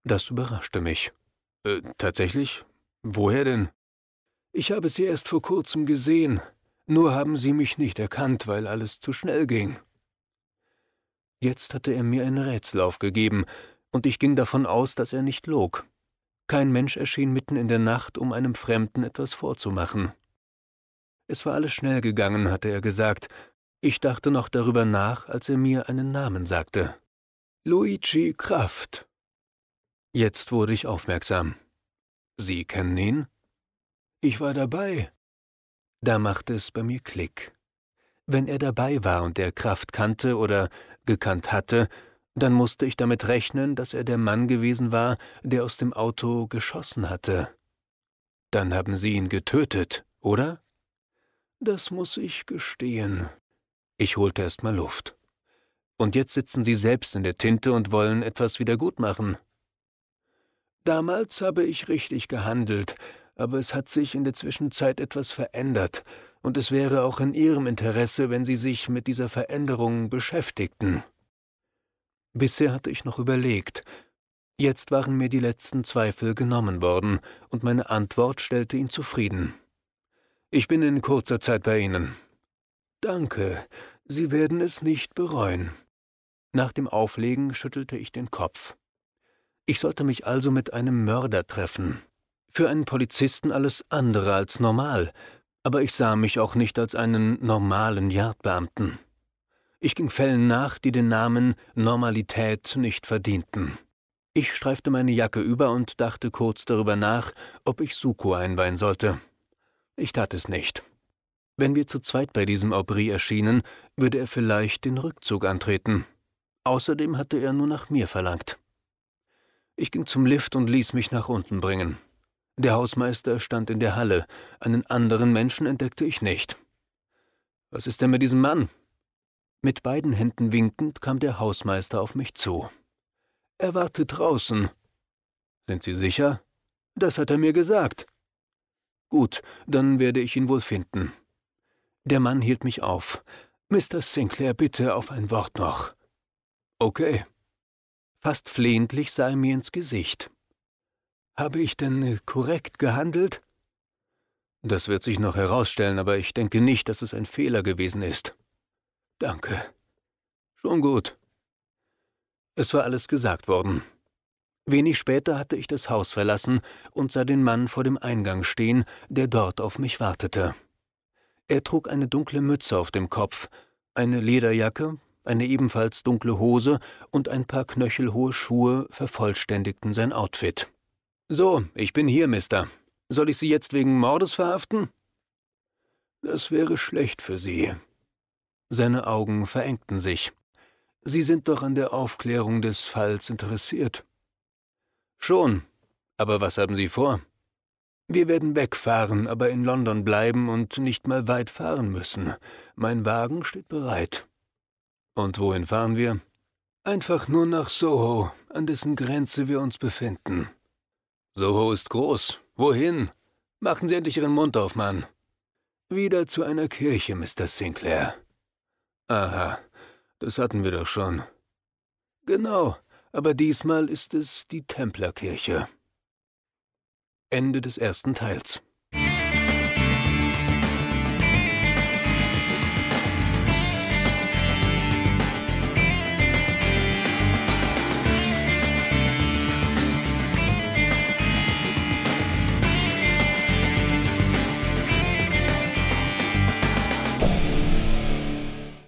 Das überraschte mich. Äh, tatsächlich? Woher denn? Ich habe Sie erst vor kurzem gesehen, nur haben Sie mich nicht erkannt, weil alles zu schnell ging. Jetzt hatte er mir ein Rätsel aufgegeben, und ich ging davon aus, dass er nicht log. Kein Mensch erschien mitten in der Nacht, um einem Fremden etwas vorzumachen. Es war alles schnell gegangen, hatte er gesagt. Ich dachte noch darüber nach, als er mir einen Namen sagte. Luigi Kraft. Jetzt wurde ich aufmerksam. Sie kennen ihn? Ich war dabei. Da machte es bei mir Klick. Wenn er dabei war und er Kraft kannte oder gekannt hatte, dann musste ich damit rechnen, dass er der Mann gewesen war, der aus dem Auto geschossen hatte. Dann haben Sie ihn getötet, oder? Das muss ich gestehen. Ich holte erst mal Luft. Und jetzt sitzen Sie selbst in der Tinte und wollen etwas wiedergutmachen. Damals habe ich richtig gehandelt, aber es hat sich in der Zwischenzeit etwas verändert, und es wäre auch in Ihrem Interesse, wenn Sie sich mit dieser Veränderung beschäftigten. Bisher hatte ich noch überlegt. Jetzt waren mir die letzten Zweifel genommen worden, und meine Antwort stellte ihn zufrieden. Ich bin in kurzer Zeit bei Ihnen. Danke, Sie werden es nicht bereuen. Nach dem Auflegen schüttelte ich den Kopf. Ich sollte mich also mit einem Mörder treffen. Für einen Polizisten alles andere als normal, aber ich sah mich auch nicht als einen normalen Jagdbeamten. Ich ging Fällen nach, die den Namen Normalität nicht verdienten. Ich streifte meine Jacke über und dachte kurz darüber nach, ob ich Suko einweihen sollte. Ich tat es nicht. Wenn wir zu zweit bei diesem Aubry erschienen, würde er vielleicht den Rückzug antreten. Außerdem hatte er nur nach mir verlangt. Ich ging zum Lift und ließ mich nach unten bringen. Der Hausmeister stand in der Halle, einen anderen Menschen entdeckte ich nicht. Was ist denn mit diesem Mann? Mit beiden Händen winkend kam der Hausmeister auf mich zu. Er wartet draußen. Sind Sie sicher? Das hat er mir gesagt. Gut, dann werde ich ihn wohl finden. Der Mann hielt mich auf. Mr. Sinclair, bitte auf ein Wort noch. Okay. Fast flehentlich sah er mir ins Gesicht. Habe ich denn korrekt gehandelt? Das wird sich noch herausstellen, aber ich denke nicht, dass es ein Fehler gewesen ist. Danke. Schon gut. Es war alles gesagt worden. Wenig später hatte ich das Haus verlassen und sah den Mann vor dem Eingang stehen, der dort auf mich wartete. Er trug eine dunkle Mütze auf dem Kopf, eine Lederjacke, eine ebenfalls dunkle Hose und ein paar knöchelhohe Schuhe vervollständigten sein Outfit. So, ich bin hier, Mister. Soll ich Sie jetzt wegen Mordes verhaften? Das wäre schlecht für Sie, seine Augen verengten sich. Sie sind doch an der Aufklärung des Falls interessiert. Schon, aber was haben Sie vor? Wir werden wegfahren, aber in London bleiben und nicht mal weit fahren müssen. Mein Wagen steht bereit. Und wohin fahren wir? Einfach nur nach Soho, an dessen Grenze wir uns befinden. Soho ist groß. Wohin? Machen Sie endlich Ihren Mund auf, Mann. Wieder zu einer Kirche, Mr. Sinclair. Aha, das hatten wir doch schon. Genau, aber diesmal ist es die Templerkirche. Ende des ersten Teils.